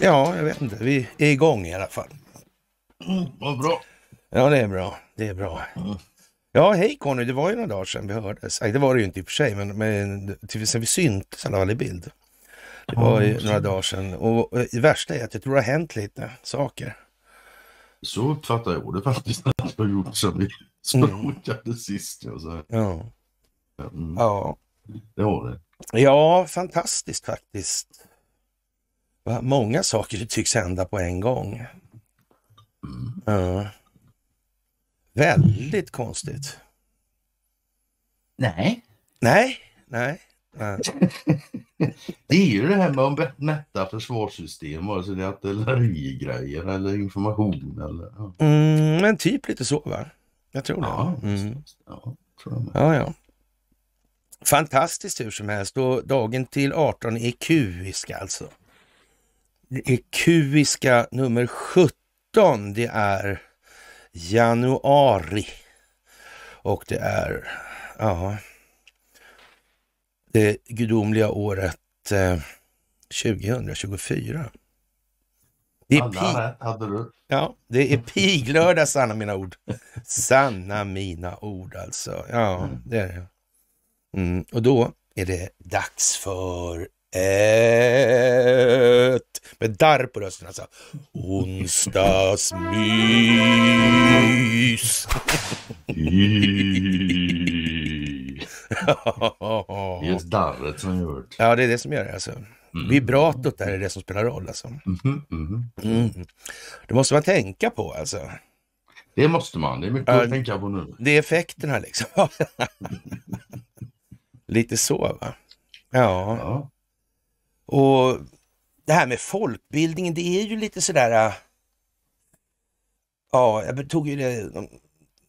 Ja, jag vet inte. Vi är igång i alla fall. Mm, vad bra. Ja, det är bra. Det är bra. Mm. Ja, hej Conny. Det var ju några dagar sedan vi hördes. Nej, det var det ju inte i och för sig, men, men sen vi syntes i alla fall i bild. Det var ju några dagar sedan och eh, det värsta är att jag tror det har hänt lite saker. Så uppfattar jag det faktiskt det har gjort sedan vi språkade mm. sist. Ja. Mm. ja, det har det. Ja, fantastiskt faktiskt. Många saker tycks hända på en gång. Mm. Ja. Väldigt konstigt. Nej. Nej, nej. nej. det är ju det här med att mätta försvarssystem, vare sig det är artillerigrejer eller information. Eller, ja. mm, men typ lite så va? Jag tror det. mm. ja, tror jag med. ja, ja. Fantastiskt hur som helst och dagen till 18 är kuiska alltså. Det är kuiska nummer 17. Det är januari och det är ja, det gudomliga året eh, 2024. Det är, pig... ja, det är piglördag, sanna mina ord. sanna mina ord alltså. Ja, mm. det är det. Mm, och då är det dags för ett... Med darr på rösten alltså. Onsdagsmys. det är just darret som gör det. Ja, det är det som gör det alltså. Mm. Vibratot där är det som spelar roll alltså. Mm-hmm, mm-hmm. Mm. Det måste man tänka på alltså. Det måste man. Det är mycket uh, att tänka på nu. Det är effekterna liksom. Lite så va? Ja. ja. Och det här med folkbildningen, det är ju lite sådär... Äh, ja, jag tog ju det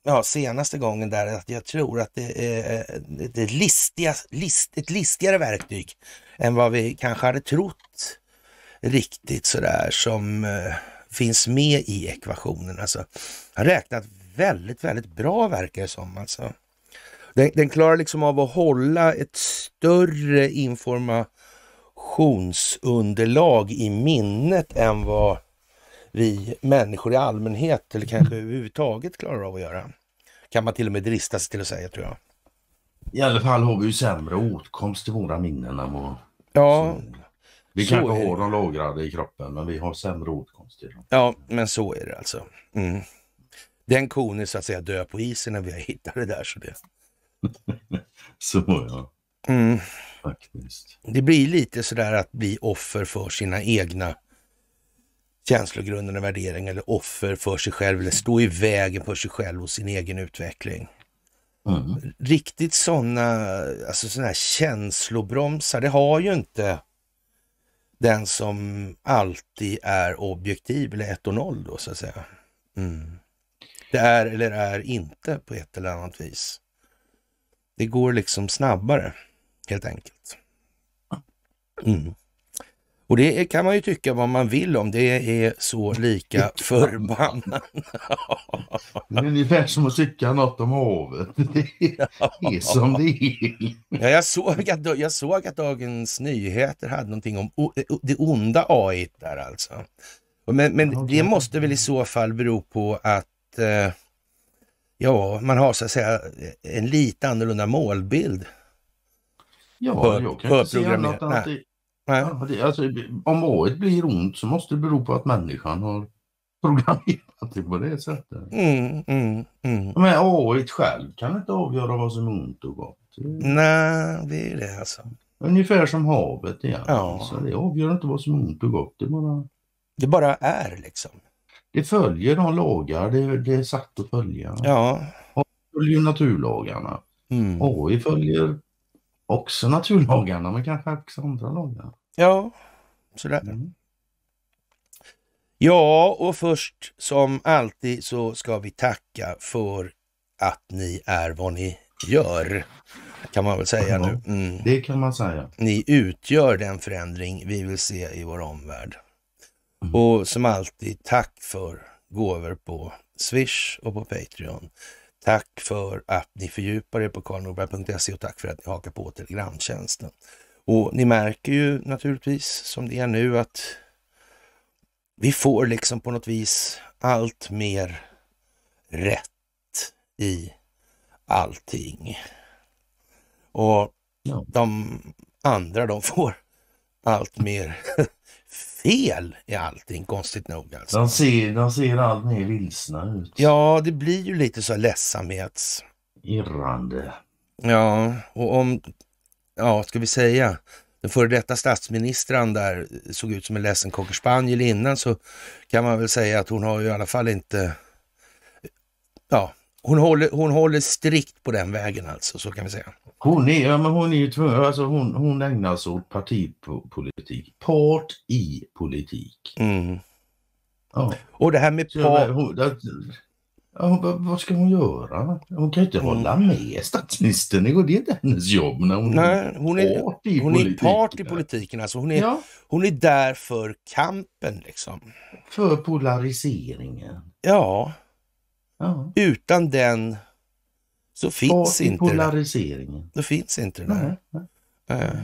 ja, senaste gången där att jag tror att det är äh, ett, listiga, list, ett listigare verktyg än vad vi kanske hade trott riktigt sådär som äh, finns med i ekvationen. Alltså, han räknat väldigt, väldigt bra verkar det som. Alltså. Den, den klarar liksom av att hålla ett större informationsunderlag i minnet än vad vi människor i allmänhet eller kanske överhuvudtaget klarar av att göra. Kan man till och med drista sig till att säga tror jag. I alla fall har vi ju sämre åtkomst till våra minnen än vad... Ja. Så, vi kanske har dem lagrade i kroppen men vi har sämre åtkomst till dem. Ja, men så är det alltså. Mm. Den kon är så att säga död på isen när vi hittar det där. Så det... Så ja, mm. faktiskt. Det blir lite sådär att bli offer för sina egna känslogrunder och värderingar eller offer för sig själv eller stå i vägen för sig själv och sin egen utveckling. Mm. Riktigt sådana alltså såna här känslobromsar, det har ju inte den som alltid är objektiv eller 1 och 0 då så att säga. Mm. Det är eller är inte på ett eller annat vis. Det går liksom snabbare helt enkelt. Mm. Och det kan man ju tycka vad man vill om, det är så lika förbannat. det är ungefär som att cykla något om havet. Det är som det är. Ja, jag, såg att, jag såg att Dagens Nyheter hade någonting om det onda AI där alltså. Men, men det måste väl i så fall bero på att eh, ja, man har så att säga en lite annorlunda målbild. Ja, på, jag kan inte se annat än att det, alltså, om A blir ont så måste det bero på att människan har programmerat det på det sättet. Mm, mm, mm. Men AI själv kan inte avgöra vad som är ont och gott. Nej, det är det alltså. Ungefär som havet igen. Ja. Så det avgör inte vad som är ont och gott. Det bara... det bara är liksom det följer de lagar det, det är satt att följa. Ja. Och följer naturlagarna. Mm. AI följer också naturlagarna men kanske också andra lagar. Ja, sådär. Mm. Ja, och först som alltid så ska vi tacka för att ni är vad ni gör. Kan man väl säga ja, nu. Mm. Det kan man säga. Ni utgör den förändring vi vill se i vår omvärld. Mm. Och som alltid, tack för gåvor på Swish och på Patreon. Tack för att ni fördjupar er på karlnorberg.se och tack för att ni hakar på Telegramtjänsten. Och ni märker ju naturligtvis som det är nu att vi får liksom på något vis allt mer rätt i allting. Och de andra de får allt mer fel i allting, konstigt nog. Alltså. De, ser, de ser allt mer vilsna ut. Ja, det blir ju lite så ledsamhets... Irrande. Ja, och om, ja, ska vi säga, den före detta statsministern där såg ut som en ledsen cockerspaniel innan så kan man väl säga att hon har ju i alla fall inte, ja, hon håller, hon håller strikt på den vägen alltså, så kan vi säga. Hon är, ja, men hon är ju tvungen, alltså hon, hon ägnar sig åt partipolitik, part i politik. Mm. Ja. Och det här med part... Ja, vad ska hon göra? Hon kan ju inte mm. hålla med statsministern. Det är inte hennes jobb när hon, Nej, hon är part i hon politiken. Är part i politiken alltså. hon, är, ja. hon är där för kampen liksom. För polariseringen. Ja. Ja. Utan den så finns och inte polariseringen. Den. Då finns inte den Nej, nej. Äh.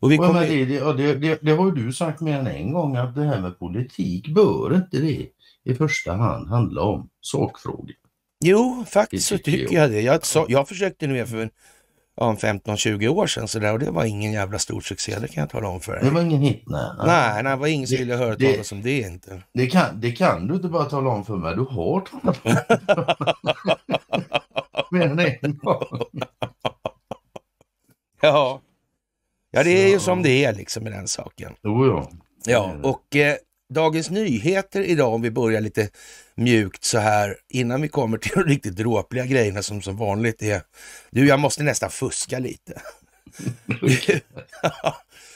Och vi kommer... det, det, det, det, har du sagt mer än en gång att det här med politik bör inte det i första hand handla om sakfrågor. Jo, faktiskt så tycker jag, det. Jag, sa, jag försökte nu för om 15-20 år sedan så och det var ingen jävla stor succé, det kan jag tala om för dig. Det var ingen hit, nej. Nej, nej, det var ingen som ville höra det, talas om det inte. Det kan, det kan du inte bara tala om för mig, du har talat om Mer än en gång. ja. ja, det är ju som det är liksom med den saken. Jo, ja. Ja, och eh, Dagens Nyheter idag, om vi börjar lite mjukt så här innan vi kommer till de riktigt dråpliga grejerna som som vanligt är. Du, jag måste nästan fuska lite.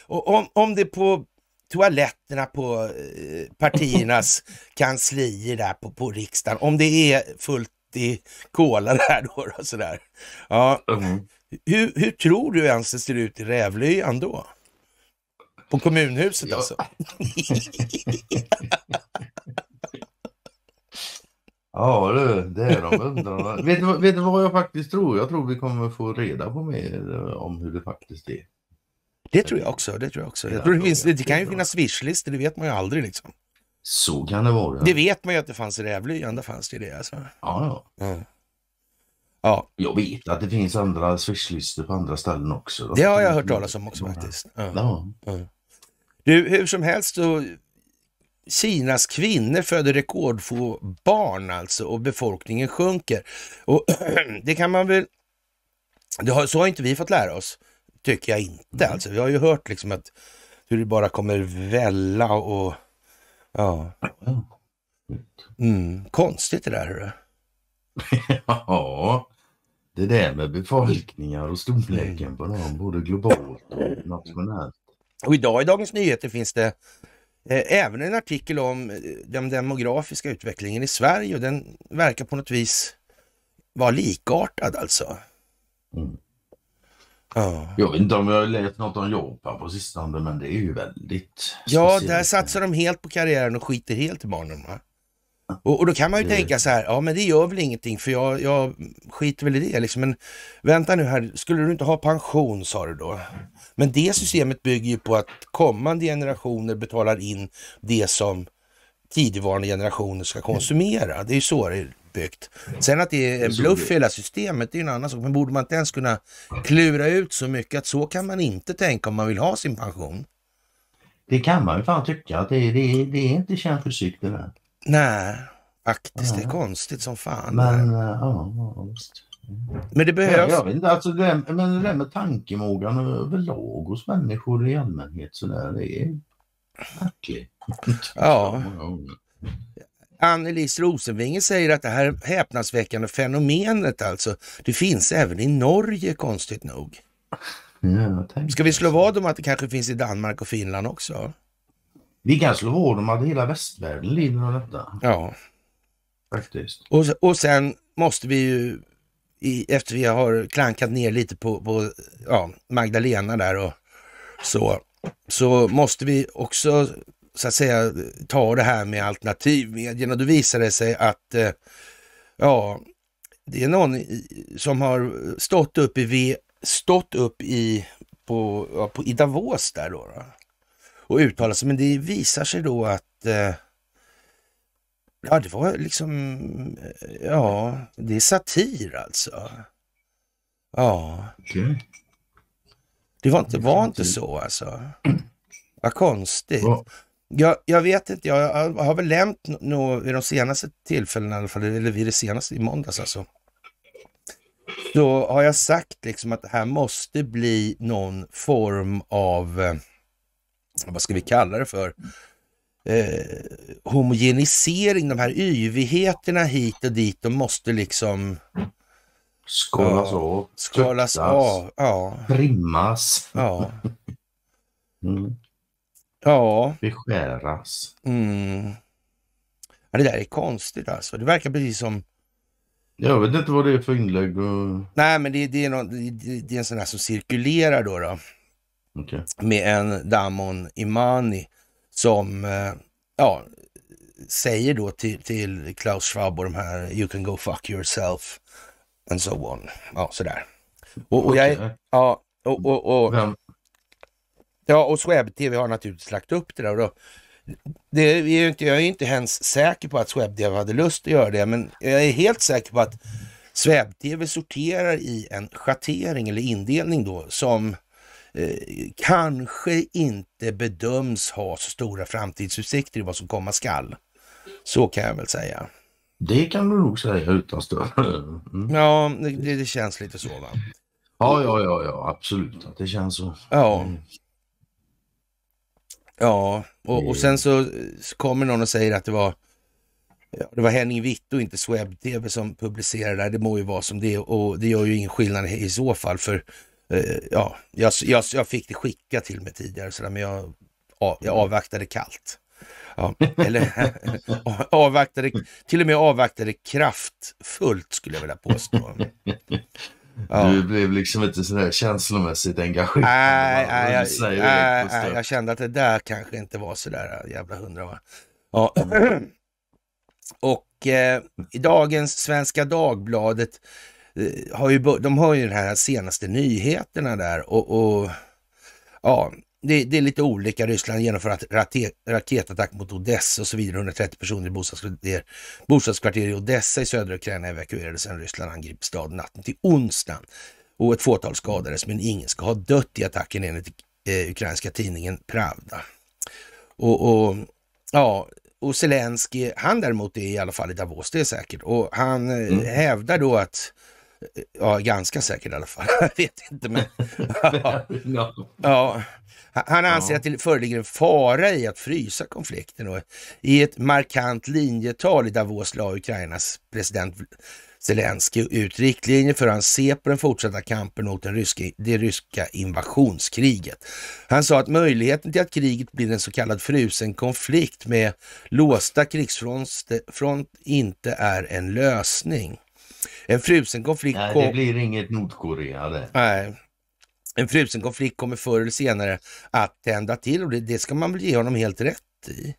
och om, om det på toaletterna på eh, partiernas kanslier där på, på riksdagen, om det är fullt i kola där då, då sådär. Ja. Mm. Hur, hur tror du ens det ser ut i Rävlyan då? På kommunhuset ja. alltså? ja du, det är de undrarna. vet, ni, vet ni vad jag faktiskt tror? Jag tror vi kommer få reda på mer eh, om hur det faktiskt är. Det tror jag också. Det tror jag också. Jag tror det, finns, det kan ju finnas swishlistor, det vet man ju aldrig liksom. Så kan det vara. Det vet man ju att det fanns i Rävly, ända fanns det det alltså. Ja, ja. Mm. ja. Jag vet att det finns andra swishlistor på andra ställen också. Då. Det har jag hört mm. talas om också faktiskt. Ja. ja. Mm. Du, hur som helst så Kinas kvinnor föder rekordfå barn alltså och befolkningen sjunker. Och det kan man väl, det har, så har inte vi fått lära oss, tycker jag inte. Mm. Alltså, vi har ju hört liksom att hur det bara kommer välla och ja. Mm, konstigt det där hörru. ja, det där med befolkningar och storleken mm. på dem både globalt och nationellt. Och idag i Dagens Nyheter finns det eh, även en artikel om eh, den demografiska utvecklingen i Sverige och den verkar på något vis vara likartad alltså. Mm. Ja. Jag vet inte om jag har läst något om Japan på sistone, men det är ju väldigt... Ja, speciellt. där satsar de helt på karriären och skiter helt i barnen. Va? Och, och, då kan man ju det... tänka så här, ja men det gör väl ingenting för jag, jag skiter väl i det liksom. Men vänta nu här, skulle du inte ha pension sa du då? Men det systemet bygger ju på att kommande generationer betalar in det som tidigvarande generationer ska konsumera. Det är ju så det är byggt. Sen att det är en bluff i hela systemet, det är ju en annan sak. Men borde man inte ens kunna klura ut så mycket att så kan man inte tänka om man vill ha sin pension? Det kan man ju fan tycka. Det, det, det är inte kärnfysik det där. Nej, faktiskt. Det är konstigt som fan. Men, eh, ja, ja, visst. Men det behövs. Jag vet, alltså det, men det där med tankemågan överlag hos människor i allmänhet så där, det är märkligt. Ja. Annelise Rosenvinge säger att det här häpnadsväckande fenomenet alltså, det finns även i Norge konstigt nog. Ja, Ska vi slå vad om att det kanske finns i Danmark och Finland också? Vi kan slå vad om att hela västvärlden lider av detta. Ja. Faktiskt. Och, och sen måste vi ju i, efter vi har klankat ner lite på, på ja, Magdalena där och så, så måste vi också så att säga ta det här med alternativmedierna. Då visar det sig att eh, ja, det är någon som har stått upp i, stått upp i, på, ja, på, i Davos där då, då och uttalat sig. Men det visar sig då att eh, Ja, det var liksom, ja, det är satir alltså. Ja. Det var inte, var inte så alltså. Vad konstigt. Jag, jag vet inte, jag har väl lämnat nog vid de senaste tillfällena i alla fall, eller vid det senaste i måndags alltså. Då har jag sagt liksom att det här måste bli någon form av, eh, vad ska vi kalla det för? eh, homogenisering, de här yvigheterna hit och dit, de måste liksom skalas ja, av, skalas tuttas, av, ja. trimmas, ja. mm. ja. beskäras. Mm. Ja, det där är konstigt alltså. Det verkar precis som jag vet inte vad det är för inlägg. Nej, men det, det, är någon, det, det, är en sån här som cirkulerar då. då. Okay. Med en Damon Imani som eh, ja, säger då till, till Klaus Schwab och de här You can go fuck yourself and so on. Ja, sådär. Och, och jag, okay. ja, och, och, och ja, och SwebTV har naturligtvis lagt upp det där. Och då, det är ju inte, jag är inte ens säker på att SwebTV hade lust att göra det, men jag är helt säker på att SwebTV sorterar i en schattering eller indelning då som Eh, kanske inte bedöms ha så stora framtidsutsikter i vad som komma skall. Så kan jag väl säga. Det kan du nog säga utan större. Mm. Ja, det, det, känns lite så va? Ja, ja, ja, ja absolut att det känns så. Ja. Mm. Ja, och, och, sen så kommer någon och säger att det var det var Henning Witt och inte Sweb TV som publicerade det. Det må ju vara som det och det gör ju ingen skillnad i så fall för Eh, ja, jag, jag, jag, fick det skickat till mig tidigare så där, men jag, jag mm. avvaktade kallt. Ja, eller avvaktade, till och med avvaktade kraftfullt skulle jag vilja påstå. Ja. Du blev liksom inte sådär känslomässigt engagerad. Nej, nej, jag, nej, nej, jag kände att det där kanske inte var sådär äh, jävla hundra. Va? Ja. Mm. Och eh, i dagens Svenska Dagbladet Eh, har ju, de har ju de här senaste nyheterna där och, och ja, det, det, är lite olika. Ryssland genomför raket, raketattack mot Odessa och så vidare. 130 personer i bostadskvarter, bostadskvarter i Odessa i södra Ukraina evakuerades sedan Ryssland angrep staden natten till onsdagen. Och ett fåtal skadades, men ingen ska ha dött i attacken enligt eh, ukrainska tidningen Pravda. Och, och, ja, och Zelensky, han däremot är i alla fall i Davos, det är säkert. Och han eh, mm. hävdar då att Ja, ganska säkert i alla fall. Jag vet inte men... Ja. ja. Han anser att det föreligger en fara i att frysa konflikten och i ett markant linjetal i Davos la Ukrainas president Zelenskyj ut riktlinjer för hur han ser på den fortsatta kampen mot den ryska, det ryska invasionskriget. Han sa att möjligheten till att kriget blir en så kallad frusen konflikt med låsta krigsfront inte är en lösning. En frusen konflikt... Nej, det blir inget Nordkorea det. Nej. En frusen konflikt kommer förr eller senare att tända till och det, det ska man väl ge honom helt rätt i.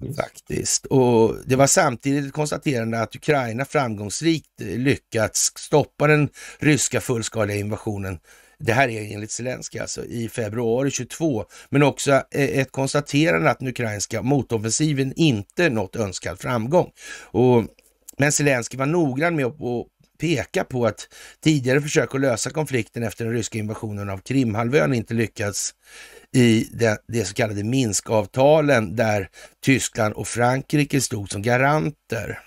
Mm. Faktiskt. Och Det var samtidigt ett konstaterande att Ukraina framgångsrikt lyckats stoppa den ryska fullskaliga invasionen det här är enligt Zelensky alltså, i februari 22, men också eh, ett konstaterande att den ukrainska motoffensiven inte nått önskad framgång. Och men Zelensky var noggrann med att peka på att tidigare försök att lösa konflikten efter den ryska invasionen av Krimhalvön inte lyckats i det, det så kallade Minskavtalen där Tyskland och Frankrike stod som garanter.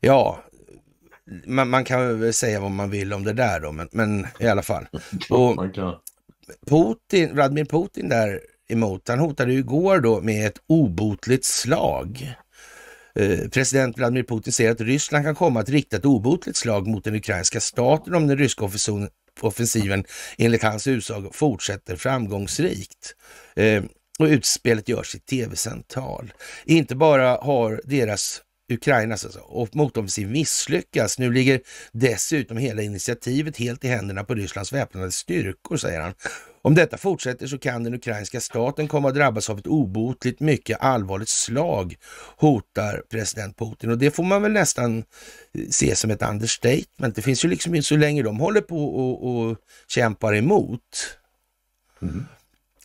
Ja, man, man, kan väl säga vad man vill om det där då, men, men i alla fall. Och Putin, Vladimir Putin däremot, han hotade ju igår då med ett obotligt slag. Eh, president Vladimir Putin säger att Ryssland kan komma att rikta ett obotligt slag mot den ukrainska staten om den ryska offensiven enligt hans utsago fortsätter framgångsrikt. Eh, och utspelet görs i tv-sänt tal. Inte bara har deras Ukraina alltså, och motoffensiv misslyckas. Nu ligger dessutom hela initiativet helt i händerna på Rysslands väpnade styrkor, säger han. Om detta fortsätter så kan den ukrainska staten komma att drabbas av ett obotligt mycket allvarligt slag, hotar president Putin. Och det får man väl nästan eh, se som ett understatement. Det finns ju liksom inte så länge de håller på och, och kämpar emot. Mm.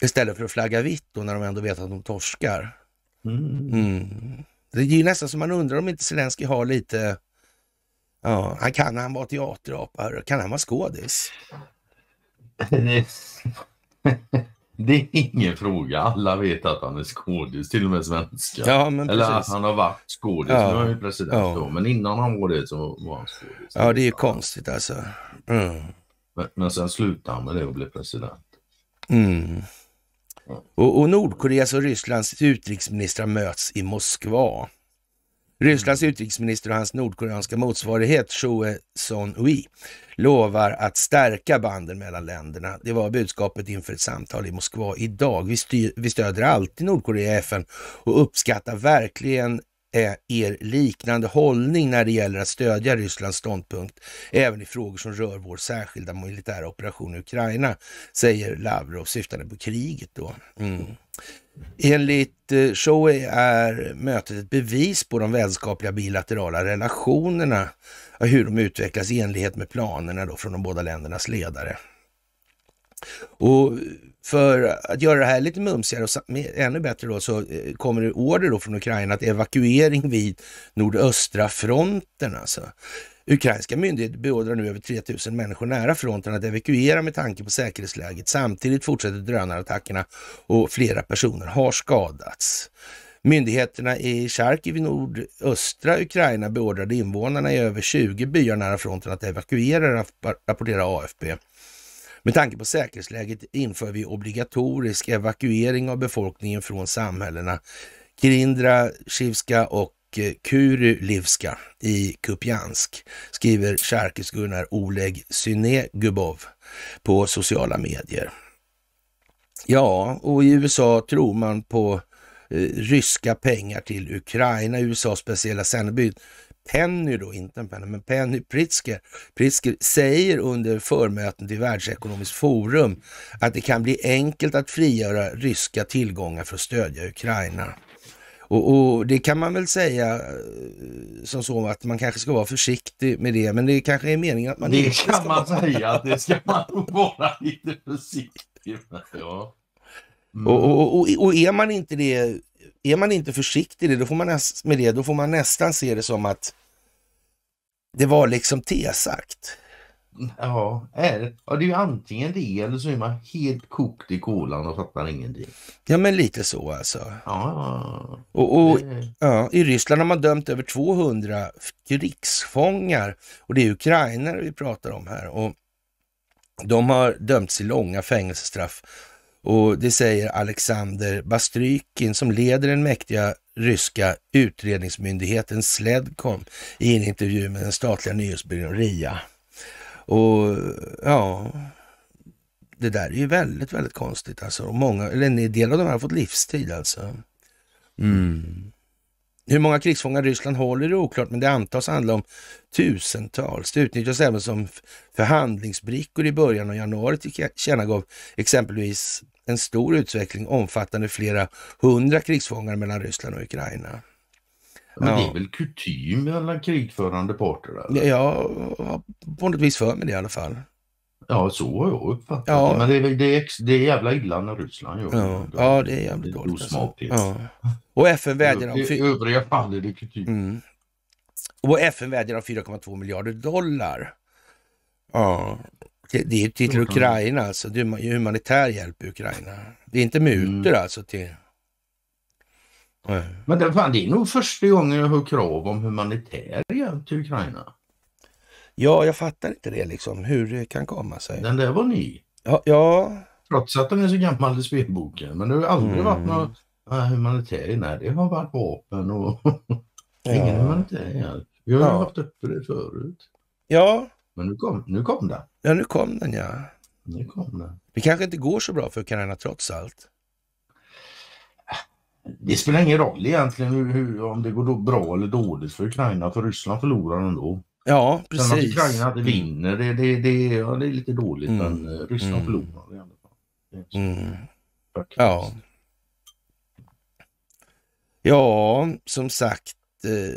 Istället för att flagga vitt då när de ändå vet att de torskar. Mm. mm. Det är nästan så man undrar om inte Zelensky har lite, ja, han kan han vara teaterapa? Kan han vara skådis? Det är ingen fråga. Alla vet att han är skådis, till och med svenskar. Ja, Eller att han har varit skådis. Ja. Nu är han president ja. då, men innan han var det så var han skådis. Ja, det är ju konstigt alltså. Mm. Men, men sen slutade han med det och blev president. Mm. Och, och Nordkoreas och Rysslands utrikesministrar möts i Moskva. Rysslands utrikesminister och hans nordkoreanska motsvarighet Choe Son-ui lovar att stärka banden mellan länderna. Det var budskapet inför ett samtal i Moskva idag. Vi, styr, vi stöder alltid Nordkorea i FN och uppskattar verkligen är er liknande hållning när det gäller att stödja Rysslands ståndpunkt även i frågor som rör vår särskilda militära operation i Ukraina, säger Lavrov syftande på kriget då. Mm. Enligt eh, Shoei är mötet ett bevis på de vänskapliga bilaterala relationerna och hur de utvecklas i enlighet med planerna då från de båda ländernas ledare. Och för att göra det här lite mumsigare och ännu bättre då så eh, kommer det order då från Ukraina att evakuering vid nordöstra fronten alltså. Ukrainska myndigheter beordrar nu över 3000 människor nära fronten att evakuera med tanke på säkerhetsläget. Samtidigt fortsätter drönarattackerna och flera personer har skadats. Myndigheterna i Charkiv i nordöstra Ukraina beordrade invånarna i över 20 byar nära fronten att evakuera, rapporterar AFP. Med tanke på säkerhetsläget inför vi obligatorisk evakuering av befolkningen från samhällena Kirindra, Shivska och eh, Kurulivska i Kupjansk, skriver Charkis Gunnar Oleg Synegubov på sociala medier. Ja, och i USA tror man på eh, ryska pengar till Ukraina. USAs speciella sändebud Penny då, inte en Penny, men Penny Pritzker, Pritzker säger under förmöten till Världsekonomiskt forum att det kan bli enkelt att frigöra ryska tillgångar för att stödja Ukraina. Och, och, det kan man väl säga eh, som så att man kanske ska vara försiktig med det, men det kanske är meningen att man... Det inte kan man säga, att det ska man vara lite försiktig med. Ja. Mm. Och, och, och, och, är man inte det är man inte försiktig det, då får man med det, då får man nästan se det som att det var liksom tesagt. Ja, är, ja, det är ju antingen det eller så är man helt kokt i kolan och fattar ingenting. Ja, men lite så alltså. Ja, och, och ja, I Ryssland har man dömt över 200 krigsfångar och det är ukrainare vi pratar om här. Och De har dömts till långa fängelsestraff och det säger Alexander Bastrykin som leder den mäktiga ryska utredningsmyndigheten Sledcom i en intervju med den statliga nyhetsbyrån RIA. Och ja, det där är ju väldigt, väldigt konstigt alltså. Och många, eller en del av dem har fått livstid alltså. Mm. Hur många krigsfångar Ryssland håller är oklart, men det antas handla om tusentals. Det utnyttjas även som förhandlingsbrickor i början av januari, tillkännagav exempelvis en stor utveckling omfattande flera hundra krigsfångar mellan Ryssland och Ukraina. Men ja. det är väl kutym mellan krigförande parter? Eller? Ja, på något vis för mig det i alla fall. Ja, så har jag uppfattat ja. det. Men det är, det, är, det är jävla illa när Ryssland gör ja. det. Ja, det är jävligt dåligt. Alltså. Ja. Och FN vädjar om... I övriga fall är det kutym. Mm. Och FN vädjar om 4,2 miljarder dollar. Ja, det, det är till mm. Ukraina alltså, det är humanitär hjälp i Ukraina. Det är inte mm. mutor mm. alltså till... Nej. Men det, fan, det är nog första gången jag hör krav om humanitär hjälp till Ukraina. Ja, jag fattar inte det liksom, hur det kan komma sig. Den där var ny. Ja. ja. Trots att den är så gammal, i spelboken. Men det har aldrig mm. varit någon humanitär, nej det har varit vapen och ingen ja. humanitär hjälp. Vi har ju ja. haft uppe det förut. Ja, men nu kom, nu kom den. Ja, nu kom den ja. Nu kom den. Det kanske inte går så bra för Ukraina trots allt. Det spelar ingen roll egentligen hur, hur, om det går bra eller dåligt för Ukraina, för Ryssland förlorar ändå. Ja, precis. Sen att Ukraina inte vinner, det, det, det, ja, det är lite dåligt, mm. men eh, Ryssland mm. förlorar i alla fall. Mm. Ja. ja, som sagt, eh,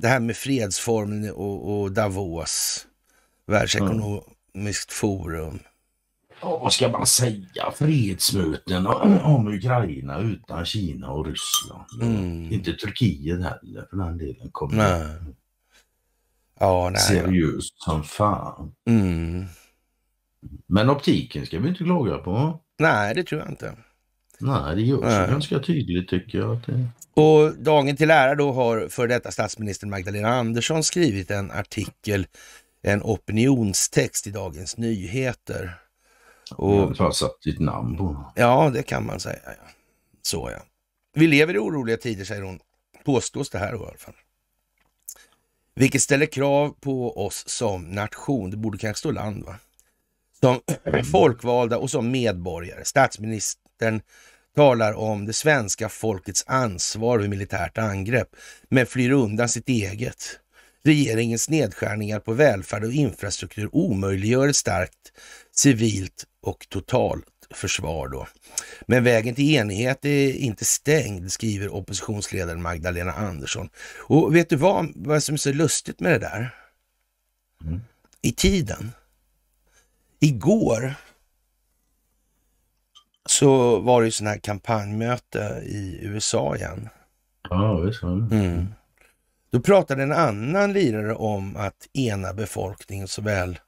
det här med fredsformen och, och Davos. Världsekonomiskt forum. Ja, vad ska man säga? Fredsmöten om Ukraina utan Kina och Ryssland. Mm. Inte Turkiet heller för den delen. Kommer nej. Ja, nej. Seriöst som fan. Mm. Men optiken ska vi inte klaga på. Nej, det tror jag inte. Nej, det görs Nej. ganska tydligt tycker jag. Att det... Och dagen till ära då har för detta statsminister Magdalena Andersson skrivit en artikel en opinionstext i Dagens Nyheter. Och, jag satt ditt namn på. Ja, det kan man säga. Ja. Så ja. Vi lever i oroliga tider, säger hon. Påstås det här i alla fall. Vilket ställer krav på oss som nation, det borde kanske stå land va? Som folkvalda och som medborgare. Statsministern talar om det svenska folkets ansvar vid militärt angrepp, men flyr undan sitt eget. Regeringens nedskärningar på välfärd och infrastruktur omöjliggör ett starkt civilt och totalt försvar. Då. Men vägen till enighet är inte stängd, skriver oppositionsledaren Magdalena Andersson. Och vet du vad, vad som är så lustigt med det där? Mm. I tiden. Igår så var det ju sån här kampanjmöte i USA igen. Ja, visst. Mm. Då pratade en annan lirare om att ena befolkningen, såväl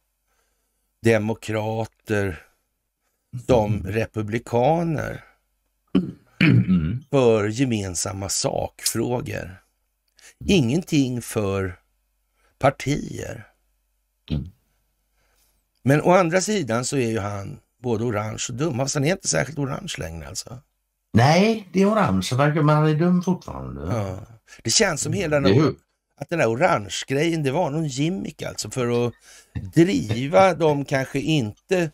demokrater som mm. republikaner, för gemensamma sakfrågor. Ingenting för partier. Mm. Men å andra sidan så är ju han både orange och dum. Fast han är inte särskilt orange längre alltså. Nej, det är orange. Man är dum fortfarande. Ja. Det känns som hela den här, att den här orange-grejen, det var någon gimmick alltså för att driva de kanske inte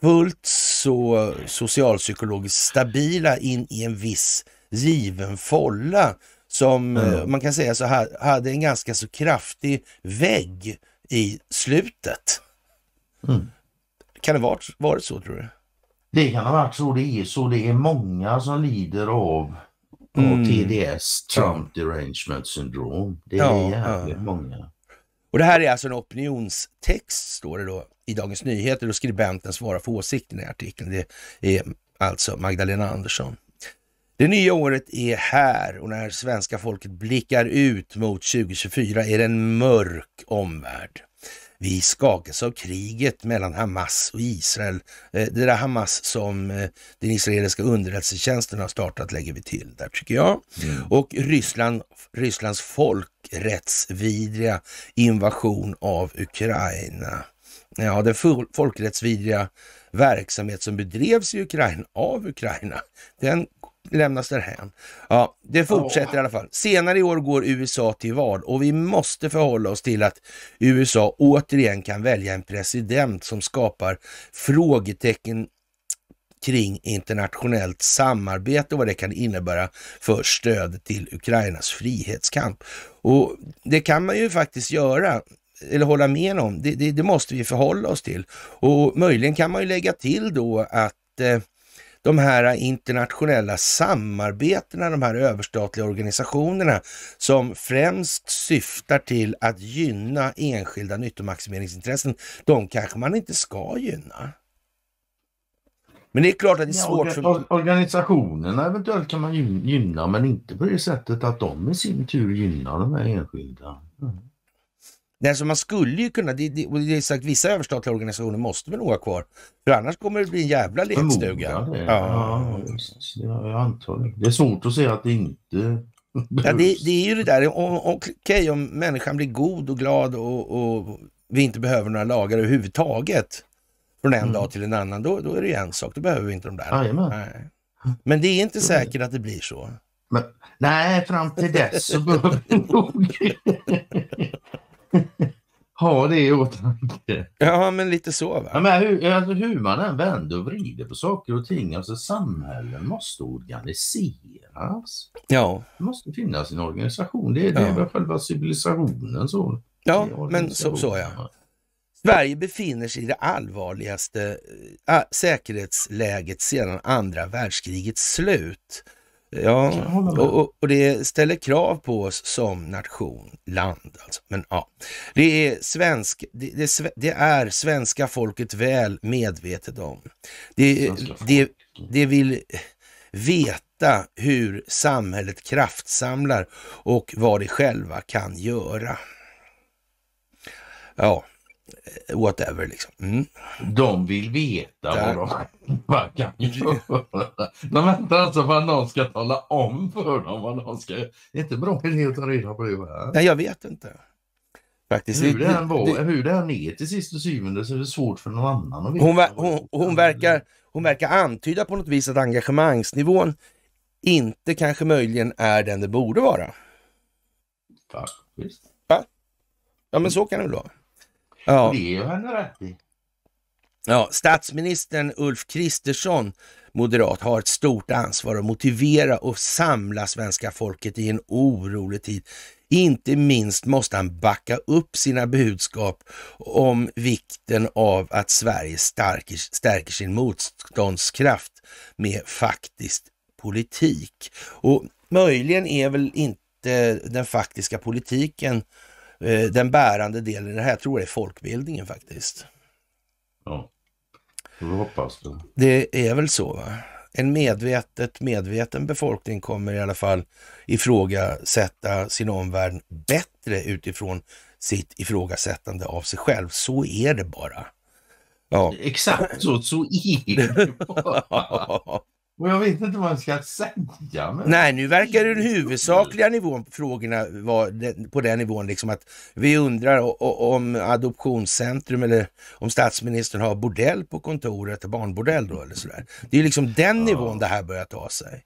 fullt så socialpsykologiskt stabila in i en viss given folla som mm. man kan säga så hade en ganska så kraftig vägg i slutet. Mm. Kan det varit, varit så tror du? Det kan ha varit så. Det är så. Det är många som lider av mm. TDS, Trump ja. Derangement Syndrom. Det är ja, jävligt ja. många. Och det här är alltså en opinionstext, står det då i Dagens Nyheter och skribenten svarar för åsikten i artikeln. Det är alltså Magdalena Andersson. Det nya året är här och när svenska folket blickar ut mot 2024 är det en mörk omvärld vi skakas av kriget mellan Hamas och Israel. Eh, det där Hamas som eh, den israeliska underrättelsetjänsten har startat lägger vi till där tycker jag. Mm. Och Ryssland, Rysslands folkrättsvidriga invasion av Ukraina. Ja, den folkrättsvidriga verksamhet som bedrevs i Ukraina av Ukraina, den lämnas därhän. Ja, det fortsätter oh. i alla fall. Senare i år går USA till val och vi måste förhålla oss till att USA återigen kan välja en president som skapar frågetecken kring internationellt samarbete och vad det kan innebära för stöd till Ukrainas frihetskamp. Och det kan man ju faktiskt göra eller hålla med om, det, det, det måste vi förhålla oss till. Och möjligen kan man ju lägga till då att eh, de här internationella samarbetena, de här överstatliga organisationerna som främst syftar till att gynna enskilda nyttomaximeringsintressen, de kanske man inte ska gynna. Men det är klart att det är svårt ja, för... Organisationerna eventuellt kan man gynna men inte på det sättet att de i sin tur gynnar de här enskilda. Mm. Nej, så man skulle ju kunna, det, det, och det är sagt, vissa överstatliga organisationer måste väl nog ha kvar, för annars kommer det bli en jävla lekstuga. Ja, ja. ja, jag antar det. Det är svårt att säga att det inte Ja, det, det är ju det där, okej okay, om människan blir god och glad och, och, vi inte behöver några lagar överhuvudtaget från en mm. dag till en annan, då, då är det ju en sak, då behöver vi inte de där. Nej. Men det är inte säkert att det blir så. Men, nej, fram till dess så behöver vi nog... ha det i åtanke. Ja, men lite så. Va? Ja, men hur, alltså, hur man än vänder och vrider på saker och ting, alltså samhällen måste organiseras. Ja. Det måste finnas en organisation. Det, det ja. är väl själva civilisationen. Så. Ja, men så, så ja. Sverige befinner sig i det allvarligaste eh, säkerhetsläget sedan andra världskrigets slut. Ja, och, och, det ställer krav på oss som nation, land alltså. Men ja, det är, svensk, det, det, det är svenska folket väl medvetet om. Det, det, det vill veta hur samhället kraftsamlar och vad det själva kan göra. Ja, Eh, whatever liksom. Mm. De vill veta ja. vad de vad kan göra. De väntar alltså på att någon ska tala om för dem vad de ska göra. Det är inte bra idé att ta reda på det. Va? Nej, jag vet inte. Faktiskt. Hur det än, var, hur det än är till sist och syvende så är det svårt för någon annan att veta. Hon, hon, hon, verkar, hon verkar antyda på något vis att engagemangsnivån inte kanske möjligen är den det borde vara. Faktiskt. Va? Ja men så kan det väl vara? Ja. Det är han rätt i. Ja, statsministern Ulf Kristersson, moderat, har ett stort ansvar att motivera och samla svenska folket i en orolig tid. Inte minst måste han backa upp sina budskap om vikten av att Sverige stärker, stärker sin motståndskraft med faktisk politik. Och möjligen är väl inte den faktiska politiken Eh, den bärande delen i det här tror jag är folkbildningen faktiskt. Ja, jag hoppas det. Det är väl så. Va? En medvetet medveten befolkning kommer i alla fall ifrågasätta sin omvärld bättre utifrån sitt ifrågasättande av sig själv. Så är det bara. Ja. Exakt så, så är det bara. Och jag vet inte vad jag ska säga. Men... Nej, nu verkar den huvudsakliga nivån på frågorna vara på den nivån liksom att vi undrar om adoptionscentrum eller om statsministern har bordell på kontoret, barnbordell då eller sådär. Det är liksom den nivån ja. det här börjar ta sig.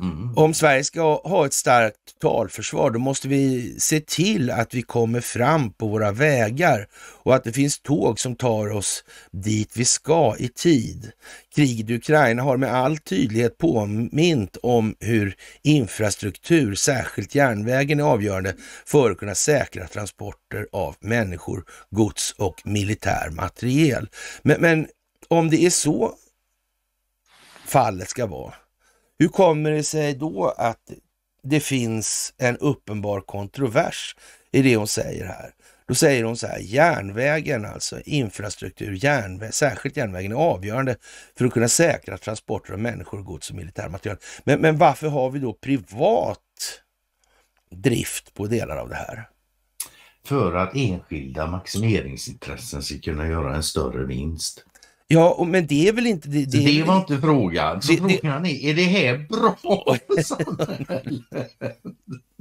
Mm. Om Sverige ska ha ett starkt totalförsvar, då måste vi se till att vi kommer fram på våra vägar och att det finns tåg som tar oss dit vi ska i tid. Kriget i Ukraina har med all tydlighet påmint om hur infrastruktur, särskilt järnvägen, är avgörande för att kunna säkra transporter av människor, gods och militär materiel. Men, men om det är så fallet ska vara, hur kommer det sig då att det finns en uppenbar kontrovers i det hon säger här? Då säger hon så här, järnvägen alltså, infrastruktur, järnväg, särskilt järnvägen är avgörande för att kunna säkra transporter av människor, gods och militärmaterial. Men, men varför har vi då privat drift på delar av det här? För att enskilda maximeringsintressen ska kunna göra en större vinst. Ja, och, men det är väl inte... Det, det, det var inte frågan. Så det, frågan det... är, är det här bra för samhället?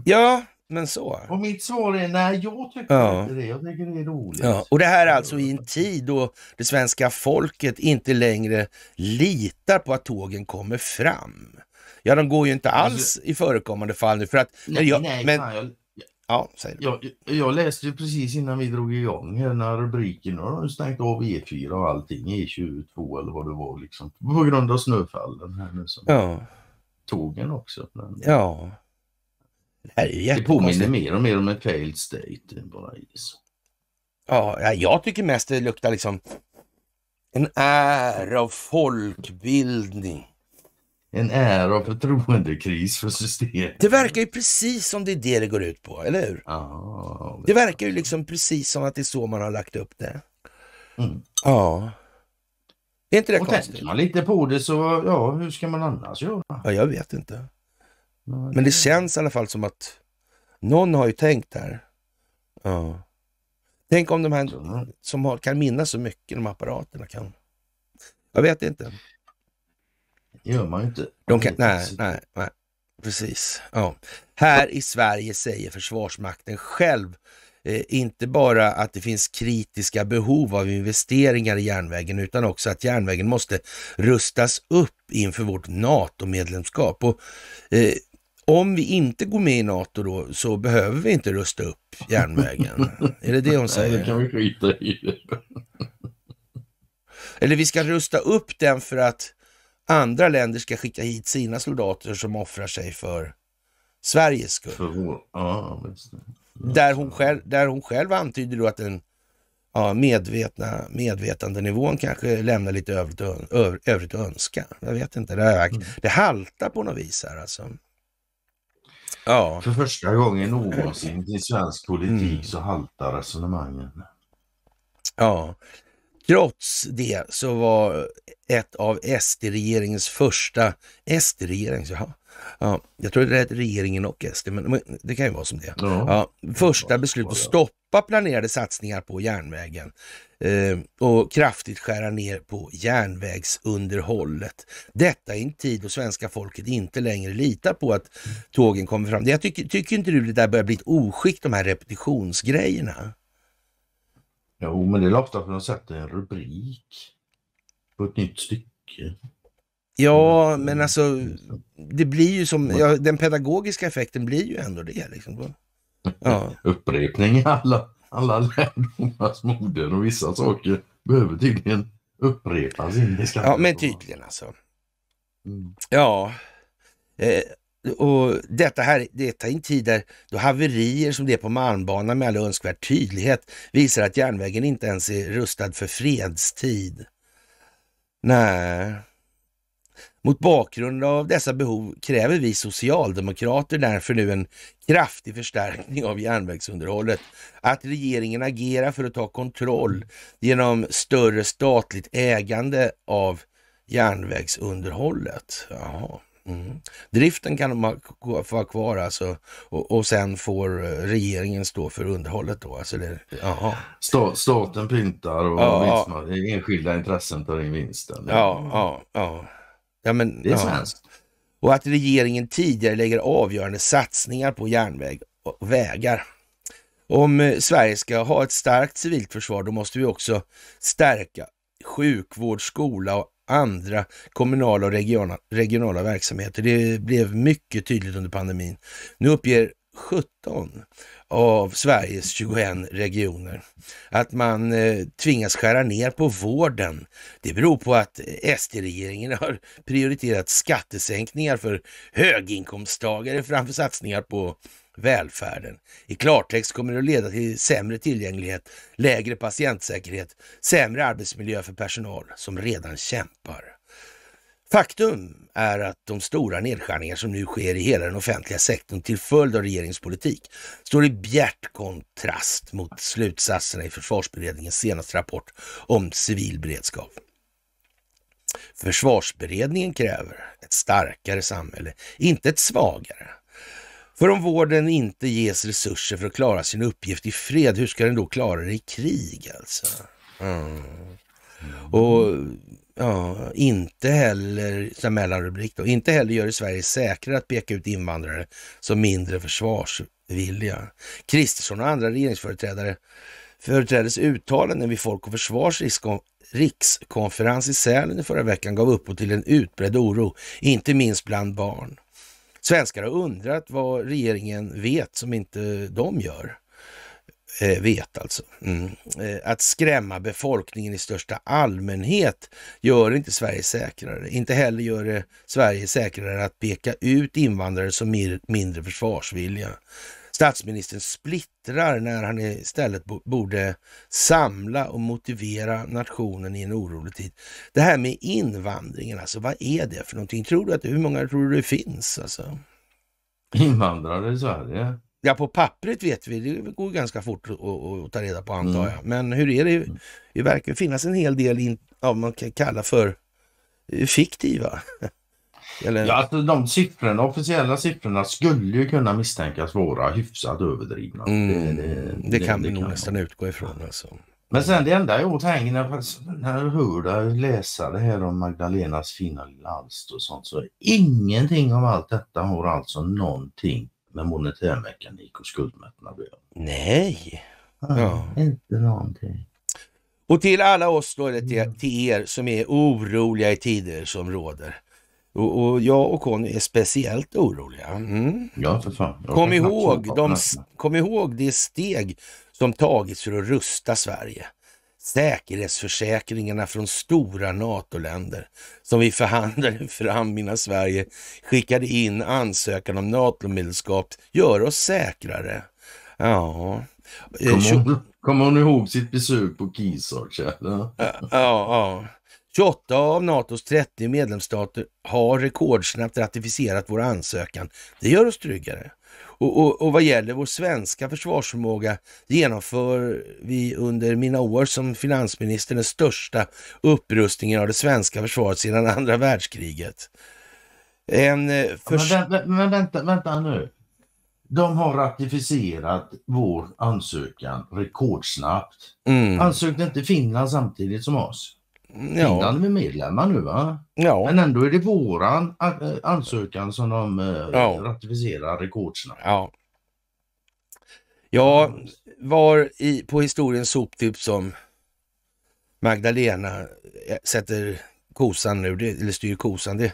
ja, men så. Och mitt svar är nej, jag tycker ja. inte det. Jag tycker det är roligt. Ja. Och det här är alltså i en tid då det svenska folket inte längre litar på att tågen kommer fram. Ja, de går ju inte alltså- alls i förekommande fall nu för att... Nej, jag, nej, men, nej, jag Ja, säg det. Jag, jag läste precis innan vi drog igång här när rubriken, nu har de stängt av E4 och allting, E22 eller vad det var liksom. På grund av snöfallen här nu. Som ja. Tågen också. Men... Ja. Det, här är det påminner mer och mer om en failed state. Bara is. Ja, jag tycker mest det luktar liksom en ära av folkbildning en ära och förtroendekris för systemet. Det verkar ju precis som det är det det går ut på, eller hur? Ah, det, det verkar ju liksom precis som att det är så man har lagt upp det. Mm. Ja. Är inte det och konstigt? Tänker man lite på det så, ja, hur ska man annars göra? Ja, jag vet inte. Men det känns i alla fall som att någon har ju tänkt här. Ja. Tänk om de här som har, kan minnas så mycket, de apparaterna kan. Jag vet inte gör man ju inte. De kan, alltså, nej, nej, nej, precis. Ja. Här i Sverige säger Försvarsmakten själv eh, inte bara att det finns kritiska behov av investeringar i järnvägen utan också att järnvägen måste rustas upp inför vårt NATO-medlemskap. Och, eh, om vi inte går med i NATO då så behöver vi inte rusta upp järnvägen. Är det det hon säger? Nej, det kan vi skita i. Eller vi ska rusta upp den för att andra länder ska skicka hit sina soldater som offrar sig för Sveriges skull. För hon, ja, där, hon själv, där hon själv antyder då att den ja, medvetna, medvetandenivån kanske lämnar lite övrigt, övrigt att önska. Jag vet inte, det, här, mm. det haltar på något vis här alltså. Ja. För första gången någonsin i svensk politik mm. så haltar resonemangen. Ja, Trots det så var ett av SD-regeringens första, SD-regeringens, jaha, Ja, jag tror det är regeringen och SD, men, det kan ju vara som det ja. ja första beslut att stoppa planerade satsningar på järnvägen eh, och kraftigt skära ner på järnvägsunderhållet. Detta i en tid då svenska folket inte längre litar på att tågen kommer fram. Jag tycker, tycker inte du det där börjar bli ett oskick, de här repetitionsgrejerna? Jo, men det är ofta för att de sätter en rubrik på ett nytt stycke. Ja, mm. men alltså det blir ju som, mm. ja, den pedagogiska effekten blir ju ändå det. Liksom. Ja. Upprepning i alla, alla lärdomars moder och vissa saker behöver tydligen upprepas in i skallen. Ja, men tydligen alltså. Mm. Ja. Eh, och detta här, detta i en tid där då haverier som det på Malmbanan med all önskvärd tydlighet visar att järnvägen inte ens är rustad för fredstid. Nej. Mot bakgrund av dessa behov kräver vi socialdemokrater därför nu en kraftig förstärkning av järnvägsunderhållet. Att regeringen agerar för att ta kontroll genom större statligt ägande av järnvägsunderhållet. Jaha. Mm. Driften kan få vara kvar alltså och, och sen får eh, regeringen stå för underhållet då. Alltså det, Sta, staten pyntar och ja, ja. enskilda intressen tar in vinsten. Ja, ja, ja. ja men, det är svenskt. Och att regeringen tidigare lägger avgörande satsningar på järnväg och vägar. Om eh, Sverige ska ha ett starkt civilt försvar, då måste vi också stärka sjukvård, skola och andra kommunala och regionala, regionala verksamheter. Det blev mycket tydligt under pandemin. Nu uppger 17 av Sveriges 21 regioner. Att man eh, tvingas skära ner på vården, det beror på att eh, SD-regeringen har prioriterat skattesänkningar för höginkomsttagare framför satsningar på välfärden. I klartext kommer det att leda till sämre tillgänglighet, lägre patientsäkerhet, sämre arbetsmiljö för personal som redan kämpar. Faktum är att de stora nedskärningar som nu sker i hela den offentliga sektorn till följd av regeringens politik står i bjärt kontrast mot slutsatserna i försvarsberedningens senaste rapport om civil beredskap. Försvarsberedningen kräver ett starkare samhälle, inte ett svagare. För om vården inte ges resurser för att klara sin uppgift i fred, hur ska den då klara det i krig alltså? Mm. Och ja, inte heller, som mellanrubrik då, inte heller gör det Sverige säkrare att peka ut invandrare som mindre försvarsvilliga. Kristersson och andra regeringsföreträdare företrädes uttalanden vid Folk och Försvars rikskonferens i Sälen i förra veckan gav upphov till en utbredd oro, inte minst bland barn. Svenskar har undrat vad regeringen vet som inte de gör. Eh, vet alltså. Mm. Eh, att skrämma befolkningen i största allmänhet gör inte Sverige säkrare. Inte heller gör det Sverige säkrare att peka ut invandrare som mindre försvarsvilliga. Statsministern splittrar när han istället borde samla och motivera nationen i en orolig tid. Det här med invandringen, alltså vad är det för någonting? Tror du att, hur många tror du det finns? Alltså? Invandrare i Sverige? Ja, på pappret vet vi. Det går ganska fort att, ta reda på antar mm. jag. Mm. Men hur är det? Det mm. verkar finnas en hel del in, av man kan kalla för eh, fiktiva eller... Ja, alltså de siffrorna, officiella siffrorna skulle ju kunna misstänkas vara hyfsat överdrivna. Mm. Det, det, det, kan vi nog kan nästan utgå ifrån. Alltså. Men sen det enda jag tänker när, jag hör dig läsa det här om Magdalenas fina lilla alster och sånt så ingenting av allt detta har alltså någonting med monetärmekanik och skuldmättnad Nej. Ja, ja. Inte någonting. Och till alla oss då, eller till, mm. till er som är oroliga i tider som råder. Och, och jag och Conny är speciellt oroliga. Mm. Ja, för fan. kom ihåg, de, kom ihåg det steg som tagits för att rusta Sverige. Säkerhetsförsäkringarna från stora NATO-länder som vi förhandlade fram innan Sverige skickade in ansökan om NATO-medlemskap gör oss säkrare. Ja. Kommer eh, hon, kom hon ihåg sitt besök på Kisarkärr? Ja, ja. 28 av NATOs 30 medlemsstater har rekordsnabbt ratificerat vår ansökan. Det gör oss tryggare. Och, och, och vad gäller vår svenska försvarsförmåga genomför vi under mina år som finansminister den största upprustningen av det svenska försvaret sedan andra världskriget. En förs- eh, men, vänta, men vänta, vänta nu. De har ratificerat vår ansökan rekordsnabbt. Mm. Ansökte inte Finland samtidigt som oss? Ja. Finland är medlemmar nu va? Ja. Men ändå är det våran eh, ansökan som de eh, ja. ratificerar rekordsnabbt. Ja. Jag var i, på historiens soptipp som Magdalena eh, sätter kosan nu, det, eller styr kosan. Det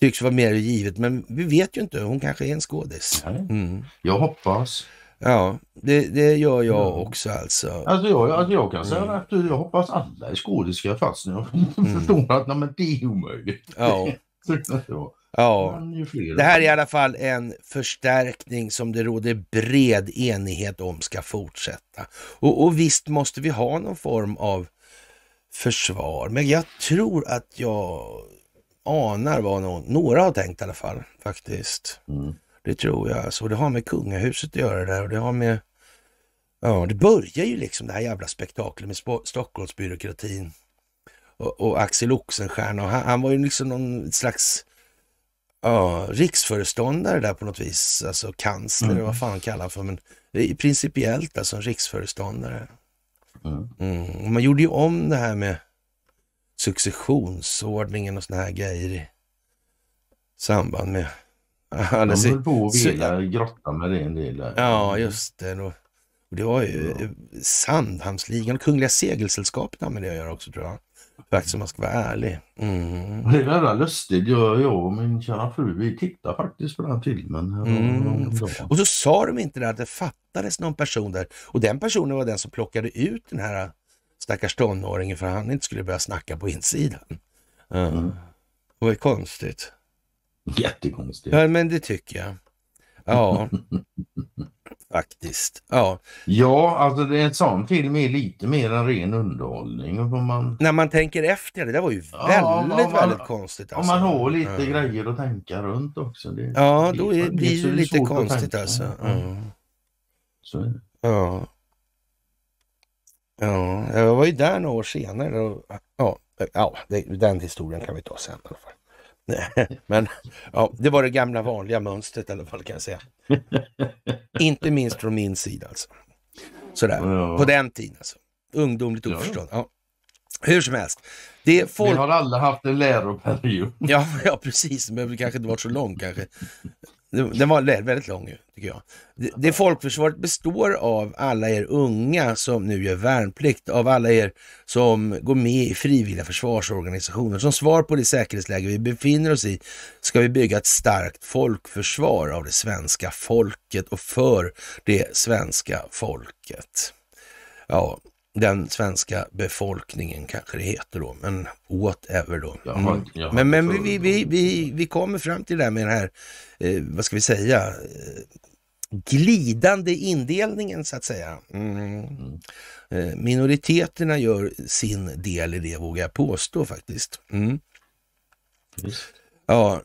tycks vara mer givet men vi vet ju inte, hon kanske är en skådis. Mm. Jag hoppas. Ja, det, det gör jag ja. också alltså. Alltså jag, alltså jag kan säga mm. att eh, jag hoppas alla är skådiska fast nu mm. förstår att nej, men det är omöjligt. Ja. ja. Ja, det här är i alla fall en förstärkning som det råder bred enighet om ska fortsätta. Och, och visst måste vi ha någon form av försvar, men jag tror att jag anar vad någon, några har tänkt i alla fall faktiskt. Mm. Det tror jag alltså. Och det har med kungahuset att göra där och det har med... Ja, det börjar ju liksom det här jävla spektaklet med Stockholmsbyråkratin och, och Axel Oxenstierna. Han, han, var ju liksom någon slags ja, riksföreståndare där på något vis. Alltså kansler, mm. vad fan kallar han för. Men principiellt alltså en riksföreståndare. Mm. Mm. Man gjorde ju om det här med successionsordningen och såna här grejer i samband med han alltså, höll på att vela i grottan med det en del. Där. Ja, just det. Och det var ju ja. Eh, Sandhamnsligan och Kungliga Segelsällskapet med det att göra också tror jag. Faktiskt om man ska vara ärlig. Mm. Det är jävla lustigt. Jag, jag och min kära fru vi tittade faktiskt på den filmen. Mm. Och så sa de inte det att det fattades någon person där och den personen var den som plockade ut den här eh, stackars tonåringen för att han inte skulle börja snacka på insidan. Mm. Det var ju konstigt. Jättekonstigt. Ja, men det tycker jag. Ja, faktiskt. Ja, ja alltså det är en sån film är lite mer än ren underhållning. Man... När man tänker efter, det där var ju ja, väldigt, man, väldigt konstigt. Alltså. Om man alltså. har lite ja. grejer att tänka runt också. Det, ja, då är, det blir det lite konstigt alltså. Mm. Ja. ja, jag var ju där några år senare. Och, ja, ja den historien kan vi ta sen i alla fall. Men ja, det var det gamla vanliga mönstret i alla fall kan jag säga. Inte minst från min sida alltså. Sådär, ja. på den tiden alltså. Ungdomligt oförstånd. Ja. Hur som helst. Det folk... Vi har alla haft en läroperiod. Ja, ja precis. Men det kanske inte varit så lång kanske. Den var väldigt lång ju, tycker jag. Det, det folkförsvaret består av alla er unga som nu gör värnplikt, av alla er som går med i frivilliga försvarsorganisationer. Som svar på det säkerhetsläge vi befinner oss i ska vi bygga ett starkt folkförsvar av det svenska folket och för det svenska folket. Ja, den svenska befolkningen kanske det heter då, men whatever då. Mm. Jaha, jaha, men men vi, vi, vi, vi, kommer fram till det här med den här, eh, vad ska vi säga, eh, glidande indelningen så att säga. Mm. mm. Eh, minoriteterna gör sin del i det vågar jag påstå faktiskt. Mm. Ja,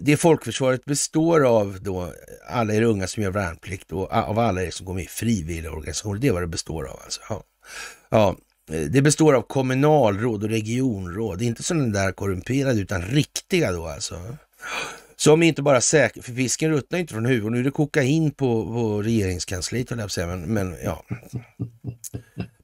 det folkförsvaret består av då alla er unga som gör värnplikt och av alla er som går med i frivilligorganisationer. Det är vad det består av alltså. Ja. Ja, eh, det består av kommunalråd och regionråd, inte sådana där korrumperade utan riktiga då alltså. Som inte bara säkert, för fisken ruttnar inte från huvudet. Nu är det kokain på, på regeringskansliet höll jag på säga, men, men ja.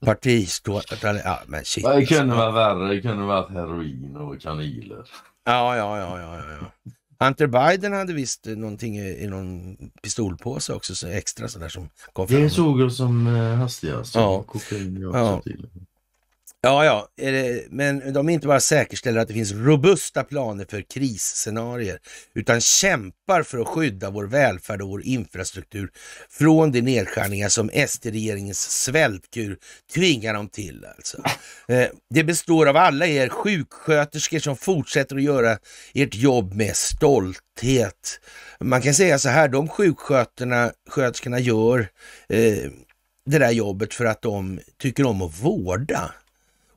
Partistål, ja men shit. Det alltså. kunde vara värre, det kunde varit heroin och kaniler. Ja, ja, ja, ja, ja. Hunter Biden hade visst någonting i, någon pistolpåse också, så extra sådär som kom fram. Det såg jag som eh, hastigast. Ja. Kokain också ja. Till. Ja, ja, men de inte bara säkerställer att det finns robusta planer för krisscenarier, utan kämpar för att skydda vår välfärd och vår infrastruktur från de nedskärningar som SD-regeringens svältkur tvingar dem till. Alltså. Ah. Eh, det består av alla er sjuksköterskor som fortsätter att göra ert jobb med stolthet. Man kan säga så här, de sjuksköterskorna gör eh, det där jobbet för att de tycker om att vårda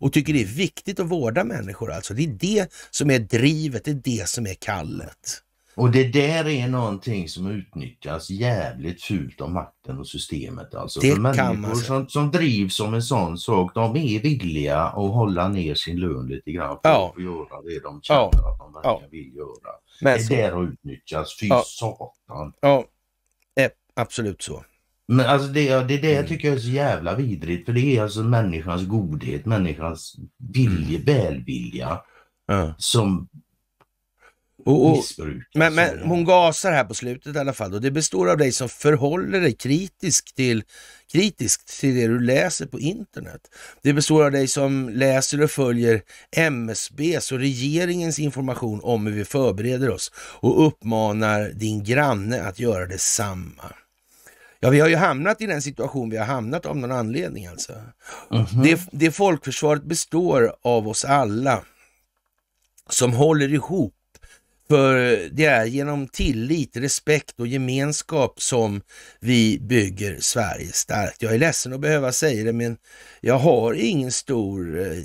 och tycker det är viktigt att vårda människor. Alltså. Det är det som är drivet, det är det som är kallet. Och det där är någonting som utnyttjas jävligt fult av makten och systemet. Alltså. Det För människor som, som drivs som en sån sak, de är villiga att hålla ner sin lön lite grann för ja. att göra det de känner ja. att de verkligen ja. vill göra. Men det så... där har utnyttjats, fy ja. satan. Ja, absolut så. Men alltså det, det, det jag mm. tycker jag är så jävla vidrigt för det är alltså människans godhet, människans mm. vilje, välvilja mm. som och, och, missbruk. Men, men hon gasar här på slutet i alla fall och det består av dig som förhåller dig kritisk till, kritiskt till det du läser på internet. Det består av dig som läser och följer MSBs och regeringens information om hur vi förbereder oss och uppmanar din granne att göra detsamma. Ja, vi har ju hamnat i den situation vi har hamnat av någon anledning alltså. Mm -hmm. det, det folkförsvaret består av oss alla som håller ihop. För det är genom tillit, respekt och gemenskap som vi bygger Sverige starkt. Jag är ledsen att behöva säga det, men jag har ingen stor eh,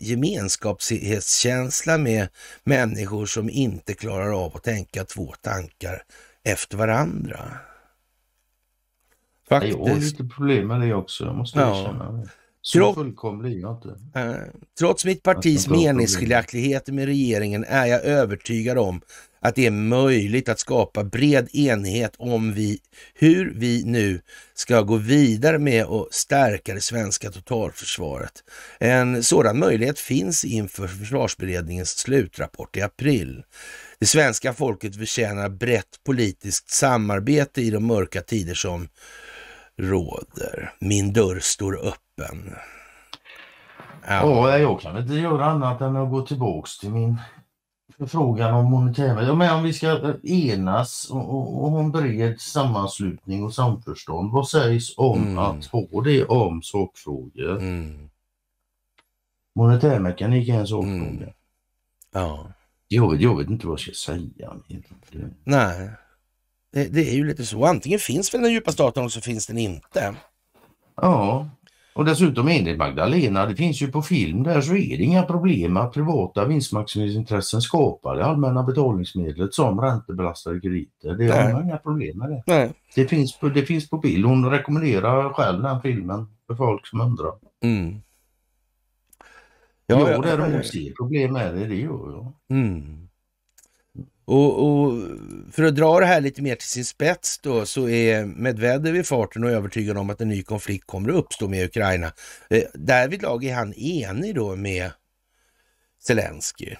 gemenskapskänsla med människor som inte klarar av att tänka två tankar efter varandra. Faktiskt. Jag har lite problem med det också, jag måste erkänna det. Så Trot fullkomlig är jag inte. Eh, trots mitt partis meningsskiljaktigheter med regeringen är jag övertygad om att det är möjligt att skapa bred enighet om vi, hur vi nu ska gå vidare med att stärka det svenska totalförsvaret. En sådan möjlighet finns inför försvarsberedningens slutrapport i april. Det svenska folket förtjänar brett politiskt samarbete i de mörka tider som råder. Min dörr står öppen. Ja, ja jag kan inte göra annat än att gå tillbaks till min förfrågan om monetär... Ja, men om vi ska enas och ha en bred sammanslutning och samförstånd, vad sägs om mm. att ha det om sakfrågor? Mm. Monetärmekanik är en sakfråga. Mm. Ja. Jag, jag vet inte vad jag ska säga. Nej. Det, det, är ju lite så. Antingen finns väl den djupa staten eller så finns den inte. Ja, och dessutom enligt Magdalena, det finns ju på film där så är det inga problem att privata vinstmaximeringsintressen skapar det allmänna betalningsmedlet som räntebelastade krediter. Det har man inga problem med. Det. Nej. Det, finns, det finns på bild. Hon rekommenderar själv den filmen för folk som undrar. Mm. Ja, jag däremot ser problem med det, det gör jag. Mm. Och, och, för att dra det här lite mer till sin spets då så är Medvedev i farten och övertygad om att en ny konflikt kommer att uppstå med Ukraina. Eh, Därvidlag är han enig då med Zelensky.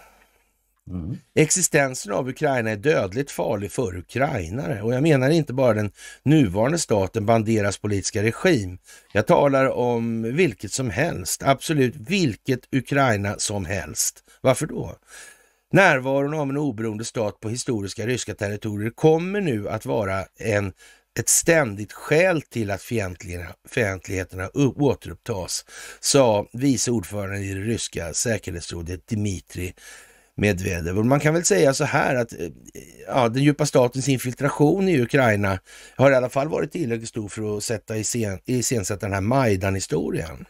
Mm. Existensen av Ukraina är dödligt farlig för ukrainare och jag menar inte bara den nuvarande staten Banderas politiska regim. Jag talar om vilket som helst, absolut vilket Ukraina som helst. Varför då? Närvaron av en oberoende stat på historiska ryska territorier kommer nu att vara en, ett ständigt skäl till att fientligheterna återupptas, sa vice ordförande i det ryska säkerhetsrådet Dmitri Medvedev. Och man kan väl säga så här att eh, ja, den djupa statens infiltration i Ukraina har i alla fall varit tillräckligt stor för att sätta iscen, iscensätta den här Majdan-historien.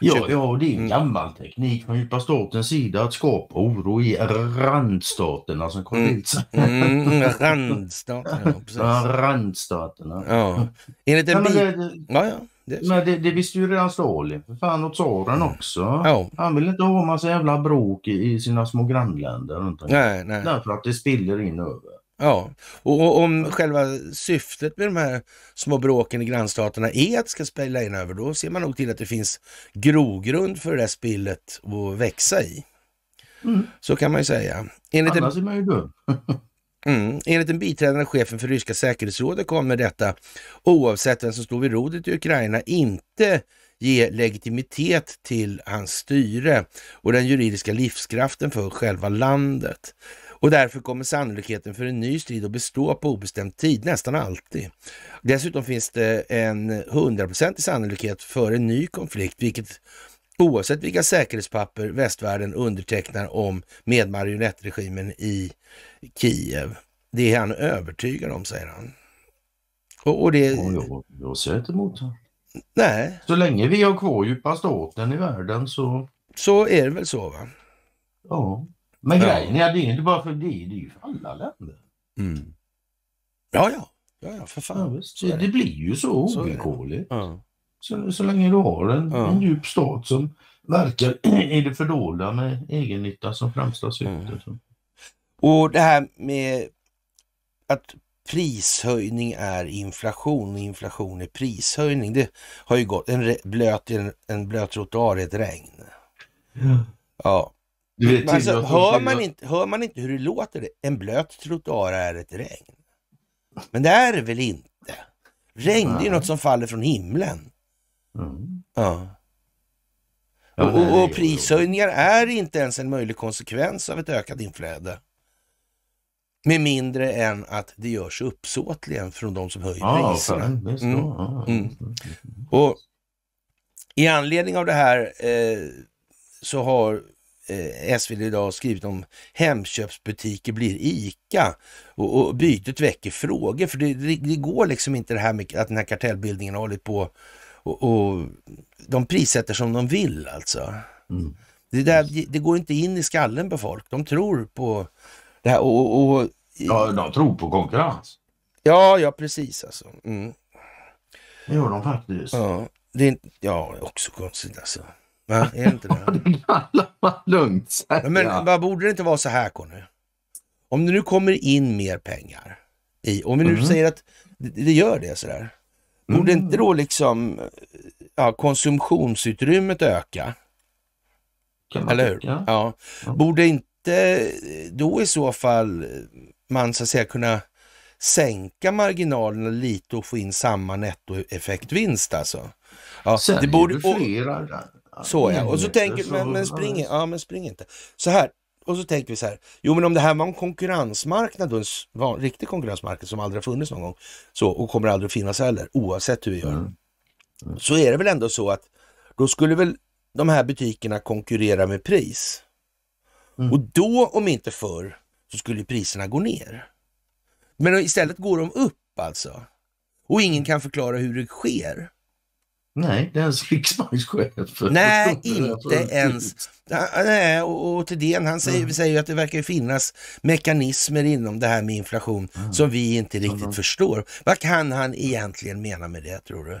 Ja, ja, det är en mm. gammal teknik från djupa statens sida att skapa oro i randstaterna som kommer Bildt mm. säger. Mm, randstaterna, Ja, randstaterna. Ja. Enligt en Nej, men, det, ja, ja. Det, men det, det visste ju redan Stalin för fan och tsaren mm. också. Ja. Han vill inte ha massa jävla bråk i, i sina små grannländer Nej, nej. Därför att det spiller in över. Ja, mm. och om själva syftet med de här små bråken i grannstaterna är att det ska spela in över, då ser man nog till att det finns grogrund för det där spillet att växa i. Mm. Så kan man ju säga. Enligt Annars en... är man ju dum. mm. Enligt den biträdande chefen för ryska säkerhetsrådet kommer detta, oavsett vem som står vid rodet i Ukraina, inte ge legitimitet till hans styre och den juridiska livskraften för själva landet och därför kommer sannolikheten för en ny strid att bestå på obestämd tid nästan alltid. Dessutom finns det en hundraprocentig sannolikhet för en ny konflikt, vilket oavsett vilka säkerhetspapper västvärlden undertecknar om med marionettregimen i Kiev. Det är han övertygad om, säger han. Och, och det... Ja, jag, jag säger inte emot det. Nej. Så länge vi har kvar djupa staten i världen så... Så är det väl så va? Ja. Men ja. grejen är att det är inte bara för det, det är ju för alla länder. Mm. Ja, ja. Ja, ja, för fan. Ja, det. det. blir ju så ovillkorligt. Så, så, så, länge du har en, en djup stat som verkar i det fördolda med egennytta som främsta syfte. Mm. Och det här med att prishöjning är inflation och inflation är prishöjning. Det har ju gått en blöt, en, en blöt trottoar i ett regn. Ja. ja. Vet, alltså, hör, man inte, hör man inte hur det låter? Det? En blöt trottoar är ett regn. Men det är det väl inte? Regn det är något som faller från himlen. Mm. Ja. och, och, och prishöjningar är inte ens en möjlig konsekvens av ett ökat inflöde. Med mindre än att det görs uppsåtligen från de som höjer ah, priserna. Mm. Mm. Och I anledning av det här eh, så har eh, SVT idag skrivit om hemköpsbutiker blir ICA och, och bytet väcker frågor. För det, det, det, går liksom inte det här med att den här kartellbildningen har hållit på och, och de prissätter som de vill alltså. Mm. Det, där, det går inte in i skallen på folk. De tror på det här och... och ja, de tror på konkurrens. Ja, ja precis alltså. Mm. Det gör de faktiskt. Ja, det är ja, också konstigt alltså. Va? Är det inte det? det kan man lugnt säga. Ja, men vad borde det inte vara så här Conny? Om det nu kommer in mer pengar, i, om vi nu mm. säger att det gör det sådär. Borde mm. inte då liksom ja, konsumtionsutrymmet öka? Kan Eller hur? Ja. ja. Borde inte då i så fall man så att säga kunna sänka marginalerna lite och få in samma nettoeffektvinst alltså? Ja, Säljer det borde, du flera? Så ja, och så tänker men, men spring, ja, men spring inte. Så här, och så tänker vi så här, jo men om det här var en konkurrensmarknad, en var, riktig konkurrensmarknad som aldrig har funnits någon gång så, och kommer aldrig att finnas heller, oavsett hur vi gör, mm. Mm. så är det väl ändå så att då skulle väl de här butikerna konkurrera med pris. Mm. Och då, om inte förr, så skulle priserna gå ner. Men istället går de upp alltså. Och ingen kan förklara hur det sker. Nej, det inte ens riksbankschef. Nej, inte ens. Nej, och, och Thedéen han säger, mm. säger att det verkar finnas mekanismer inom det här med inflation mm. som vi inte riktigt mm. förstår. Vad kan han egentligen mena med det tror du?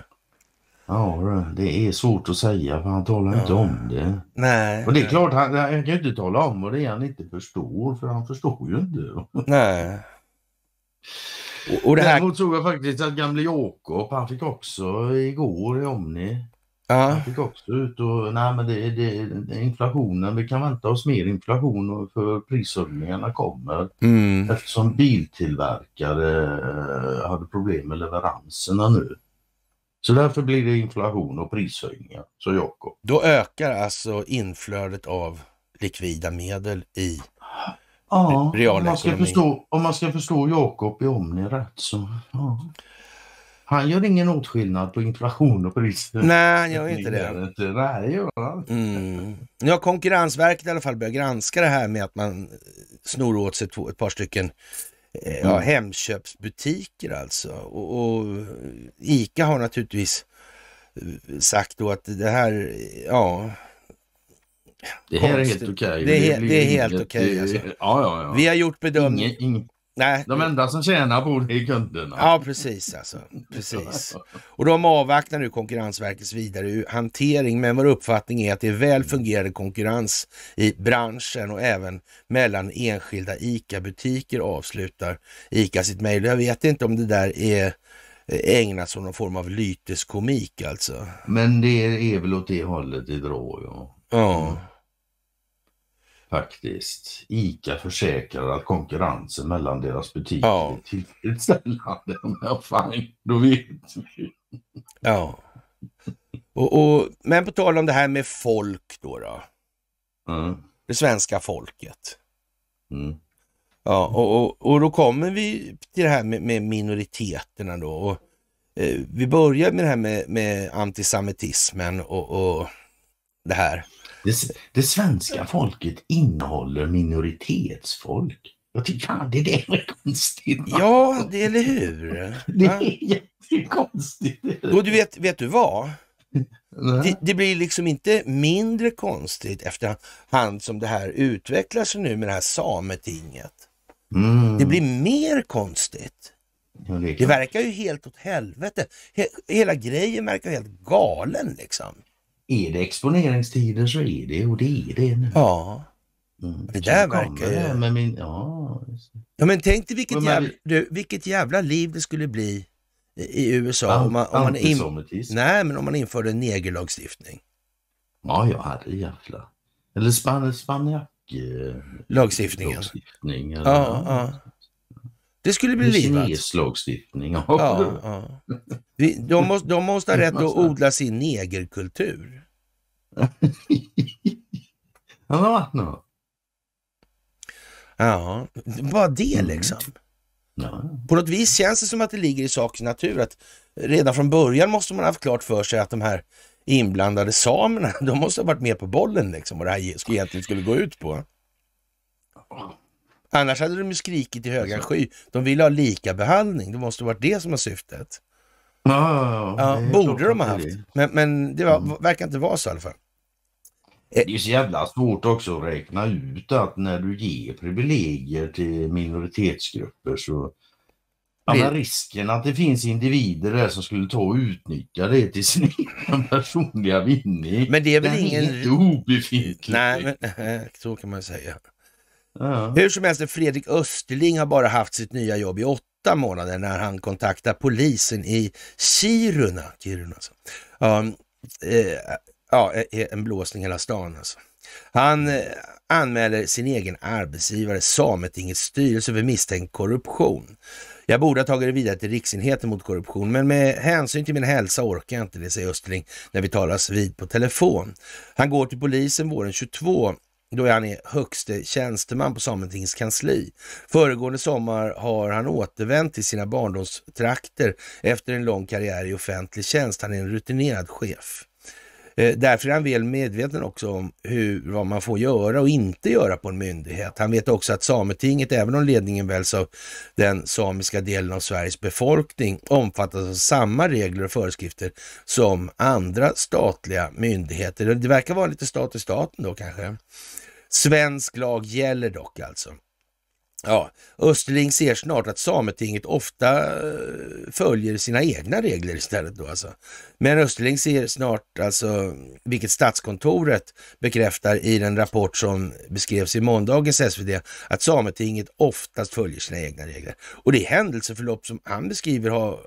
Ja, det är svårt att säga för han talar ja. inte om det. Nej. Och det är nej. klart, han, han kan ju inte tala om vad det är han inte förstår för han förstår ju inte. Nej. Och, och det här... Däremot såg jag faktiskt att gamle Jakob, han fick också igår i Omni. Ja. Han fick också ut och, nej men det, det, inflationen, vi kan vänta oss mer inflation för prishöjningarna kommer. Mm. Eftersom biltillverkare eh, hade problem med leveranserna nu. Så därför blir det inflation och prishöjningar, så Jakob. Då ökar alltså inflödet av likvida medel i Ja, om man, ska förstå, om man ska förstå Jakob i Omni rätt så... Ja. Han gör ingen åtskillnad på inflation och priser. Nej, han gör inte det. det. Nej, gör han mm. Ja, Konkurrensverket i alla fall börjat granska det här med att man snor åt sig ett par stycken eh, ja, mm. Hemköpsbutiker alltså. Och, och ICA har naturligtvis eh, sagt då att det här, ja, det här konstigt. är helt okej. Okay. Det, det, det, är helt okej. Okay, alltså. ja, ja, ja. Vi har gjort bedömningar. Nej. De enda som tjänar på det är kunderna. Ja, precis. Alltså. precis. Och de avvaktar nu Konkurrensverkets vidare hantering, men vår uppfattning är att det är väl mm. fungerande konkurrens i branschen och även mellan enskilda ICA-butiker, avslutar ICA sitt mejl. Jag vet inte om det där är ägnat som någon form av lyteskomik alltså. Men det är väl åt det hållet det drar, ja. Ja. Mm faktiskt. ICA försäkrar att konkurrensen mellan deras butiker ja. är tillfredsställande. Men fan, då vet vi. Ja. Och, och, men på tal om det här med folk då. då. Mm. Det svenska folket. Mm. Ja, och, och, och, då kommer vi till det här med, med minoriteterna då. Och, eh, vi börjar med det här med, med antisemitismen och, och det här. Det, det svenska folket innehåller minoritetsfolk. Jag tycker fan det där är konstigt. Man. Ja, det, eller hur? Det är jättekonstigt. Och du vet, vet du vad? Det, det, blir liksom inte mindre konstigt efterhand som det här utvecklar sig nu med det här sametinget. Mm. Det blir mer konstigt. Ja, det, det, verkar ju helt åt helvete. hela grejen verkar helt galen liksom är det exponeringstider så är det och det är det nu. Ja. Mm. Det där verkar ju... Ja, min... ja. ja men tänk dig vilket, men, jävla, men... Du, vilket jävla liv det skulle bli i USA An om man, om man, in... Nej, men om man införde en negerlagstiftning. Ja, jag hade jävla... Eller span spanjack... Lagstiftningen. Lagstiftning, alltså. eller... ja, ja. Det skulle bli livat. Kineslagstiftning, ja. ja, de, måste, de måste ha rätt att odla sin negerkultur. ja, bara det mm. liksom. På något vis känns det som att det ligger i sakens natur att redan från början måste man ha haft klart för sig att de här inblandade samerna, de måste ha varit med på bollen liksom vad det här egentligen skulle gå ut på. Annars hade de ju skrikit i högan sky. De ville ha lika behandling. Det måste varit det som var syftet. Oh, ja, borde de ha haft. Men, men det var, mm. verkar inte vara så i alla fall. Det är så jävla svårt också att räkna ut att när du ger privilegier till minoritetsgrupper så Ja, risken att det finns individer där som skulle ta och utnyttja det till sin egen personliga vinning. Men det är väl den ingen... är inte obefintlig. Nej, men, så kan man säga. Ja. Hur som helst, Fredrik Österling har bara haft sitt nya jobb i åtta månader när han kontaktar polisen i Kiruna. Kiruna alltså. ja, eh, ja, eh, eh, en blåsning hela stan alltså. Han anmäler sin egen arbetsgivare, Sametingets styrelse, för misstänkt korruption. Jag borde ha tagit det vidare till Riksenheten mot korruption, men med hänsyn till min hälsa orkar jag inte det, säger Österling när vi talas vid på telefon. Han går till polisen våren 22 då han är högste tjänsteman på Sametingets kansli. Föregående sommar har han återvänt till sina barndomstrakter efter en lång karriär i offentlig tjänst. Han är en rutinerad chef. Eh, därför är han väl medveten också om hur, vad man får göra och inte göra på en myndighet. Han vet också att Sametinget, även om ledningen väljs av den samiska delen av Sveriges befolkning, omfattas av samma regler och föreskrifter som andra statliga myndigheter. Det verkar vara lite stat i staten då kanske. Svensk lag gäller dock alltså. Ja, Österling ser snart att Sametinget ofta eh, följer sina egna regler istället då alltså. Men Österling ser snart alltså, vilket Statskontoret bekräftar i den rapport som beskrevs i måndagens SvD, att Sametinget oftast följer sina egna regler. Och det händelseförlopp som han beskriver har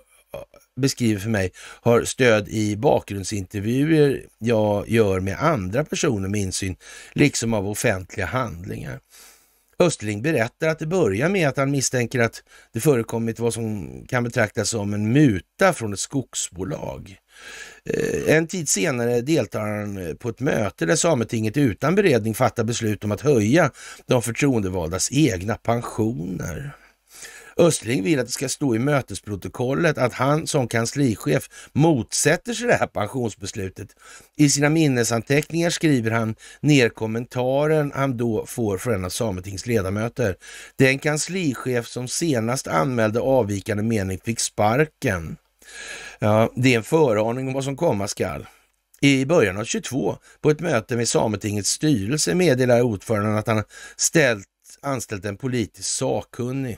beskriver för mig har stöd i bakgrundsintervjuer jag gör med andra personer med insyn, liksom av offentliga handlingar. Östling berättar att det börjar med att han misstänker att det förekommit vad som kan betraktas som en muta från ett skogsbolag. Eh, en tid senare deltar han eh, på ett möte där Sametinget utan beredning fattar beslut om att höja de förtroendevaldas egna pensioner. Östling vill att det ska stå i mötesprotokollet att han som kanslichef motsätter sig det här pensionsbeslutet. I sina minnesanteckningar skriver han ner kommentaren han då får från en av Sametings ledamöter. Den kanslichef som senast anmälde avvikande mening fick sparken. Ja, det är en föraning om vad som komma skall. I början av 22 på ett möte med Sametingets styrelse meddelar ordföranden att han ställt, anställt en politiskt sakkunnig.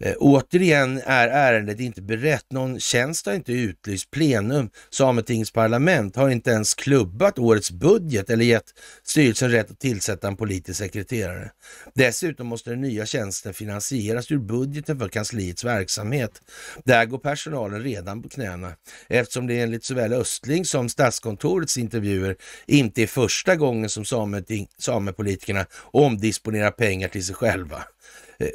Eh, återigen är ärendet inte berett, någon tjänst har inte utlyst, plenum, Sametingets parlament har inte ens klubbat årets budget eller gett styrelsen rätt att tillsätta en politisk sekreterare. Dessutom måste den nya tjänsten finansieras ur budgeten för kansliets verksamhet. Där går personalen redan på knäna eftersom det enligt såväl Östling som Statskontorets intervjuer inte är första gången som sameting, samepolitikerna omdisponerar pengar till sig själva. Eh,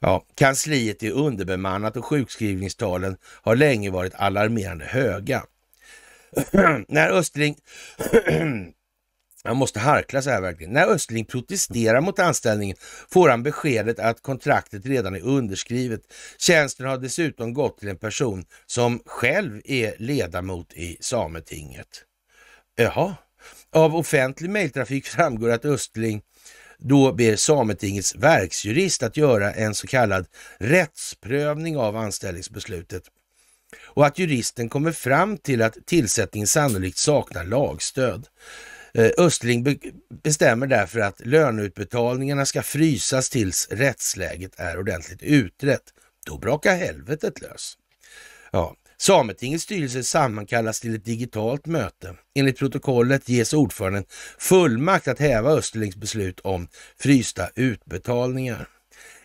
Ja, kansliet är underbemannat och sjukskrivningstalen har länge varit alarmerande höga. När Östling Han måste harkla så här verkligen. När Östling protesterar mot anställningen får han beskedet att kontraktet redan är underskrivet. Tjänsten har dessutom gått till en person som själv är ledamot i Sametinget. Jaha. Av offentlig mejltrafik framgår att Östling då ber Sametingets verksjurist att göra en så kallad rättsprövning av anställningsbeslutet och att juristen kommer fram till att tillsättningen sannolikt saknar lagstöd. Eh, Östling bestämmer därför att löneutbetalningarna ska frysas tills rättsläget är ordentligt utrett. Då brakar helvetet lös. Ja, Sametingets styrelse sammankallas till ett digitalt möte. Enligt protokollet ges ordföranden fullmakt att häva Österlings beslut om frysta utbetalningar.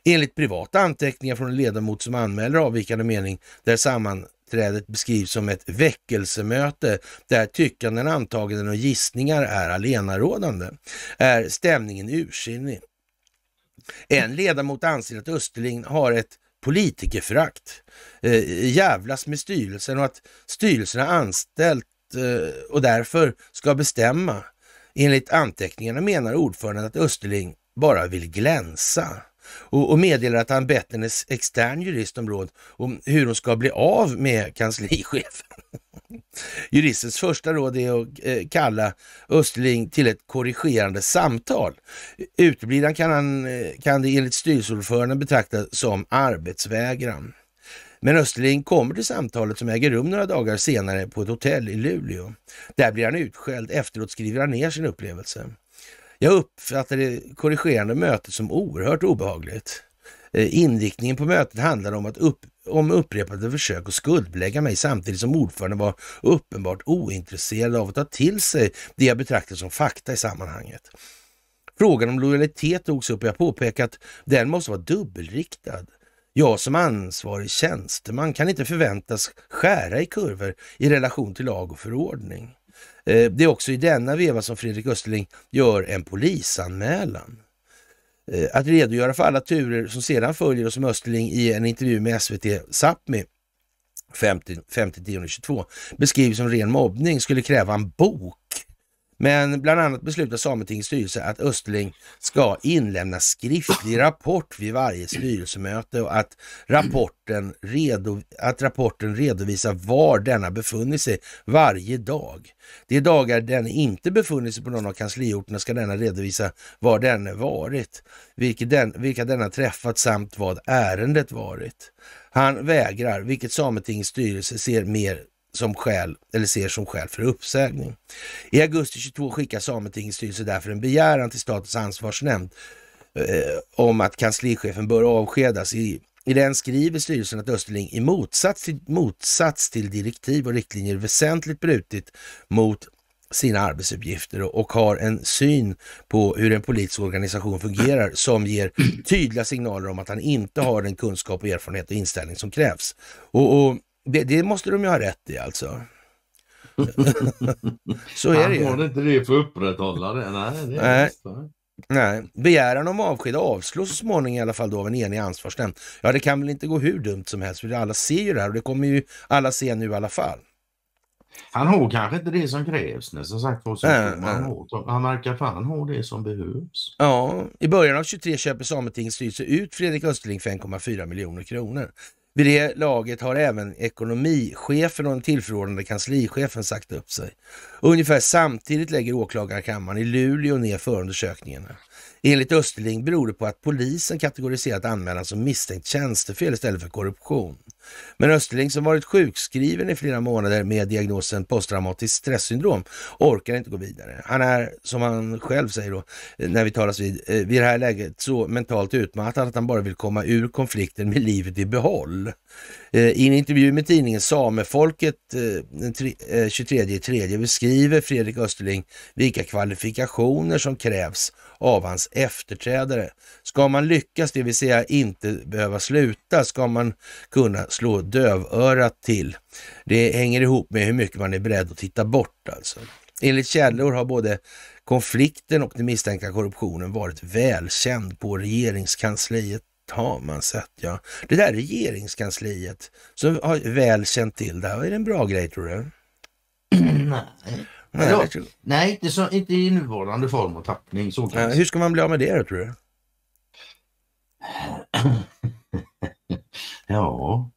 Enligt privata anteckningar från en ledamot som anmäler avvikande mening där sammanträdet beskrivs som ett väckelsemöte där tyckanden, antaganden och gissningar är allenarådande, är stämningen ursinnig. En ledamot anser att Österling har ett politikerförakt, eh, jävlas med styrelsen och att styrelsen har anställt eh, och därför ska bestämma. Enligt anteckningarna menar ordföranden att Österling bara vill glänsa och, och meddelar att han bett hennes extern jurist om råd om hur hon ska bli av med kanslichefen. Juristens första råd är att eh, kalla Österling till ett korrigerande samtal. Uteblir han kan, han eh, kan det enligt styrelseordföranden betraktas som arbetsvägran. Men Österling kommer till samtalet som äger rum några dagar senare på ett hotell i Luleå. Där blir han utskälld. Efteråt skriver han ner sin upplevelse. Jag uppfattar det korrigerande mötet som oerhört obehagligt. Eh, inriktningen på mötet handlade om att upp om upprepade försök att skuldbelägga mig samtidigt som ordföranden var uppenbart ointresserad av att ta till sig det jag betraktade som fakta i sammanhanget. Frågan om lojalitet togs upp och jag påpekade att den måste vara dubbelriktad. Jag som ansvarig tjänsteman kan inte förväntas skära i kurvor i relation till lag och förordning. Eh, det är också i denna veva som Fredrik Österling gör en polisanmälan. Eh, att redogöra för alla turer som sedan följer och som Österling i en intervju med SVT Sápmi 50-10-22 beskrivs som ren mobbning skulle kräva en bok men bland annat beslutar Sametingets styrelse att Östling ska inlämna skriftlig rapport vid varje styrelsemöte och att rapporten, redo, att rapporten redovisar var denna befunnit sig varje dag. De dagar den inte befunnit sig på någon av kansliorterna ska denna redovisa var den varit, vilka, den, vilka denna träffat samt vad ärendet varit. Han vägrar, vilket Sametingets styrelse ser mer som skäl, eller ser som skäl för uppsägning. I augusti 22 skickar Sametingets styrelse därför en begäran till Statens ansvarsnämnd eh, om att kanslichefen bör avskedas. I, I den skriver styrelsen att Österling i motsats till, motsats till direktiv och riktlinjer väsentligt brutit mot sina arbetsuppgifter och, och har en syn på hur en politisk organisation fungerar som ger tydliga signaler om att han inte har den kunskap och erfarenhet och inställning som krävs. och, och det, det, måste de ju ha rätt i alltså. så är det ju. Han har inte det för att upprätthålla det. Nej, det Nej. Nej. Begäran om avsked avslås så småningom i alla fall då av en enig ansvarsnämnd. Ja, det kan väl inte gå hur dumt som helst, för alla ser ju det här och det kommer ju alla se nu i alla fall. Han har kanske inte det som krävs, nej, som sagt var. han, verkar fan ha det som behövs. Ja, i början av 23 köper Sametingets styrelse ut Fredrik Österling 5,4 miljoner kronor. Vid det laget har även ekonomichefen och den tillförordnade kanslichefen sagt upp sig. Ungefär samtidigt lägger åklagarkammaren i Luleå ner förundersökningarna. Enligt Österling beror det på att polisen kategoriserat anmälan som misstänkt tjänstefel istället för korruption. Men Österling som varit sjukskriven i flera månader med diagnosen posttraumatiskt stresssyndrom orkar inte gå vidare. Han är, som han själv säger då, när vi talas vid, eh, vid det här läget så mentalt utmattad att han bara vill komma ur konflikten med livet i behåll. Eh, I en intervju med tidningen Samefolket den 23 3 beskriver Fredrik Österling vilka kvalifikationer som krävs av hans efterträdare. Ska man lyckas, det vill säga inte behöva sluta, ska man kunna slå dövörat till. Det hänger ihop med hur mycket man är beredd att titta bort alltså. Enligt källor har både konflikten och den misstänkta korruptionen varit välkänd på regeringskansliet har man sett ja. Det där regeringskansliet som har väl känt till det här, är det en bra grej tror du? Nej. Nej, Eller, jag nej inte, så, inte i nuvarande form och tappning. Så kan hur ska man bli av med det då, tror du? ja,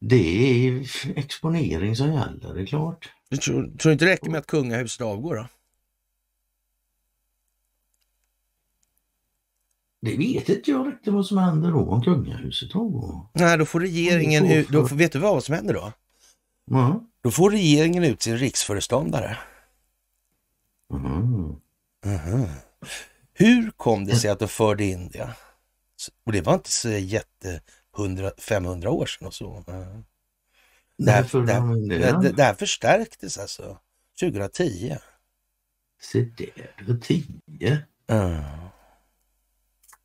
det är exponering som gäller, det är klart. Du tror, tror inte det räcker med att kungahuset avgår då? Det vet inte jag riktigt vad som händer då om kungahuset avgår. Nej, då får regeringen... Då då får, vet du vad som händer då? Mm. Då får regeringen ut sin riksföreståndare. Mm. Mm. Hur kom det sig att de förde in det? Och det var inte så jätte 100, 500 år sedan och så. Mm. Det, här, det, det, det här förstärktes alltså 2010. Se där, 10. Mm.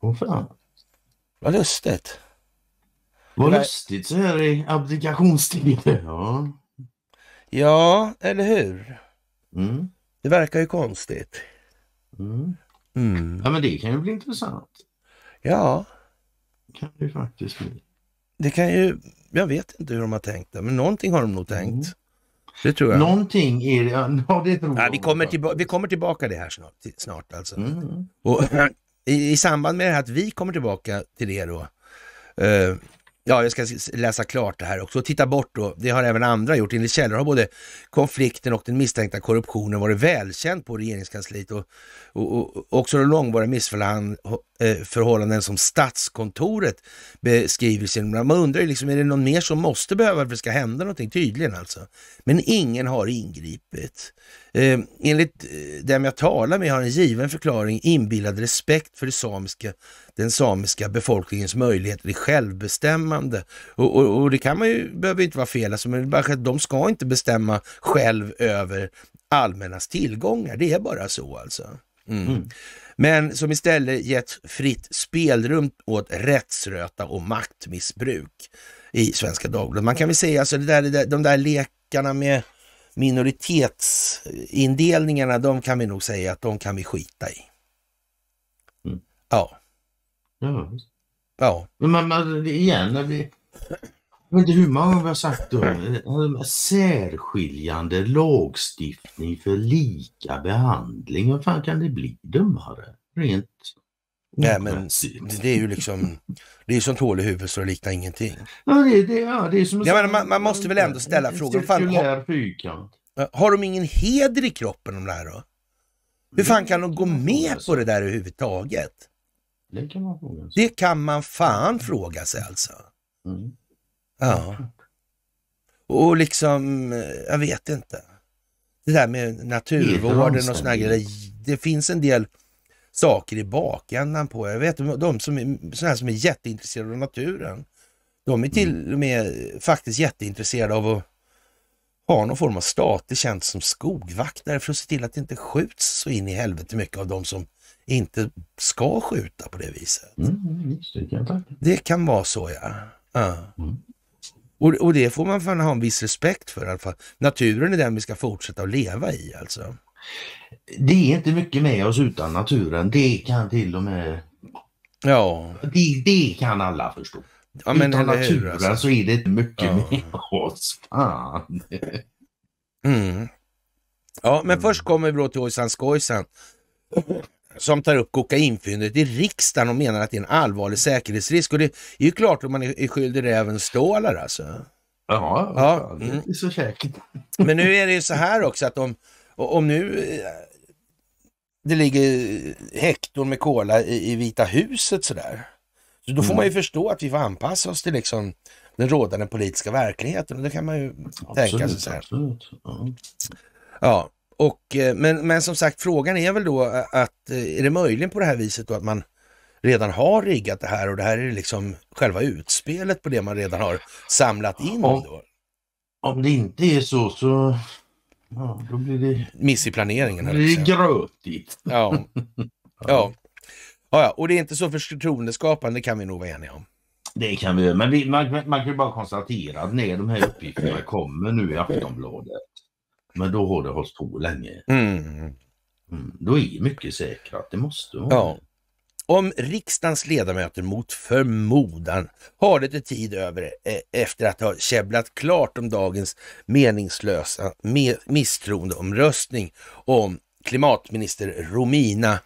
Åh fan. Vad lustigt. Vad lustigt så här i abdikationstider. Ja. Ja, eller hur? Mm. Det verkar ju konstigt. Mm. Mm. Ja, men det kan ju bli intressant. Ja. Det kan det ju faktiskt bli. Det kan ju, jag vet inte hur de har tänkt det, men någonting har de nog tänkt. Mm. Det tror jag. Någonting är det, ja, det tror ja, vi, kommer tillba- vi kommer tillbaka det här snart, snart alltså. Mm. Och, i, i, samband med det här att vi kommer tillbaka till det då, eh, Ja, jag ska läsa klart det här också. och Titta bort då, det har även andra gjort. Enligt källor har både konflikten och den misstänkta korruptionen varit välkänd på regeringskansliet och, och, och också de långvariga missförhållanden eh, som Statskontoret beskriver. Sin. Man undrar ju liksom, är det någon mer som måste behöva för att det ska hända någonting? Tydligen alltså. Men ingen har ingripit. Ehm, enligt eh, dem jag talar med har en given förklaring inbillad respekt för det samiska den samiska befolkningens möjligheter till självbestämmande. Och, och, och, det kan man ju, behöver inte vara fel, alltså, men bara, de ska inte bestämma själv över allmännas tillgångar. Det är bara så alltså. Mm. Mm. Men som istället gett fritt spelrum åt rättsröta och maktmissbruk i Svenska Dagbladet. Man kan väl säga alltså de där lekarna med minoritetsindelningarna, de kan vi nog säga att de kan vi skita i. Mm. Ja. Ja. Mm. ja. Men, men igen, vi, jag vet inte hur många gånger vi har sagt mm. det. Särskiljande lagstiftning för lika behandling. Hur fan kan det bli dummare? Rent... Nej men det är ju liksom, det är som tål i huvudet så det liknar ingenting. Ja det, det, ja, det är som... Ja, men man, man måste väl ändå ställa frågan. Fan, har, har de ingen heder i kroppen de där då? Hur fan kan de gå mm. med på det där överhuvudtaget? Det kan man fråga sig. Det kan man fan mm. fråga sig alltså. Mm. Ja. Och liksom, eh, jag vet inte. Det där med naturvården och sådana grejer. Det finns en del saker i bakändan på. Jag vet de som är, såna som är jätteintresserade av naturen. De är till mm. och med faktiskt jätteintresserade av att ha någon form av statlig tjänst som skogvaktare för att se till att det inte skjuts så in i helvete mycket av de som inte ska skjuta på det viset. Mm, det. kan vara så ja. ja. Mm. Och, och, det får man fan ha en viss respekt för i alla fall. Naturen är den vi ska fortsätta att leva i alltså. Det är inte mycket med oss utan naturen. Det kan till och med... Ja. Det, det kan alla förstå. Ja, men utan naturen hur, alltså. så är det inte mycket ja. med oss. Fan. Mm. Ja, men mm. först kommer vi då till Ojsan Skojsan som tar upp kokainfyndet i riksdagen och menar att det är en allvarlig säkerhetsrisk. Och det är ju klart att man är skyldig räven stålar alltså. Jaha, ja, mm. det är så säkert. Men nu är det ju så här också att om, om nu eh, det ligger hektor med kola i, i Vita huset sådär. Så då får mm. man ju förstå att vi får anpassa oss till liksom den rådande politiska verkligheten. Och det kan man ju absolut, tänka sig. Så här. Absolut. Ja. ja. Och, eh, men, men som sagt, frågan är väl då att eh, är det möjligen på det här viset då att man redan har riggat det här och det här är liksom själva utspelet på det man redan har samlat in? Om, då? om det inte är så så ja, då blir det miss i planeringen. Då blir det grötigt. Ja. ja. Ja, och det är inte så förtroendeskapande kan vi nog vara eniga om. Det kan vi, men vi, man, man kan ju bara konstatera att när de här uppgifterna kommer nu i Aftonbladet men då har det hållit på länge. Mm. Mm. Då är mycket säkrat, det måste vara. Ja. Om riksdagens ledamöter mot förmodan har lite tid över eh, efter att ha käbblat klart om dagens meningslösa misstroendeomröstning om klimatminister Romina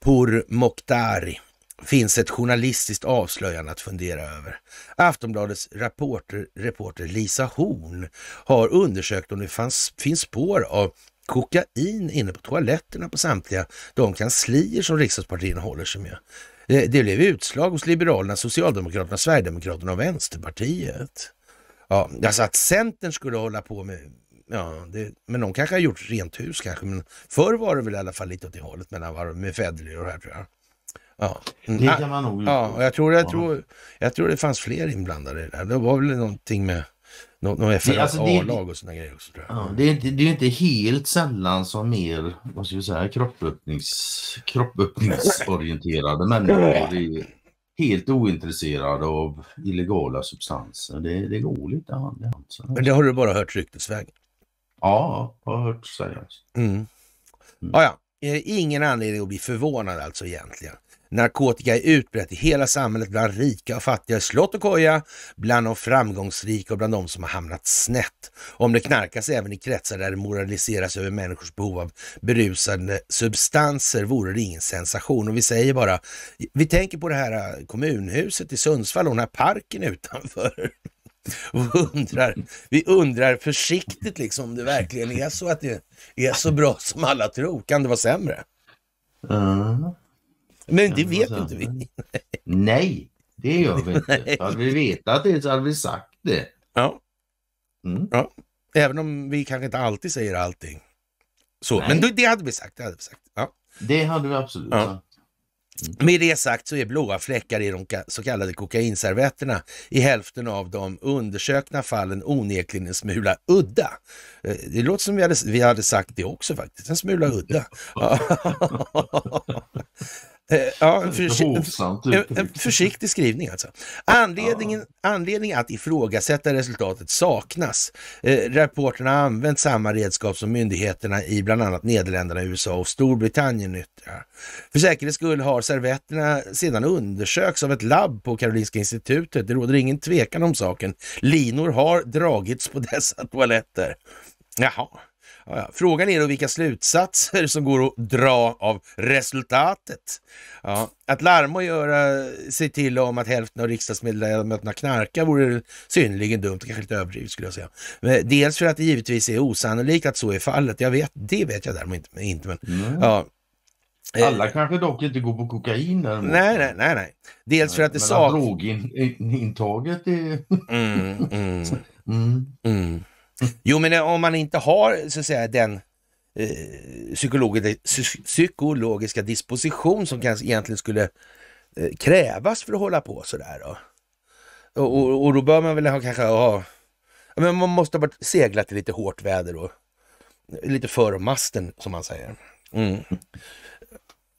Pourmokhtari finns ett journalistiskt avslöjande att fundera över. Aftonbladets reporter, reporter Lisa Horn har undersökt om det fanns, finns spår av kokain inne på toaletterna på samtliga de kanslier som riksdagspartierna håller sig med. Det blev utslag hos Liberalerna, Socialdemokraterna, Sverigedemokraterna och Vänsterpartiet. Ja, alltså att Centern skulle hålla på med, ja, det, men de kanske har gjort rent hus kanske, men förr var det väl i alla fall lite åt det hållet med Federley och det här tror jag. Ja. Det mm. kan man nog Ja, och jag tror, jag, tror, jag tror det fanns fler inblandade i det där. Det var väl någonting med något nå FRA-lag alltså, och sådana grejer också. Tror jag. Ja, det, är inte, det är inte helt sällan som mer, vad ska jag säga, kroppöppnings, kroppöppningsorienterade människor är helt ointresserade av illegala substanser. Det, det går lite hand i hand. Men det har du bara hört ryktesvägen? Ja, jag har hört sägas. Mm. Mm. Ah, ja. Eh, ingen anledning att bli förvånad alltså egentligen. Narkotika är utbrett i hela samhället, bland rika och fattiga, i slott och koja, bland de framgångsrika och bland de som har hamnat snett. Om det knarkas även i kretsar där det moraliseras över människors behov av berusande substanser vore det ingen sensation. Och vi säger bara, vi tänker på det här äh, kommunhuset i Sundsvall och den här parken utanför. Och undrar, vi undrar försiktigt liksom om det verkligen är så att det är så bra som alla tror. Kan det vara sämre? Mm. Men det vet inte vi. Nej, det gör vi inte. Hade vi vetat det så hade vi sagt det. Ja. Mm. ja. Även om vi kanske inte alltid säger allting. Så, men det hade vi sagt. Det hade vi, sagt. Ja. Det hade vi absolut ja. sagt. Mm. Med det sagt så är blåa fläckar i de så kallade kokainservetterna i hälften av de undersökna fallen onekligen en smula udda. Eh, det låter som vi hade, vi hade sagt det också faktiskt, en smula udda. Eh, ja, en, försi- en, en, försiktig skrivning alltså. Anledningen, ja. anledningen att ifrågasätta resultatet saknas. Eh, rapporterna har använt samma redskap som myndigheterna i bland annat Nederländerna, USA och Storbritannien nyttjar. För säkerhets skull har servetterna sedan undersökts av ett labb på Karolinska institutet. Det råder ingen tvekan om saken. Linor har dragits på dessa toaletter. Jaha. Ja, frågan är då vilka slutsatser som går att dra av resultatet. Ja, att larma och göra sig till om att hälften av riksdagsledamöterna knarkar vore synnerligen dumt, kanske lite överdrivet skulle jag säga. Men dels för att det givetvis är osannolikt att så är fallet. Jag vet, det vet jag däremot inte. inte men, mm. ja, eh, alla kanske dock inte går på kokain däremot. Nej, nej, nej. nej. Dels för att det saknas... Drogin, drogintaget är... mm, mm, mm. mm. Jo, men om man inte har så att säga den eh, psykologiska, disposition som kanske egentligen skulle eh, krävas för att hålla på sådär då. Och, och, och, då bör man väl ha kanske ha, men man måste ha seglat i lite hårt väder då. Eh, lite för masten som man säger. Mm.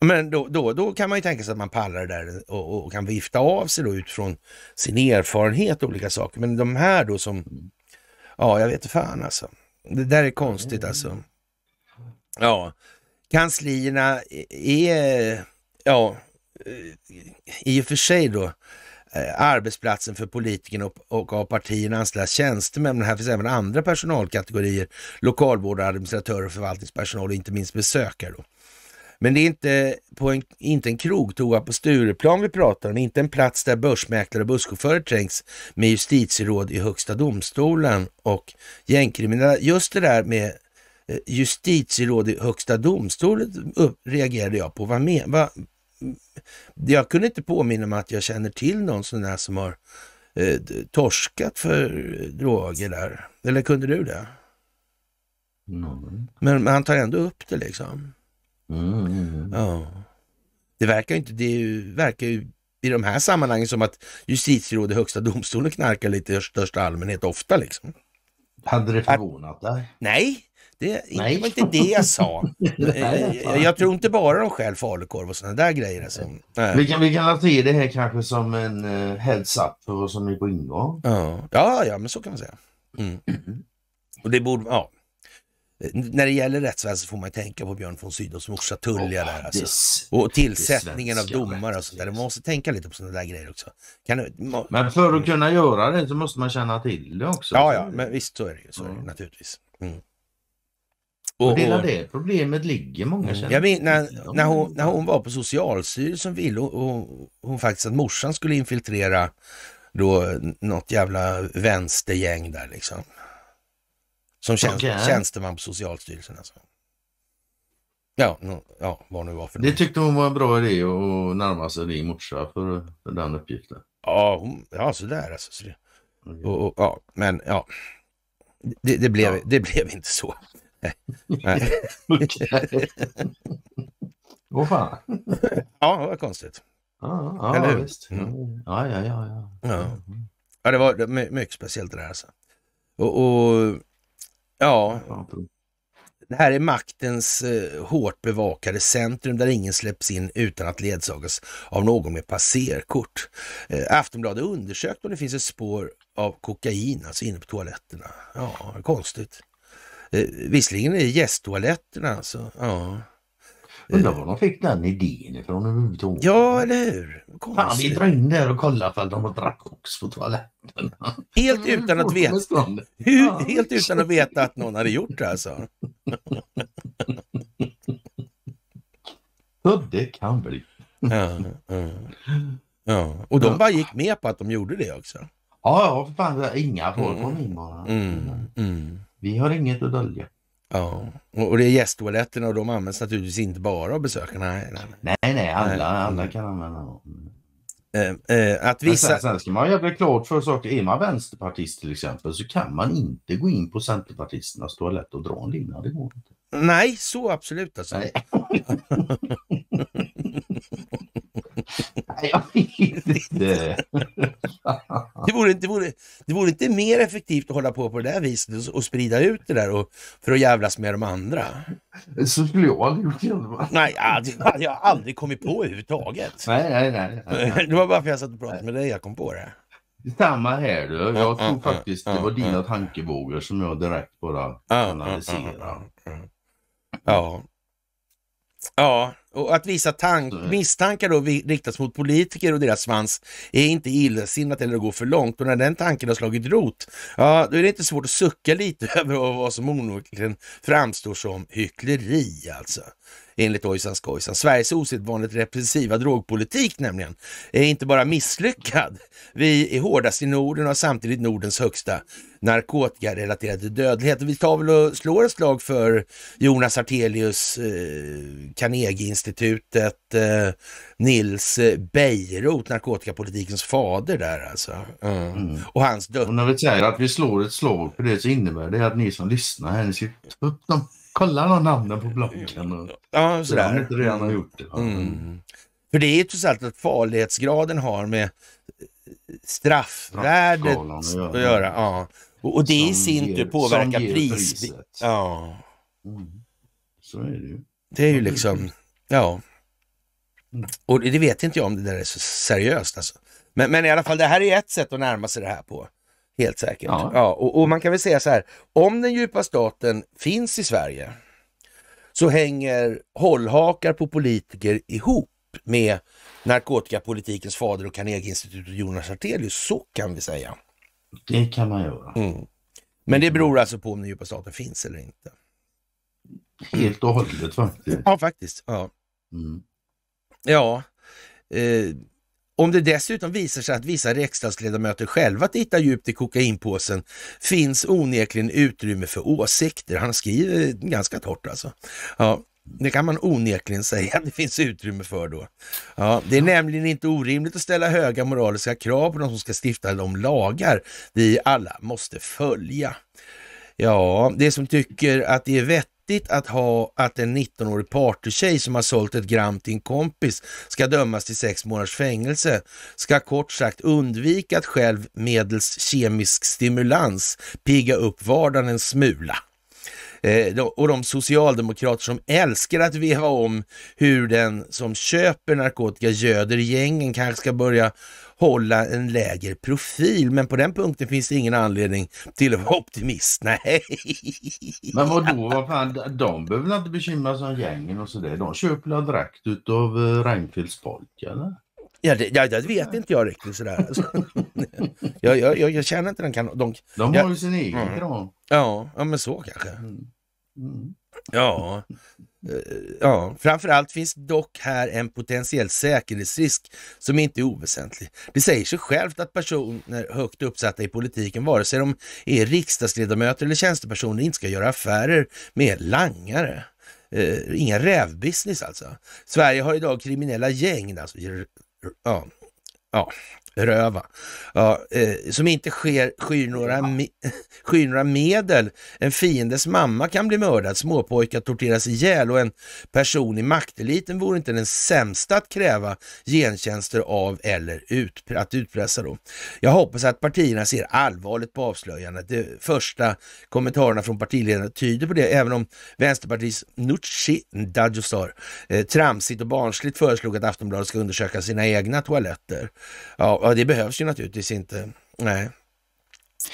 Men då, då, då kan man ju tänka sig att man pallar det där och, och, kan vifta av sig då utifrån sin erfarenhet och olika saker. Men de här då som Ja, jag vet fan alltså. Det där är konstigt alltså. Mm. Ja, kanslierna är, ja, i och för sig då eh, arbetsplatsen för politikerna och, av partierna anställda tjänstemän, men här finns även andra personalkategorier, lokalvårdare, administratörer, förvaltningspersonal och inte minst besökare. Då. Men det är inte, på en, inte en krogtoa på Stureplan vi pratar om, inte en plats där börsmäklare och busschaufförer trängs med justitieråd i Högsta domstolen och gängkriminella. Just det där med eh, justitieråd i Högsta domstolen upp, reagerade jag på. Vad men, vad, mm, jag kunde inte påminna mig att jag känner till någon sån där som har eh, torskat för droger där. Eller kunde du det? Mm. Men, men han tar ändå upp det liksom. Mm. Ja. Det verkar ju inte, det verkar ju i de här sammanhangen som att justitieråd i Högsta domstolen knarkar lite i största allmänhet ofta liksom. Hade det förvånat dig? Nej, det, Nej. var inte det jag sa. jag, jag, tror inte bara de stjäl falukorv och sådana där grejer. Alltså. Vi kan, vi kan se det här kanske som en uh, eh, heads-up för vad som är på ingång. Ja. ja, ja, men så kan man säga. Mm. Och det borde, ja. Eh, när det gäller rättsväsendet får man tänka på Björn von Sydows morsa Tullia oh, där. Alltså. och tillsättningen av domare och sånt där. Man måste tänka lite på sådana där grejer också. Du, Men för att kunna göra det så måste man känna till det också. Ja, ja, men visst så är det ju. Så mm. det, naturligtvis. Mm. Och, det är det problemet ligger, många mm. känner jag men, när, när, hon, när hon var på Socialstyrelsen ville hon, hon, hon faktiskt att morsan skulle infiltrera då något jävla vänstergäng där liksom. Som tjänst, okay. tjänsteman på Socialstyrelsen. Alltså. Ja, no, ja, vad nu var för Det tyckte hon var en bra idé att närma sig din morsa för, den uppgiften. Ja, hon, ja sådär alltså. Så det, okay. och, och, ja, men ja, det, det blev, ja. det blev inte så. Åh oh, fan. ja, det var konstigt. Ja, ja, visst. Mm. Ja, ja, ja, ja. ja. Mm. ja det var mycket speciellt det där alltså. Och, och Ja. Det här är maktens eh, hårt bevakade centrum där ingen släpps in utan att ledsagas av någon med passerkort. Eh, Aftonbladet undersökt om det finns ett spår av kokain alltså inne på toaletterna. Ja, konstigt. Eh, visserligen är det gästtoaletterna alltså. Ja. Undrar eh. var de fick den idén ifrån överhuvudtaget. Ja, eller hur? Fan, vi drar in där och kollar för att de har drack koks på toaletten. Helt utan att veta. Hur, helt utan att veta att någon hade gjort det alltså. Så det kan bli. Ja, ja, ja. Och de bara gick med på att de gjorde det också. Ja, för fan, inga folk mm. kom in bara. Mm. Mm. Vi har inget att dölja. Ja, och det är gästtoaletterna och de används naturligtvis inte bara av besökarna. Nej, nej, nej alla, alla kan använda dem. Eh, eh, att vissa... Sen, sen, ska man göra klart för saker. Är man vänsterpartist till exempel så kan man inte gå in på Centerpartisternas toalett och dra en lina. Det går inte. Nej, så absolut alltså. Nej. Nej, jag vet inte. det, vore, det, vore, det vore inte mer effektivt att hålla på på det där viset och, och sprida ut det där och, för att jävlas med de andra. Så skulle jag aldrig gjort det. Nej, det hade jag aldrig kommit på överhuvudtaget. Nej, nej, nej, nej, nej. Det var bara för att jag satt och pratade med dig jag kom på det. Samma här du. Jag tror faktiskt det var dina tankevågor som jag direkt bara analyserade. ja, Ja, och att vissa tank, mm. misstankar då riktas mot politiker och deras svans är inte illasinnat eller går för långt och när den tanken har slagit rot, ja då är det inte svårt att sucka lite över vad som onekligen framstår som hyckleri alltså enligt Ojsan Skojsan. Sveriges osedvanligt repressiva drogpolitik nämligen är inte bara misslyckad. Vi är hårdast i Norden och har samtidigt Nordens högsta narkotikarelaterade dödlighet. Vi tar väl och slår ett slag för Jonas Artelius, eh, Carnegieinstitutet, eh, Nils eh, Beirot, narkotikapolitikens fader där alltså. Mm. Mm. Och hans död. Och när vi säger att vi slår ett slag för det så innebär det att ni som lyssnar här, ni ska ta upp dem Kolla någon namnen på blocken. Och, ja, sådär. Om inte redan gjort det. Mm. För det är ju trots allt att farlighetsgraden har med eh, straffvärdet att göra. göra. Ja. Och, och det som i sin tur påverkar pris. Ja. Mm. Så är det ju. Det är ju liksom, mm. ja. Och det vet inte jag om det där är så seriöst alltså. Men, men i alla fall, det här är ett sätt att närma sig det här på. Helt säkert. Ja. ja och, och, man kan väl säga så här, om den djupa staten finns i Sverige så hänger hållhakar på politiker ihop med narkotikapolitikens fader och Carnegieinstitutet Jonas Artelius. Så kan vi säga. Det kan man göra. Mm. Men det beror alltså på om den djupa staten finns eller inte. Helt och hållet faktiskt. Ja, faktiskt. Ja. Mm. ja eh, om det dessutom visar sig att vissa riksdagsledamöter själva tittar djupt i kokainpåsen finns onekligen utrymme för åsikter. Han skriver ganska torrt alltså. Ja, det kan man onekligen säga att det finns utrymme för då. Ja, det är nämligen inte orimligt att ställa höga moraliska krav på de som ska stifta de lagar vi alla måste följa. Ja, det som tycker att det är vettigt vettigt att ha att en 19-årig partytjej som har sålt ett gram till en kompis ska dömas till sex månaders fängelse ska kort sagt undvika att själv medels kemisk stimulans pigga upp vardagen en smula. Eh, och de socialdemokrater som älskar att veva om hur den som köper narkotika göder gängen kanske ska börja hålla en lägre profil. Men på den punkten finns det ingen anledning till att vara optimist. Nej. Men vadå, vad fan, de behöver inte bekymra sig om gängen och sådär. De köper väl direkt utav eh, Reinfeldts folk eller? Ja, det, ja, det vet inte jag riktigt sådär. Alltså. jag, jag, jag, jag känner inte den kan... De, de har ju sin egen mm. kran. Ja, ja, men så kanske. Mm. mm. Ja. Eh, ja, framförallt finns dock här en potentiell säkerhetsrisk som inte är oväsentlig. Det säger sig självt att personer högt uppsatta i politiken, vare sig de är riksdagsledamöter eller tjänstepersoner, inte ska göra affärer med langare. Uh, eh, ingen rävbusiness alltså. Sverige har idag kriminella gäng, alltså Er, oh, oh, röva. Ja, eh, som inte sker, skyr, några me, skyr några medel. En fiendes mamma kan bli mördad, småpojkar torteras ihjäl och en person i makteliten vore inte den sämsta att kräva gentjänster av eller ut, att utpressa. Då. Jag hoppas att partierna ser allvarligt på avslöjandet. De första kommentarerna från partiledarna tyder på det, även om Vänsterpartiets Nooshi Dadgostar eh, tramsigt och barnsligt föreslog att Aftonbladet ska undersöka sina egna toaletter. Ja, Ja, det behövs ju naturligtvis inte. Nej.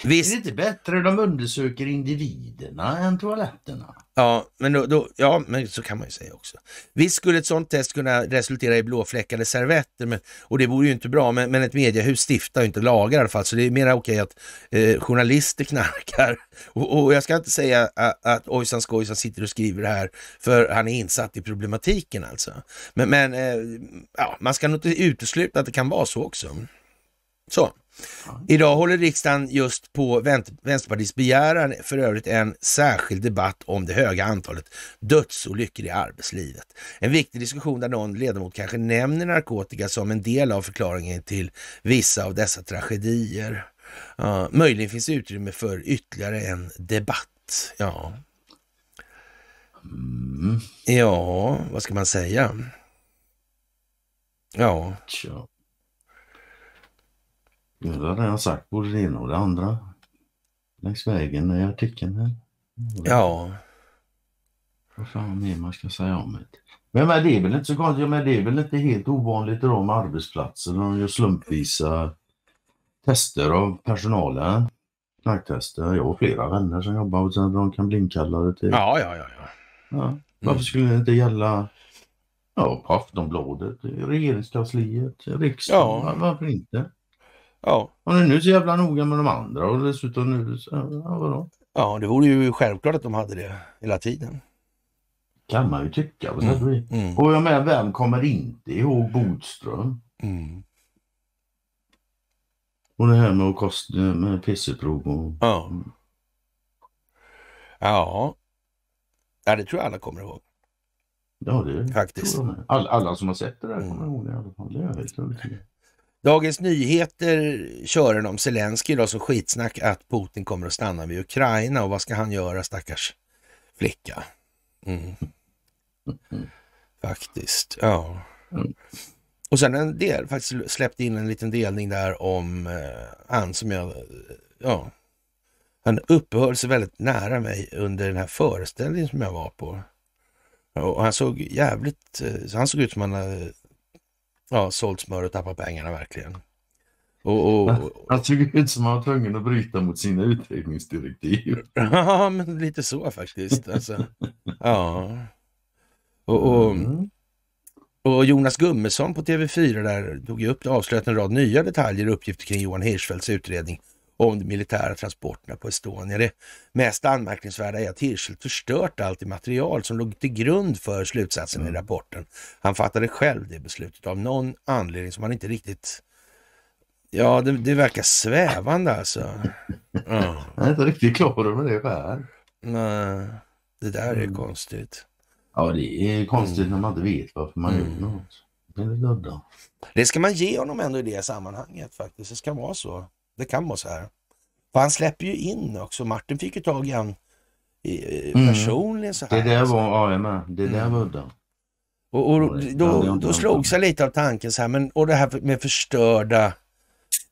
Visst. Är det inte bättre att de undersöker individerna än toaletterna? Ja, men, då, då, ja, men så kan man ju säga också. Visst skulle ett sådant test kunna resultera i blåfläckade servetter men, och det vore ju inte bra, men, men ett mediehus stiftar ju inte lagar i alla fall, så det är mer okej att eh, journalister knarkar. Och, och, jag ska inte säga att, att ojsan skojsan sitter och skriver det här, för han är insatt i problematiken alltså. Men, men eh, ja, man ska nog inte utesluta att det kan vara så också. Så. Idag håller riksdagen just på Vänsterpartiets begäran för övrigt en särskild debatt om det höga antalet dödsolyckor i arbetslivet. En viktig diskussion där någon ledamot kanske nämner narkotika som en del av förklaringen till vissa av dessa tragedier. Uh, möjligen finns utrymme för ytterligare en debatt. Ja. Mm. ja, vad ska man säga? Ja. Tja. Det har jag sagt både det ena och det andra längs vägen i artikeln. Här. Ja. Vad fan mer man ska säga om det? Men, det är väl inte så konstigt, men det är väl inte helt ovanligt i de arbetsplatser de gör slumpvisa tester av personalen. Knarktester. Jag har flera vänner som jobbar och de kan bli inkallade till... Ja, ja, ja. ja. ja. Varför mm. skulle det inte gälla ja, på Aftonbladet, Regeringskansliet, riksdagen? Ja. Varför inte? Ja. Om du nu är så jävla noga med de andra och dessutom nu... Så, ja, vadå? ja, det vore ju självklart att de hade det hela tiden. Kan man ju tycka. Och, mm. mm. och jag menar, vem kommer inte ihåg Bodström? Mm. Och det här med, att kost, med pisseprov och... Ja. Ja. ja, det tror jag alla kommer ihåg. Ja, det Faktiskt. Tror jag. Alla, alla som har sett det där mm. kommer ihåg det i alla fall. Det är jag helt övertygad Dagens Nyheter kör en om Zelenskyj idag, så skitsnack att Putin kommer att stanna vid Ukraina och vad ska han göra stackars flicka? Mm. Faktiskt, ja. Och sen en del, faktiskt släppte in en liten delning där om eh, han som jag, ja, han uppehöll sig väldigt nära mig under den här föreställningen som jag var på. Och han såg jävligt, eh, han såg ut som han hade Ja, sålt smör och tappat pengarna verkligen. Och, och, Han såg ut som han var tvungen att bryta mot sina utredningsdirektiv. Ja, men lite så faktiskt. Alltså, ja. Och, och, mm. och, Jonas Gummesson på TV4 där tog ju upp avslöjat en rad nya detaljer och uppgifter kring Johan Hirschfeldts utredning om de militära transporterna på Estonia. Det mest anmärkningsvärda är att Hirschel förstört allt det material som låg till grund för slutsatsen mm. i rapporten. Han fattade själv det beslutet av någon anledning som han inte riktigt... Ja, det, det verkar svävande alltså. Ja. Jag är inte riktigt klar över det där. Nej, det där är mm. konstigt. Ja, det är konstigt mm. när man inte vet varför man mm. gjort något. Det, det ska man ge honom ändå i det sammanhanget faktiskt. Det ska vara så. Det kan vara så här. För han släpper ju in också. Martin fick ju tag i han i, mm. personligen så här. Det där var, ja jag med. Det där mm. var udda. Och, och, då, då, då slogs jag lite av tanken så här, men, och det här med förstörda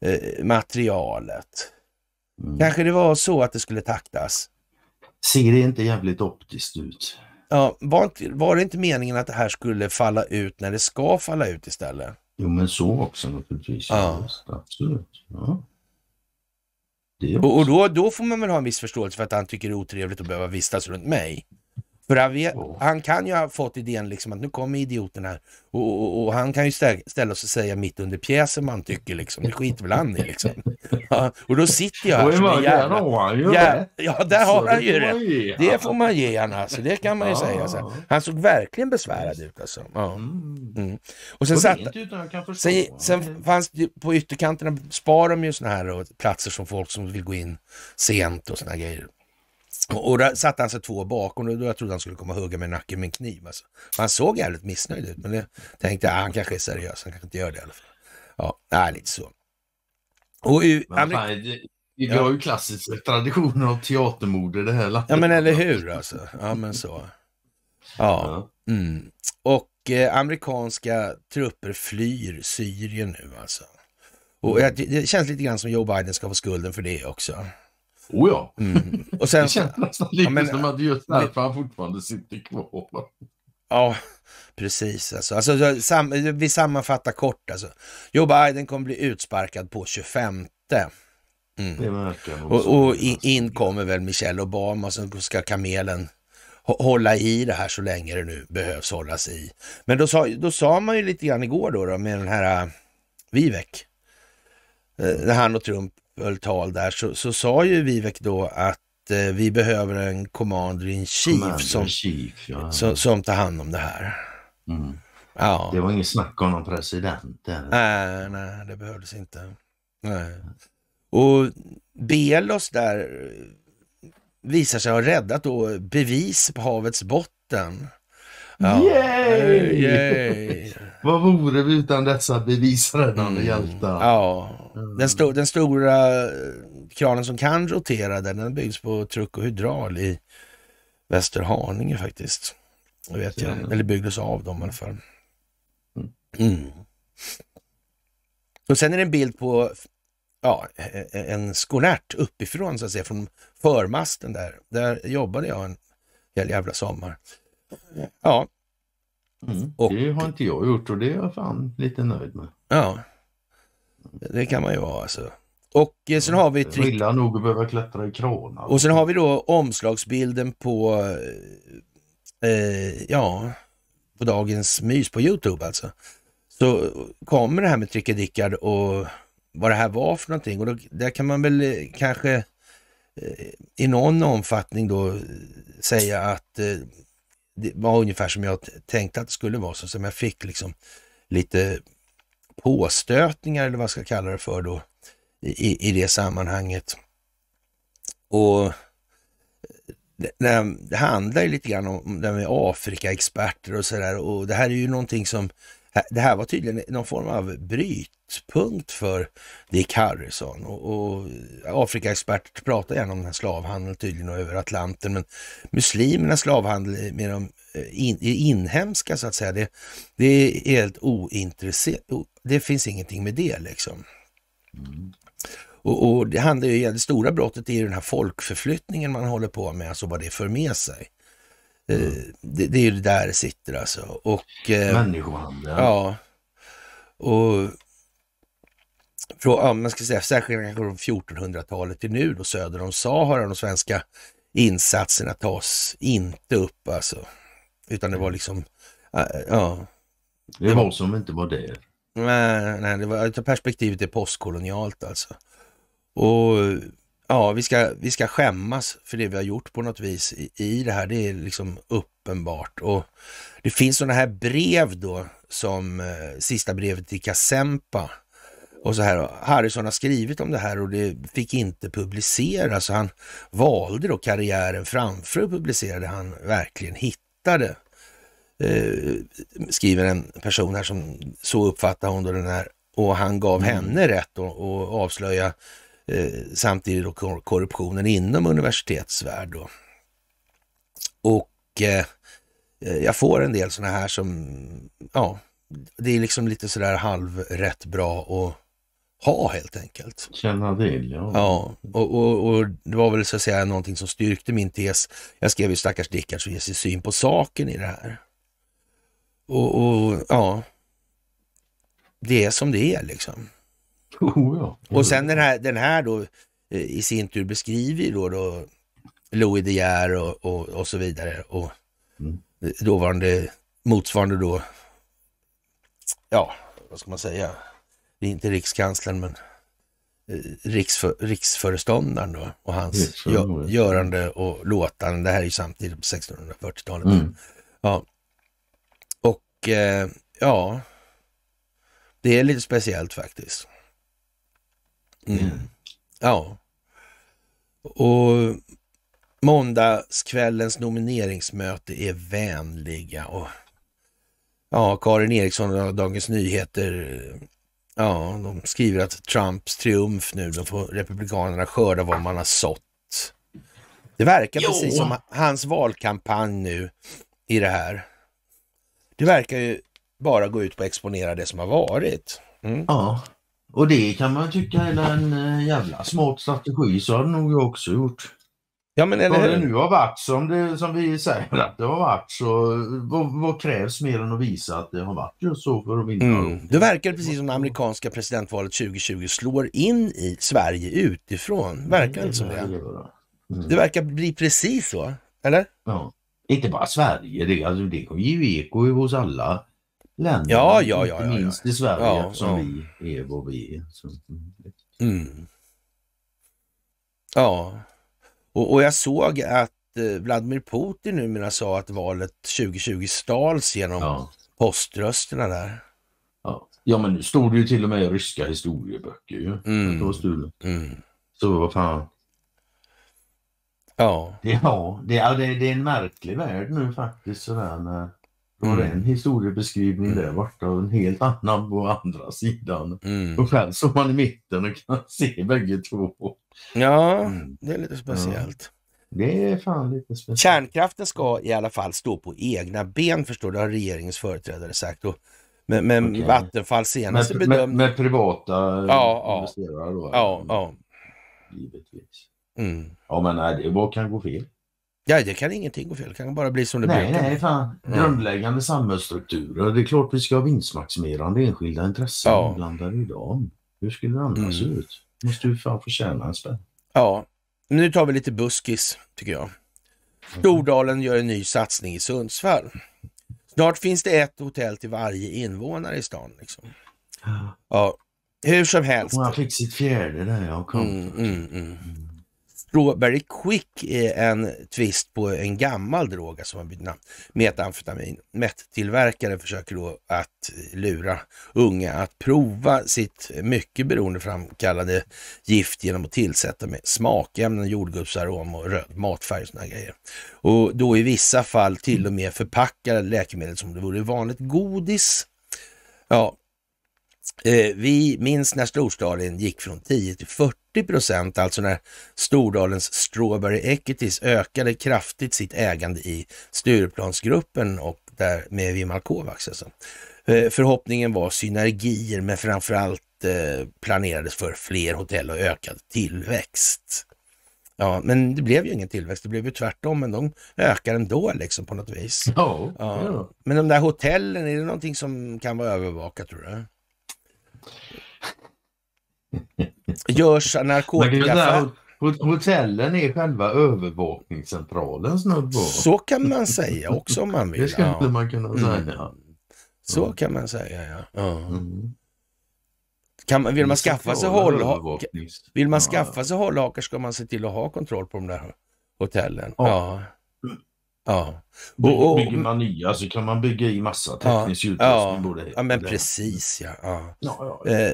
eh, materialet. Mm. Kanske det var så att det skulle taktas. Ser det inte jävligt optiskt ut? Ja, var, inte, var det inte meningen att det här skulle falla ut när det ska falla ut istället? Jo, men så också naturligtvis. Ja. Just, absolut. Ja. Och, och, då, då får man väl ha en viss förståelse för att han tycker det är otrevligt att behöva vistas runt mig. För han, vet, han, kan ju ha fått idén liksom att nu kommer idioten här och, och, och han kan ju ställa sig och säga mitt under pjäsen man tycker liksom. Det skiter väl han i liksom. Ja, och då sitter jag här som en jävla... Ja, ja, där har han ju det. Det får man ge han alltså. Det kan man ju säga. Så. Alltså. Han såg verkligen besvärad ut alltså. Ja. Mm. mm. Och sen, satt, sen, sen fanns det på ytterkanterna, spar de ju sådana här platser som folk som vill gå in sent och sådana grejer. Och, då där satt han alltså sig två bakom och jag trodde han skulle komma och hugga mig i nacken med en kniv. Alltså. Han såg jävligt missnöjd ut, men jag tänkte att ah, han kanske är seriös, han kanske inte gör det i alla fall. Ja, nej, lite så. Och i, fan, det, vi har ju klassisk tradition av teatermord i det här landet. Ja, men eller hur alltså. Ja, men så. Ja. Mm. Och eh, amerikanska trupper flyr Syrien nu alltså. Och det, det känns lite grann som Joe Biden ska få skulden för det också. Oh ja. Mm. Och sen, det känns nästan lite ja, men, som att just därför han fortfarande sitter kvar. Ja, precis. Alltså. Alltså, sam, vi sammanfattar kort. Alltså. Joe Biden kommer bli utsparkad på 25. Mm. Det och och in, kommer väl Michelle Obama som ska kamelen hålla i det här så länge det nu behövs hållas i. Men då sa, då sa man ju lite grann igår då, då med den här äh, Vivek, eh, när han och Trump höll tal där så, så sa ju Vivek då att eh, vi behöver en commander in chief, commander som, ja. som, som, tar hand om det här. Mm. Ja. Det var inget snack om någon president? Eller? Nej, nej, det behövdes inte. Nej. Och Belos där eh, visar sig ha räddat då bevis på havets botten. Ja. Yay! Yay! Vad vore vi utan dessa bevisräddande mm. hjältar? Ja, mm. den, sto den, stora eh, kranen som kan rotera den byggs på truck och hydraul i Västerhaninge faktiskt. Jag vet jag. Eller byggdes av dem i alla fall. Mm. mm. Och sen är det en bild på ja, e-, e-, en skonert uppifrån så att säga, från förmasten där. Där jobbade jag en hel jävla sommar. Ja, Mm. Alltså, och, det har inte jag gjort och det är jag fan lite nöjd med. Ja, det kan man ju vara alltså. Och eh, sen har vi... Trick... Illa nog att behöva klättra i kranar. Alltså. Och sen har vi då omslagsbilden på, eh, eh, ja, på dagens mys på Youtube alltså. Så kommer det här med Dickard och vad det här var för någonting och då, där kan man väl eh, kanske eh, i någon omfattning då säga att eh, det var ungefär som jag tänkte att det skulle vara, så som jag fick liksom lite påstötningar eller vad jag ska kalla det för då i, i det sammanhanget. Och eh, det, det handlar lite grann om det med Afrikaexperter och sådär och det här är ju någonting som det här var tydligen någon form av brytpunkt för Dick Harrison och, och Afrikaexperter pratar gärna om den här slavhandeln tydligen och över Atlanten, men muslimernas slavhandel med de eh, inhemska så att säga, det, det är helt ointresserat. Det finns ingenting med det liksom. Mm. Och, och, det handlar ju, det stora brottet är ju den här folkförflyttningen man håller på med, alltså vad det för med sig. Eh, mm. det, det är ju det där det sitter alltså. Och, eh, Människohandel. Ja. Och från, ja, man ska säga, särskilt från 1400-talet till nu då söder om Sahara, de svenska insatserna tas inte upp alltså. Utan det var mm. liksom, eh, ja. Det var som inte var det. Nej, nej det var perspektivet är postkolonialt alltså. Och ja, vi ska, vi ska skämmas för det vi har gjort på något vis i, i det här. Det är liksom uppenbart. Och det finns sådana här brev då, som eh, sista brevet till Kasempa. Och så här, Harrison har skrivit om det här och det fick inte publiceras. han valde då karriären framför att publicera det han verkligen hittade. Eh, skriver en person här som så uppfattar hon då den här och han gav mm. henne rätt att avslöja eh, samtidigt då korruptionen inom universitetsvärld. Då. Och eh, eh, jag får en del sådana här som, ja, det är liksom lite sådär halvrätt bra att ha helt enkelt. Känna till, ja. Ja, och, och, och, det var väl så att säga någonting som styrkte min tes. Jag skrev ju stackars Dickards och Jesses syn på saken i det här. Och, och, ja, det är som det är liksom. Oh, och sen den här, den här då eh, i sin tur beskriver ju då, då Louis De Geer och, och, och, så vidare och mm. dåvarande motsvarande då, ja, vad ska man säga, det är inte rikskanslern men eh, riksför, riksföreståndaren då och hans gö, görande och låtande. Det här är ju samtidigt på 1640-talet. Mm. Ja. Och eh, ja, det är lite speciellt faktiskt. Mm. mm. Ja. Och måndagskvällens nomineringsmöte är vänliga och ja, Karin Eriksson och Dagens Nyheter Ja, de skriver att Trumps triumf nu, då får Republikanerna skörda vad man har sått. Det verkar jo. precis som hans valkampanj nu i det här. Det verkar ju bara gå ut på att exponera det som har varit. Mm. Ja. Och det kan man tycka är en eh, jävla smart strategi, så har det nog jag också gjort. Ja, men eller... Vad det nu har varit som, det, som vi säger att det har varit så eh, vad, vad, krävs mer än att visa att det har varit just så för att vinna? Mm. Det verkar precis som det amerikanska presidentvalet 2020 slår in i Sverige utifrån. Verkar mm. det som det? Mm. Det verkar bli precis så, eller? Ja. Inte bara Sverige, det, alltså, det kom ju eko hos alla länderna. Ja, ja, ja, inte minst i Sverige som vi är vad vi är. Så. Mm. Ja, och, och jag såg att eh, Vladimir Putin numera sa att valet 2020 stals genom ja. poströsterna där. Ja. ja, men nu stod det ju till och med i ryska historieböcker ju. Mm. Det var Mm. Så vad fan. Ja. Det, ja, det, det, det är en märklig värld nu faktiskt sådär när det var mm. en historiebeskrivning mm. där borta och en helt annan på andra sidan. Mm. Och själv såg man i mitten och kan se bägge två. Ja, mm. det är lite speciellt. Ja. Det är fan lite speciellt. Kärnkraften ska i alla fall stå på egna ben förstår du, har regeringens företrädare sagt. Och, men men okay. Vattenfalls senaste med, bedömning... Med, med, privata ja, investerare ja. då? Ja, ja. Givetvis. Mm. Ja, men nej, vad kan gå fel? Ja, det kan ingenting gå fel. Det kan bara bli som det nej, brukar. Nej, fan. Grundläggande mm. samhällsstrukturer. Det är klart vi ska ha vinstmaximerande enskilda intressen ja. inblandade i dem. Hur skulle det annars mm. se mm. ut? Måste du fan förtjäna en spänn. Ja, nu tar vi lite buskis tycker jag. Mm. Stordalen gör en ny satsning i Sundsvall. Snart finns det ett hotell till varje invånare i stan. Liksom. Ja, hur som helst. Hon fick sitt fjärde där, jag kom. Mm, Strawberry Quick är eh, en twist på en gammal drog som har bytt namn. Metamfetamin. Mettillverkare försöker då att lura unga att prova sitt mycket beroendeframkallande gift genom att tillsätta med smakämnen, jordgubbsarom och röd matfärg och sådana grejer. Och då i vissa fall till och med förpackade läkemedel som det vore vanligt godis. Ja, Eh, vi minns när storstaden gick från 10 till 40 procent, alltså när Stordalens Strawberry Equities ökade kraftigt sitt ägande i Stureplansgruppen och där med Wimal Kovacs. Alltså. Eh, förhoppningen var synergier, men framförallt eh, planerades för fler hotell och ökad tillväxt. Ja, men det blev ju ingen tillväxt, det blev ju tvärtom, men de ökar ändå liksom på något vis. ja. Men de där hotellen, är det någonting som kan vara övervakat tror du? Görs narkotikaaffär. Hotellen är själva övervakningscentralen snudd Så kan man säga också om man vill. Det skulle ja. man kunna säga. Mm. Ja. Så kan man säga ja. ja. Mm. Kan man, vill, man skaffa sig håll, vill man skaffa sig hållhakar ska man se till att ha kontroll på de där hotellen. Ja. Ja. Och, och, bygger man nya så kan man bygga i massa teknisk ja, utrustning. Ja, ja, men precis ja. ja. ja, ja eh,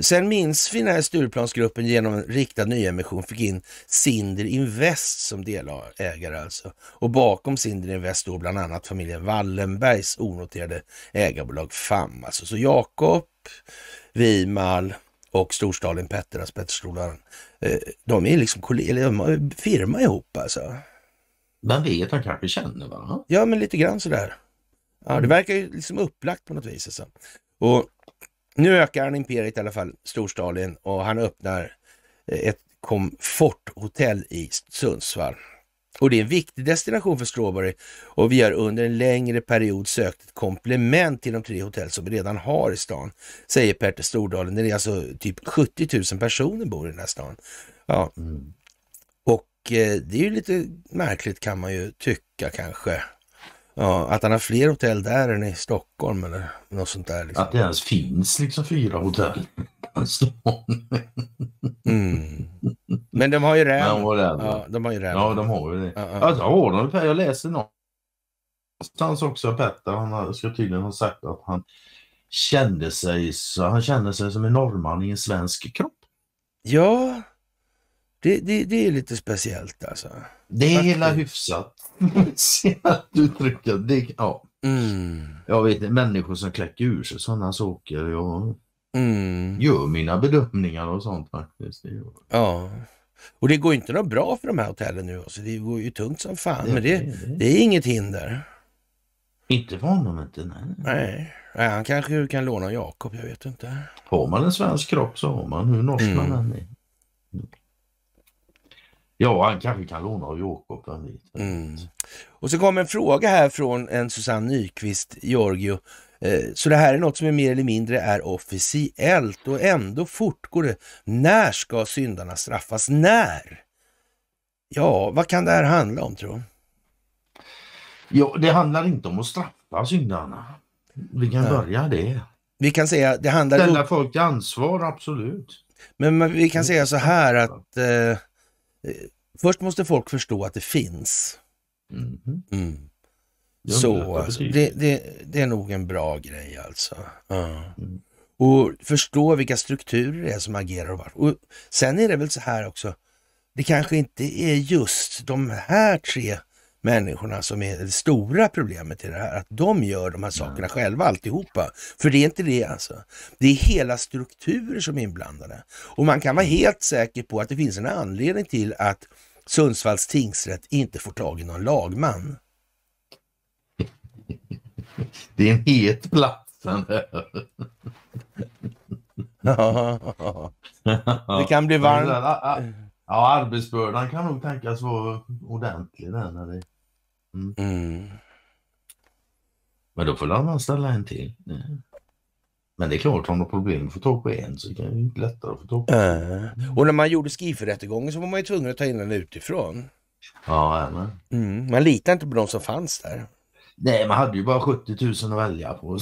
sen minns vi när Stureplansgruppen genom en riktad nyemission fick in Sinder Invest som delägare alltså. Och bakom Sinder Invest står bland annat familjen Wallenbergs onoterade ägarbolag FAM. Alltså. Så Jakob Wimal och Storstalin Petteras, Pettersskolan, eh, de är liksom kollegor, de firma ihop alltså. Man vet, han kanske känner va? Ja, men lite grann sådär. Ja, det mm. verkar ju liksom upplagt på något vis. Alltså. Och nu ökar han imperiet i alla fall, Storstalin, och han öppnar eh, ett komforthotell i Sundsvall. Och det är en viktig destination för Strawberry och vi har under en längre period sökt ett komplement till de tre hotell som vi redan har i stan, säger Petter Stordalen. Det är alltså typ 70 000 personer bor i den här stan. Ja. Mm. Eh, det är ju lite märkligt kan man ju tycka kanske. Ja, att han har fler hotell där än i Stockholm eller något sånt där. Liksom. Att det ens finns liksom fyra hotell mm. Men de har ju räv. Ja, de har ju räv. Ja, de har ju det. Ja, ja. Alltså, Jag läste någonstans också Petter, han ska tydligen ha sagt att han kände sig, så, han kände sig som en norrman i en svensk kropp. Ja, det, det, det är lite speciellt alltså. Det är hela hyfsat. Senast uttrycket. Det, ja. Mm. Jag vet människor som kläcker ur sig sådana saker. Jag mm. gör mina bedömningar och sånt faktiskt. Ja. Och det går inte något bra för de här hotellen nu. Alltså. Det går ju tungt som fan. Det, men det, det. det är inget hinder. Inte för honom inte, nej. nej. Nej, han kanske kan låna Jakob, jag vet inte. Har man en svensk kropp så har man hur norsk man mm. än är. Ja, han kanske kan låna av Jakob. Mm. Och så kom en fråga här från en Susanne Nyqvist, Georgio. Eh, så det här är något som är mer eller mindre är officiellt och ändå fortgår det. När ska syndarna straffas? När? Ja, vad kan det här handla om tror du? Ja, det handlar inte om att straffa syndarna. Vi kan Nej. börja det. Vi kan säga det handlar... Ställa folk till ansvar, absolut. Men, men vi kan mm. säga så här att eh, Eh, först måste folk förstå att det finns. Mhm. Mm. Mm. Så alltså, det, det, det, är nog en bra grej alltså. Ja. Mm. Och förstå vilka strukturer det är som agerar och varför. Och sen är det väl så här också, det kanske inte är just de här tre människorna som är det stora problemet i det här. Att de gör de här sakerna själva alltihopa. För det är inte det alltså. Det är hela strukturer som är inblandade. Och man kan vara mm. helt säker på att det finns en anledning till att Sundsvalls tingsrätt inte får tag i någon lagman. Det är en het plats den där. Ja, det kan bli varmt. Ja, arbetsbördan kan nog tänkas vara ordentlig där när det... Mm. Mm. Men då får man ställa en till. Mm. Men det är klart, om de har problem att få tag på en så kan det inte lättare att få tag på äh. Och när man gjorde skiferrättegången så var man ju tvungen att ta in den utifrån. Ja, men. Mm. Man litar inte på de som fanns där. Nej, man hade ju bara 70 000 att välja på. Mm.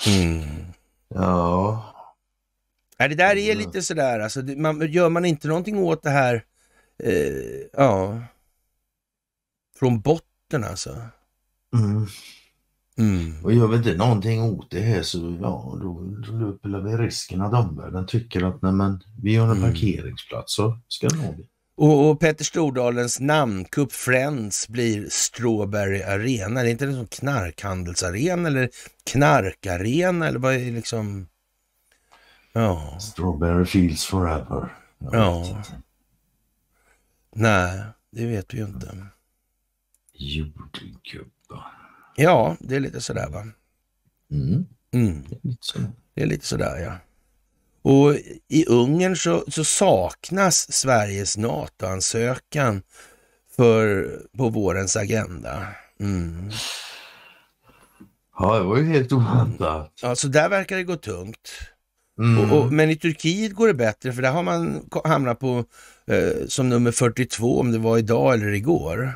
Så... Mm. Ja. Nej, det där är mm. lite sådär, alltså, man, gör man inte någonting åt det här, eh, ja, från botten alltså. Mm. Mm. Och gör vi inte någonting åt det här så ja, då, då löper vi risken att omvärlden tycker att nej, men, vi har en mm. parkeringsplats så ska vi ha det. Och, och Petter Stordalens namnkupp Friends blir Strawberry Arena. Det är inte liksom knarkhandelsarena eller knarkarena eller vad är liksom... Ja. Strawberry Fields Forever. Jag ja. Nej, det vet vi ju inte. Jordgubbar. Ja, det är lite sådär va? Mm. mm. Det är lite sådär ja. Och i Ungern så, så saknas Sveriges NATO-ansökan för, på vårens agenda. Mm. Ja, det var ju helt oväntat. Ja, så där verkar det gå tungt. Mm. Och, och, men i Turkiet går det bättre för där har man hamnat på eh, som nummer 42 om det var idag eller igår.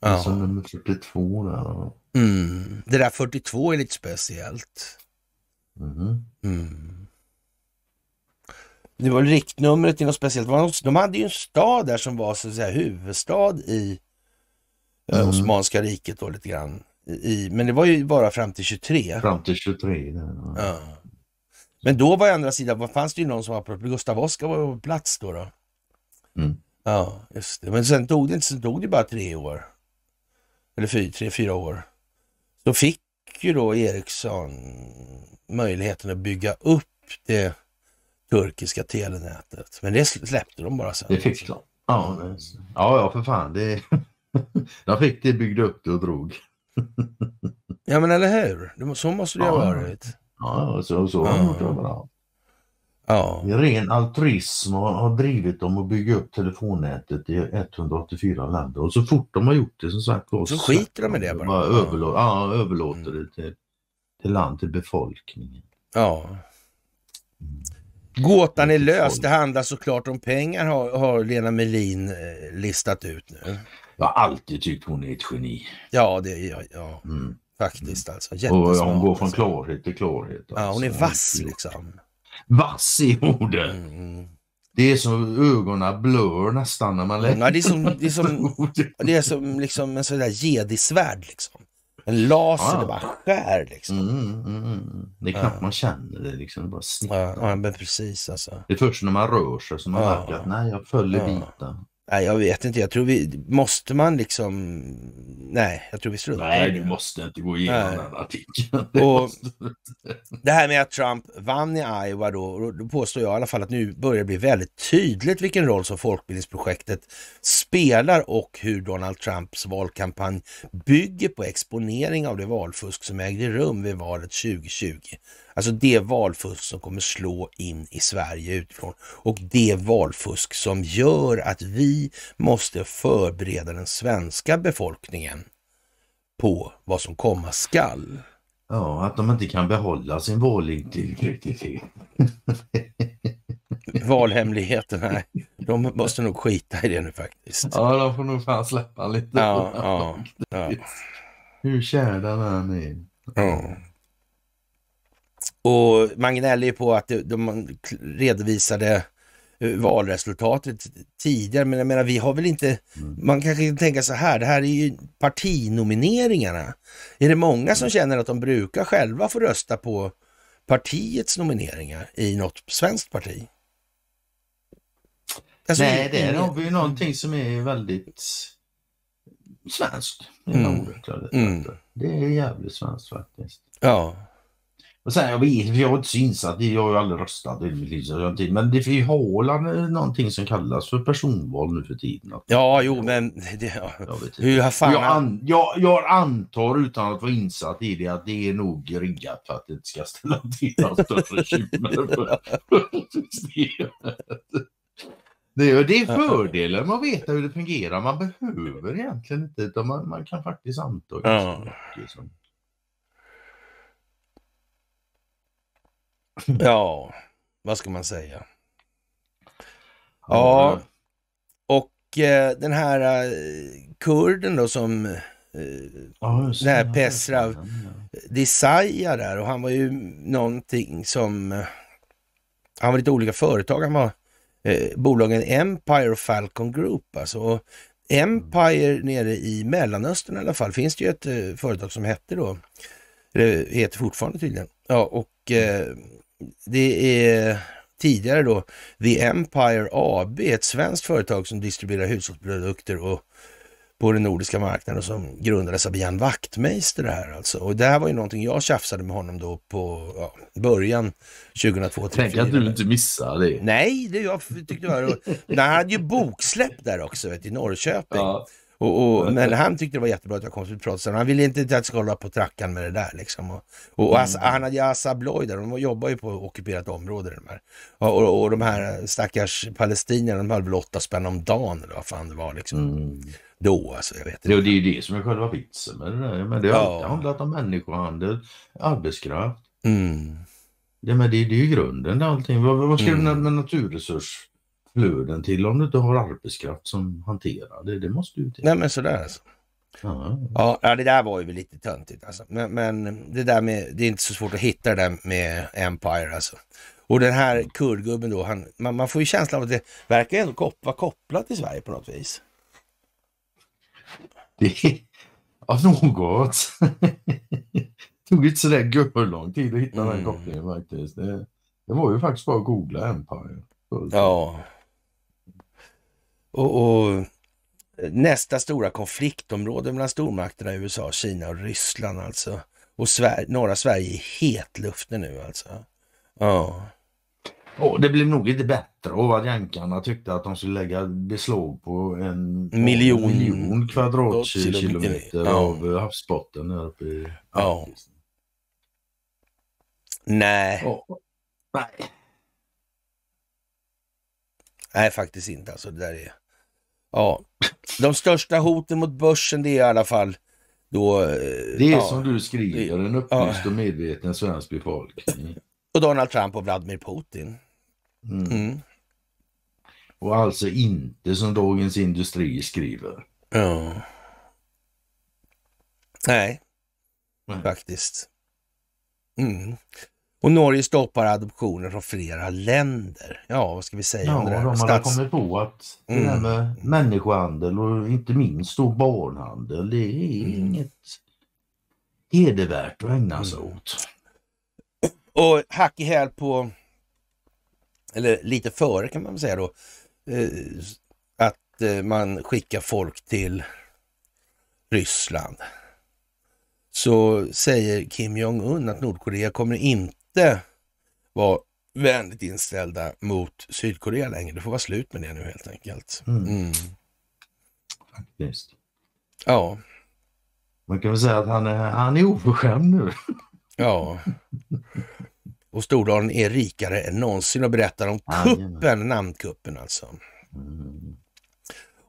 Ja. Alltså nummer 42 där. Mm. Det där 42 är lite speciellt. Mhm. Mm det var riktnumret till något speciellt. De hade ju en stad där som var så att säga huvudstad i eh, mm. Osmanska riket då lite grann. I, men det var ju bara fram till 23. Fram till 23. Ja. ja. Men då var andra sidan, fanns det ju någon som var på Gustav Oskar var på plats då. då. Mm. Ja, just det. Men sen tog det, sen tog det bara tre år. Eller fyra, tre, fyra år. Då fick ju då Ericsson möjligheten att bygga upp det turkiska telenätet. Men det släppte de bara sen. Det fick de. Ja, ja, ja för fan. Det... de fick det, byggde upp det och drog. ja, men eller hur? Så måste det ja. ha varit. Ja, så, så har de gjort överallt. Ja. Ren altruism har drivit dem att bygga upp telefonnätet i 184 länder och så fort de har gjort det som sagt var så skiter de i det bara. bara överlå ja. överlåter mm. det till, till land, till befolkningen. Ja. Mm. Gåtan är lös. Det handlar såklart om pengar har, har Lena Melin eh, listat ut nu. Jag har alltid tyckt hon är ett geni. Ja, det ja, ja. Mm. faktiskt mm. alltså. Och hon går från alltså. klarhet till klarhet. Alltså. Ja, hon är alltså. vass liksom. Vass i orden. Mm. mm. Det är som ögonen blör nästan när man läser. Ja, det är som, det är som, det är som liksom en sån där jedisvärd liksom. En laser, ja. Ah. det bara skär liksom. Mm, mm, mm, mm. Det är knappt ja. man känner det liksom. Det bara snittar. Ja, men precis alltså. Det är först när man rör sig som man märker att nej, jag följer ja. biten. Nej, jag vet inte. Jag tror vi... Måste man liksom... Nej, jag tror vi struntar Nej, du måste inte gå igenom Nej. den artikeln. Det, och det här med att Trump vann i Iowa då, då påstår jag i alla fall att nu börjar det bli väldigt tydligt vilken roll som folkbildningsprojektet spelar och hur Donald Trumps valkampanj bygger på exponering av det valfusk som ägde rum vid valet 2020. Alltså det valfusk som kommer slå in i Sverige utifrån och det valfusk som gör att vi måste förbereda den svenska befolkningen på vad som komma skall. Ja, att de inte kan behålla sin valintegritet. Valhemligheten, nej. De måste nog skita i det nu faktiskt. Ja, de får nog fan släppa lite. Ja, ja, ja. Hur kär den än är. Ja. Och man gnäller ju på att de redovisade eh, valresultatet tidigare, men jag menar vi har väl inte, mm. man kanske kan tänka så här, det här är ju partinomineringarna. Är det många som mm. känner att de brukar själva få rösta på partiets nomineringar i något svenskt parti? Alltså, Nej, det är nog ju någonting som är väldigt svenskt. Mm. Ordet, mm. det är jävligt svenskt faktiskt. Ja. Och sen, jag vet, jag är inte så insatt, jag har ju aldrig röstat i men det vi har eh, någonting som kallas för personval nu för tiden. Ja, jo, men det, jag, vet Hur fan... jag, an, jag, jag, antar utan att vara insatt i det att det är nog riggat för att det inte ska ställa till några större bekymmer Det är, fördelen med att veta hur det fungerar. Man behöver egentligen inte, utan man, man kan faktiskt anta. Ja. liksom. Mm. Ja, vad ska man säga? Ja, och eh, den här eh, kurden då som eh, ja, den här Pesrav ja. där och han var ju någonting som eh, han var lite olika företag. Han var eh, bolagen Empire och Falcon Group alltså. Och Empire mm. nere i Mellanöstern i alla fall finns det ju ett eh, företag som hette då, det heter fortfarande tydligen. Ja, och eh, det är tidigare då The Empire AB, ett svenskt företag som distribuerar hushållsprodukter och på den nordiska marknaden som grundades av Jan Wachtmeister det här alltså. Och det här var ju någonting jag tjafsade med honom då på ja, början 2002. Tänk att du inte missade det. Nej, det jag tyckte var... Han hade ju boksläpp där också vet, i Norrköping. Ja. Och, och, men han tyckte det var jättebra att jag kom till Protestant. Han ville inte att jag skulle hålla på trackan med det där. Liksom. Och, och, och mm. Han hade ju Assa Abloy där, de jobbar ju på ockuperat område. De här. Och, och, de här stackars palestinierna, de hade väl åtta spänn om dagen eller vad fan det var. Liksom. Mm. Då alltså, jag vet inte. Det, det är ju det som är själva vitsen med det där. Men det har ja. alltid handlat om människohandel, arbetskraft. Mm. Ja, men det, det är ju grunden allting. Vad, vad ska mm. du med naturresurs? flöden till om du inte har arbetskraft som hanterar det. Det måste du till. Nej men sådär alltså. Ja, ja. det där var ju lite töntigt alltså. Men, men, det där med, det är inte så svårt att hitta det där med Empire alltså. Och den här mm. kurdgubben då, han, man, man får ju känslan av att det verkar ändå kop, vara kopplat till Sverige på något vis. Det, av något. Det tog inte sådär görlång tid att hitta mm. den kopplingen faktiskt. Det, det var ju faktiskt bara att googla Empire. Ja. Och, och, nästa stora konfliktområde mellan stormakterna USA, Kina och Ryssland alltså. Och Sver norra Sverige i hetluften nu alltså. Ja. Och det blev nog inte bättre av att jänkarna tyckte att de skulle lägga beslag på en miljon, miljon kvadratkilometer ja. av havsbotten här uppe i ja. Nej. Och, nej. Nej, faktiskt inte. Alltså, det där är... Ja, de största hoten mot börsen det är i alla fall då... Eh, det är ja, som du skriver, en upplyst ja. och medveten svensk befolkning. Och Donald Trump och Vladimir Putin. Mm. Mm. Och alltså inte som Dagens Industri skriver. Ja. Nej, Nej. faktiskt. Mm. Och Norge stoppar adoptioner från flera länder. Ja, vad ska vi säga ja, om det här? De har kommit på att det mm. här med människohandel och inte minst då barnhandel, det är mm. inget hedervärt att ägna sig mm. åt. Och hack i häl på, eller lite före kan man säga då, eh, att eh, man skickar folk till Ryssland så säger Kim Jong-Un att Nordkorea kommer inte inte vara vänligt inställda mot Sydkorea längre. Det får vara slut med det nu helt enkelt. Mm. mm. Ja. Man kan väl säga att han är, han är oförskämd nu. Ja. Och Stordalen är rikare än någonsin och berättar om kuppen, namnkuppen alltså. Mm.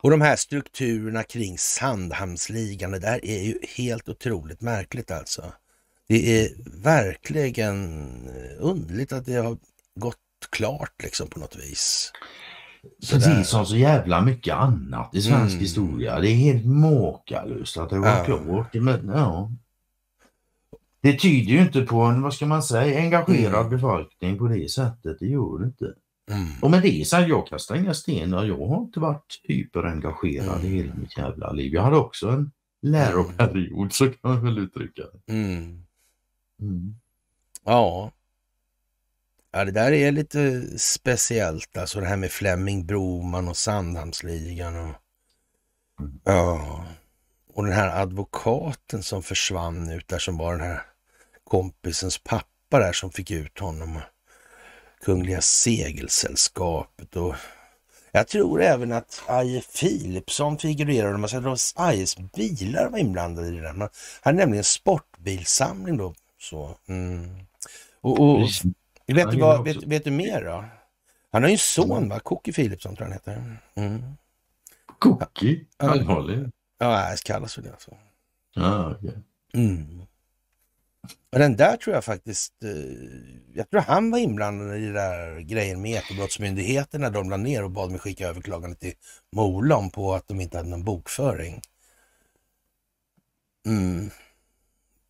Och de här strukturerna kring Sandhamnsligan, det där är ju helt otroligt märkligt alltså. Det är verkligen eh, underligt att det har gått klart liksom på något vis. Precis som så jävla mycket annat i svensk mm. historia. Det är helt makalöst att det var ja. klart. Men, ja. Det tyder ju inte på en, vad ska man säga, engagerad mm. befolkning på det sättet. Det gör det inte. Mm. Och med det sagt, jag kastar inga stenar. Jag har inte varit hyperengagerad mm. i hela mm. mitt jävla liv. Jag hade också en läroperiod så kan man väl uttrycka det. Mm. Mm. Ja. ja, det där är lite speciellt alltså det här med Flemming Broman och Sandhamnsligan. Och... Mm. Ja, och den här advokaten som försvann ut där som var den här kompisens pappa där som fick ut honom. Kungliga segelsällskapet och jag tror även att Aje Philipsson figurerade. Man säger att Ajes bilar var inblandade i det där. Han hade nämligen en sportbilsamling då så. Mm. Och, och vet, du vad, vet, vet, du mer då? Han har ju en son mm. va? Cookie Philipsson tror jag han heter. Mm. Cookie? Allvarligt? Ja, han kallas för det alltså. Ah, okay. Mm. Och den där tror jag faktiskt, eh, jag tror han var inblandad i den där grejen med Ekobrottsmyndigheten när de la ner och bad mig skicka överklagandet till Molan på att de inte hade någon bokföring. Mm.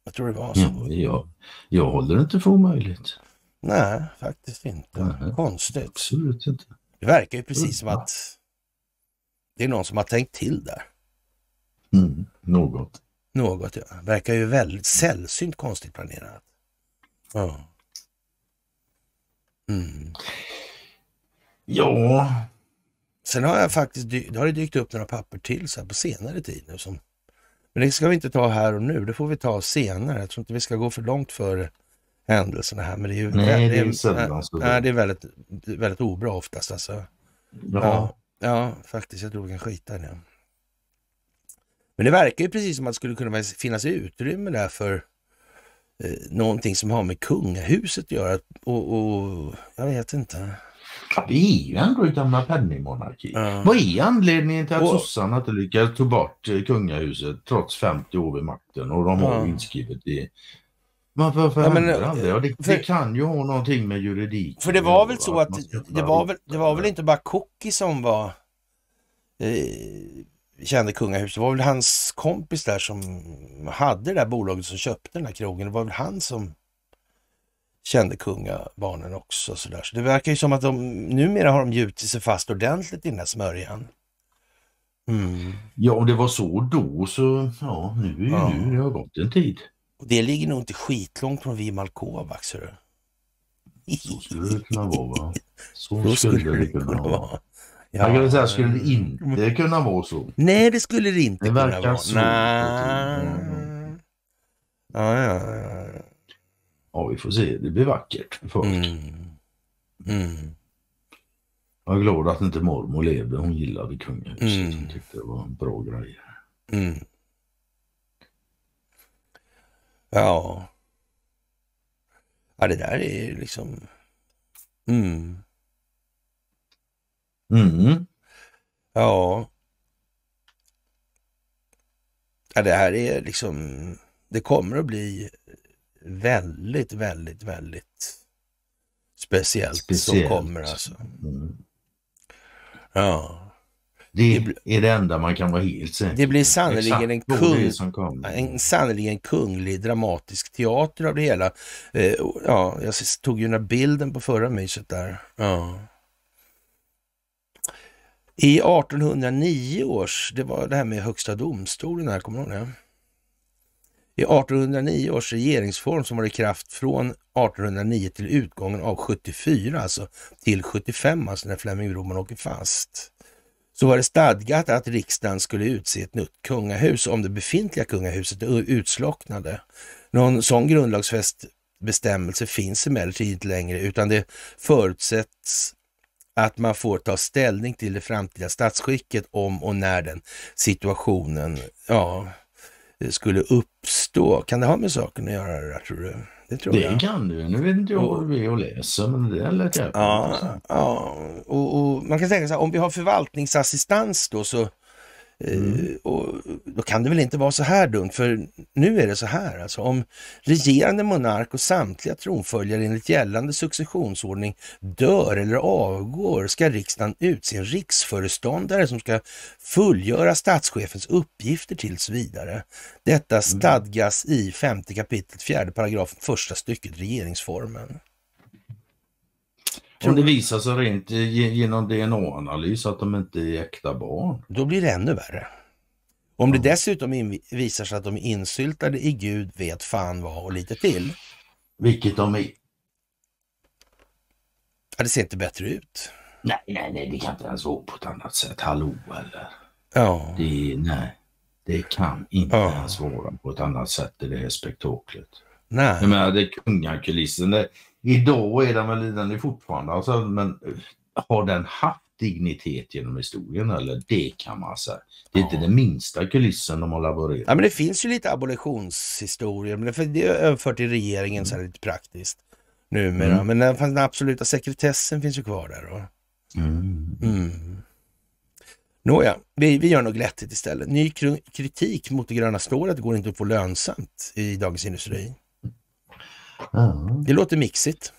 Jag tror det var så. Mm, jag, jag håller inte för omöjligt. Nej, faktiskt inte. Nej, Konstigt. Absolut inte. Det verkar ju precis mm. som att det är någon som har tänkt till där. Mm, något. Något ja. Verkar ju väldigt sällsynt konstigt planerat. Ja. Mm. Ja. Sen har jag faktiskt, det har det dykt upp några papper till så här på senare tid nu som men det ska vi inte ta här och nu, det får vi ta senare. Jag tror inte vi ska gå för långt för händelserna här. Men det är ju nej, väldigt, det är, sällan, alltså. nej, det är väldigt, väldigt obra oftast. Alltså. Ja. ja. Ja, faktiskt. Jag tror vi kan skita i det. Men det verkar ju precis som att det skulle kunna finnas utrymme där för eh, någonting som har med kungahuset att göra. Och, och jag vet inte. Det är ju ändå ett gamla pennymonarki. Ja. Vad är anledningen till att och... sossarna inte lyckades ta bort eh, kungahuset trots 50 år vid makten och de har ja. inskrivet i varför, ja, men, det, eh, det, för, det kan ju ha någonting med juridik. För det var väl så att, att det, var väl, det var väl inte bara Cookie som var eh, kände kungahuset. Det var väl hans kompis där som hade det där bolaget som köpte den här krogen. Det var väl han som kände kungabarnen också. Så, där. så det verkar ju som att de numera har de gjutit sig fast ordentligt i den här smörjan. Mm. Ja, om det var så då så ja, nu, ja. nu det har gått en tid. Och det ligger nog inte skitlångt från Vimalkovak, ser du. Så skulle det kunna vara. Va? Så, skulle, skulle det kunna, vara. vara. Ja. Jag kan säga, skulle det inte kunna vara så? Nej, det skulle det inte det kunna vara. Det verkar så. Ja, ja, ja. Ja, vi får se. Det blir vackert. Folk. Mm. Mm. Jag är glad att inte mormor levde. Hon gillade kungahuset. Mm. Hon tyckte det var en bra grej. Mm. Ja. Ja, det där är ju liksom... Mm. Mm. Ja. ja. Det här är liksom... Det kommer att bli väldigt, väldigt, väldigt speciellt, speciellt. som kommer alltså. Mm. Ja. Det, det är det enda man kan vara helt säker på. Det blir sannerligen en, kung, en sannerligen kunglig dramatisk teater av det hela. Eh, ja, jag tog ju den här bilden på förra myset där. Ja. I 1809 års, det var det här med högsta domstolen här, kommer du ihåg det? I 1809 års regeringsform som var i kraft från 1809 till utgången av 74, alltså till 75, alltså när Fleming Broman åker fast, så var det stadgat att riksdagen skulle utse ett nytt kungahus om det befintliga kungahuset utslocknade. Någon sån grundlagsfäst bestämmelse finns emellertid inte längre, utan det förutsätts att man får ta ställning till det framtida statsskicket om och när den situationen ja, skulle uppstå. Kan det ha med saken att göra det tror du? Det tror det jag. kan du. Nu vet inte jag vad vi och läser, men det lät jävligt. Ja, ja. Och, och, man kan tänka sig här, om vi har förvaltningsassistans då så Mm. Eh, och då kan det väl inte vara så här dumt, för nu är det så här alltså. Om regerande monark och samtliga tronföljare enligt gällande successionsordning dör eller avgår ska riksdagen utse en riksföreståndare som ska fullgöra statschefens uppgifter tills vidare. Detta mm. stadgas mm. i 5 kapitlet, 4 § paragrafen, första stycket regeringsformen. Om det visar sig rent genom DNA-analys att de inte är äkta barn. Då blir det ännu värre. Om det dessutom visar sig att de är insyltade i Gud vet fan vad och lite till. Vilket de är. Ja, det ser inte bättre ut. Nej, nej, nej, det kan inte ens vara på ett annat sätt. Hallå eller? Ja. Det, nej, det kan inte ja. ens vara på ett annat sätt i det här spektaklet. Nej. Jag menar, det är kungakulissen. Det, Idag är den väl den är fortfarande, alltså, men eh, har den haft dignitet genom historien eller det kan man säga. Det är ja. inte den minsta kulissen de har laborerat ja, men Det finns ju lite abolitionshistorier, men det är överfört till regeringen mm. så här mm. lite praktiskt numera. Mm. Men den, eh, den absoluta sekretessen finns ju kvar där. då. Mm. Mm. Nåja, vi, vi gör något glättigt istället. Ny kritik mot det gröna stålet går inte att få lönsamt i Dagens Industri. Ja. Det låter mixigt.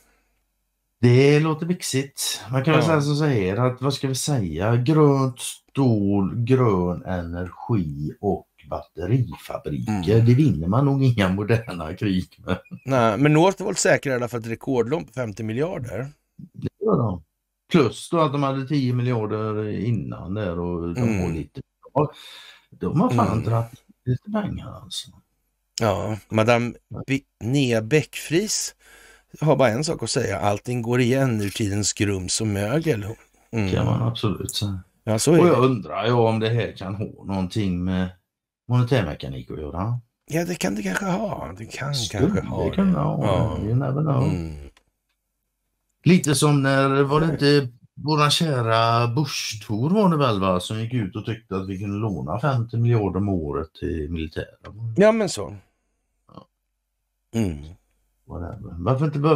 Det låter mixigt. Man kan ja. väl säga så här att vad ska vi säga? Grönt stål, grön energi och batterifabriker. Mm. Det vinner man nog inga moderna krig med. Nej, men Northvolt säkrar i alla fall ett rekordlån på 50 miljarder. Det gör de. Plus då att de hade 10 miljarder innan där och de mm. har lite. De har fan mm. dragit lite pengar alltså. Ja, Madame B- Nebäckfris har bara en sak att säga. Allting går igen ur tidens grums och mögel. Mm. kan man absolut säga. Ja, så är och jag det. undrar ju om det här kan ha någonting med monetärmekanik att göra. Ja, det kan det kanske ha. Det kan Skulle kanske ha det. Kan ha. Ja. You Mm. Lite som när, var det inte våran kära Busch-Thor var det väl va, som gick ut och tyckte att vi kunde låna 50 miljarder om året till militären? Ja men så. Mm. Varför inte, var,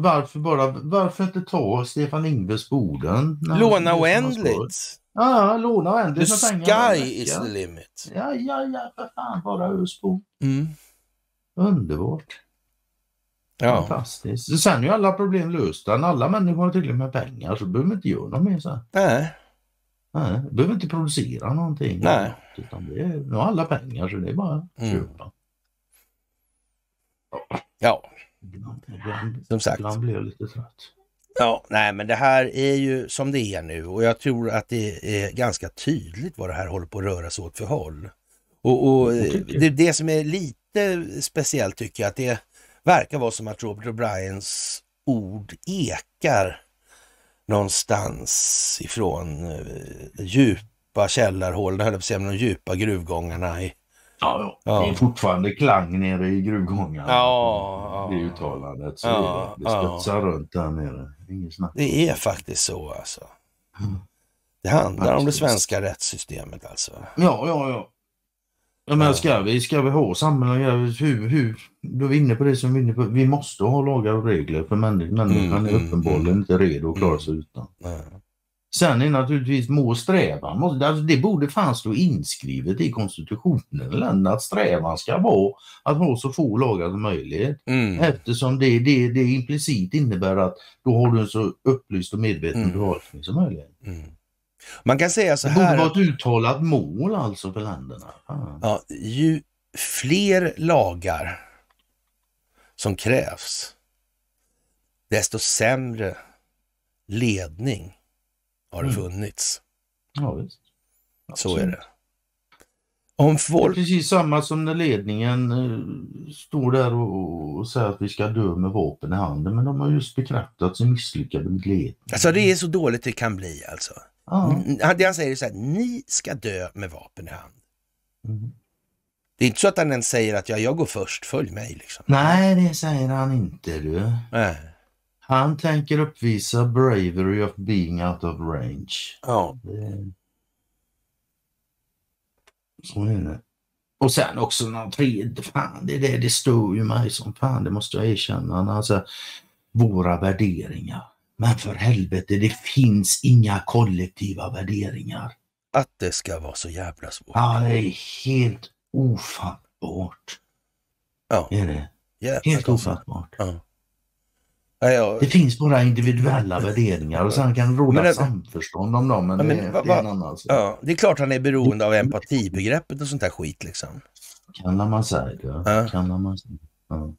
varför, bara, varför inte ta Stefan Ingves orden? Låna oändligt. Ja, låna oändligt The sky is the limit. Ja, ja, ja, för fan, bara ös på. Mm. Underbart. Ja. Fantastiskt. Sen är ju alla problem lösta. När alla människor har tillräckligt med pengar så behöver man inte göra något mer sen. Nej. Nej, behöver inte producera någonting. Nej. Utan det är, nu har alla pengar så det är bara att mm. köpa. Ja. som sagt. Ibland blir jag lite trött. Ja, nej men det här är ju som det är nu och jag tror att det är ganska tydligt vad det här håller på att röra sig åt för håll. Och, och eh, det, det som är lite speciellt tycker jag att det verkar vara som att Robert O'Briens ord ekar någonstans ifrån eh, djupa källarhål, höll jag på att säga, de djupa gruvgångarna i Ja, ja, det är fortfarande klang nere i gruvgångarna, Ja, det uttalandet. Så ja, det, det studsar runt där nere. Inget snack. Det är faktiskt så alltså. Mm. Det handlar Absolut. om det svenska rättssystemet alltså. Ja, ja, ja. Ja, men ska vi, ska vi ha samhällen, hur, hur, då är vi inne på det som vi är inne på. Vi måste ha lagar och regler för människan mm, är mm, uppenbarligen mm, inte redo att klara sig mm. utan. Nej. Sen är naturligtvis må strävan, alltså, det borde fan stå inskrivet i konstitutionen att strävan ska vara att ha så få lagar som möjligt. Mm. Eftersom det, det, det implicit innebär att då har du en så upplyst och medveten mm. som möjligt. Mm. Man kan säga så här. Det borde vara ett uttalat mål alltså för länderna. Ja, ju fler lagar som krävs, desto sämre ledning har det mm. funnits. Mm. Ja, visst. Så är det. Om folk... Det är precis samma som när ledningen eh, står där och, och säger att vi ska dö med vapen i handen men de har just bekräftat sin misslyckade ledning. Alltså det är så dåligt det kan bli alltså. Ja. Det han säger är så här, ni ska dö med vapen i hand. Mm. Det är inte så att han ens säger att ja, jag går först, följ mig. Liksom. Nej, det säger han inte du. Nej. Han tänker uppvisa bravery of being out of range. Ja. Så är det. Och sen också någon tredje, fan det, det, det stod ju mig som fan, det måste jag erkänna. Alltså, våra värderingar. Men för helvete, det finns inga kollektiva värderingar. Att det ska vara så jävla svårt. Ja, det är helt ofattbart. Ja. Är det? Jävla helt ofattbart. Ja. Ja, Det finns bara individuella värderingar och sen kan det råda men, alltså- samförstånd om dem. Men, ja, men det, va, va, det, är en annan sak. Ja, det är klart han är beroende av empatibegreppet och sånt där skit liksom. Kan man säga det. Ja. Kan man säga. Ja.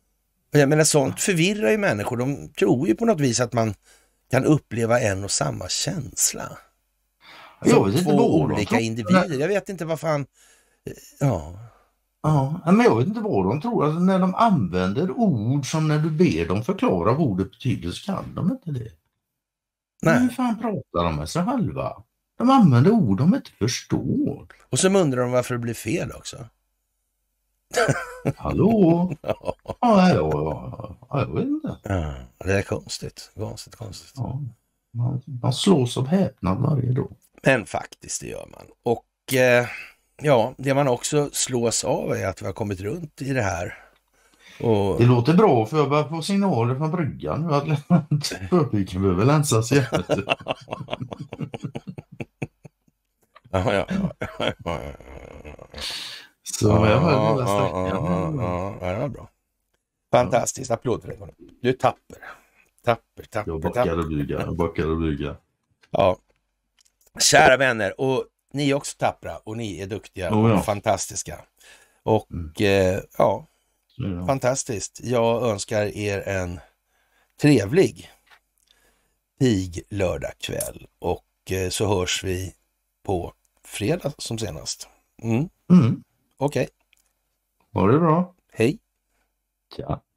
Jag menar sånt förvirrar ju människor. De tror ju på något vis att man kan uppleva en och samma känsla. Jag vet Som alltså, två olika individer. Jag vet inte vad fan... Ja. Ja, men jag vet inte vad de tror. Alltså när de använder ord som när du ber dem förklara vad ordet betyder så kan de inte det. Nej. Hur fan pratar de med sig halva? De använder ord de inte förstår. Och så undrar de varför det blir fel också. Hallå? ja, ja, ja, ja, jag vet inte. Ja, det är konstigt, konstigt, konstigt. Ja, man, man slås av häpnad varje dag. Men faktiskt, det gör man. Och eh, ja, det man också slås av är att vi har kommit runt i det här. Och... Det låter bra för jag börjar få signaler från bryggan nu att spöpiken behöver länsas i ja, ja, Så jag höll hela sträckan. Ja, det var bra. Fantastiskt, applåd för dig. Du är tapper. Tapper, tapper, jag backar tapper. Och bygga, jag backar och bygga. Ja. Kära vänner och ni är också tappra och ni är duktiga oh, ja. och fantastiska. Och mm. eh, ja, mm. fantastiskt. Jag önskar er en trevlig pig kväll och eh, så hörs vi på fredag som senast. Mm. mm. Okej. Okay. Ha det bra. Hej. Tja.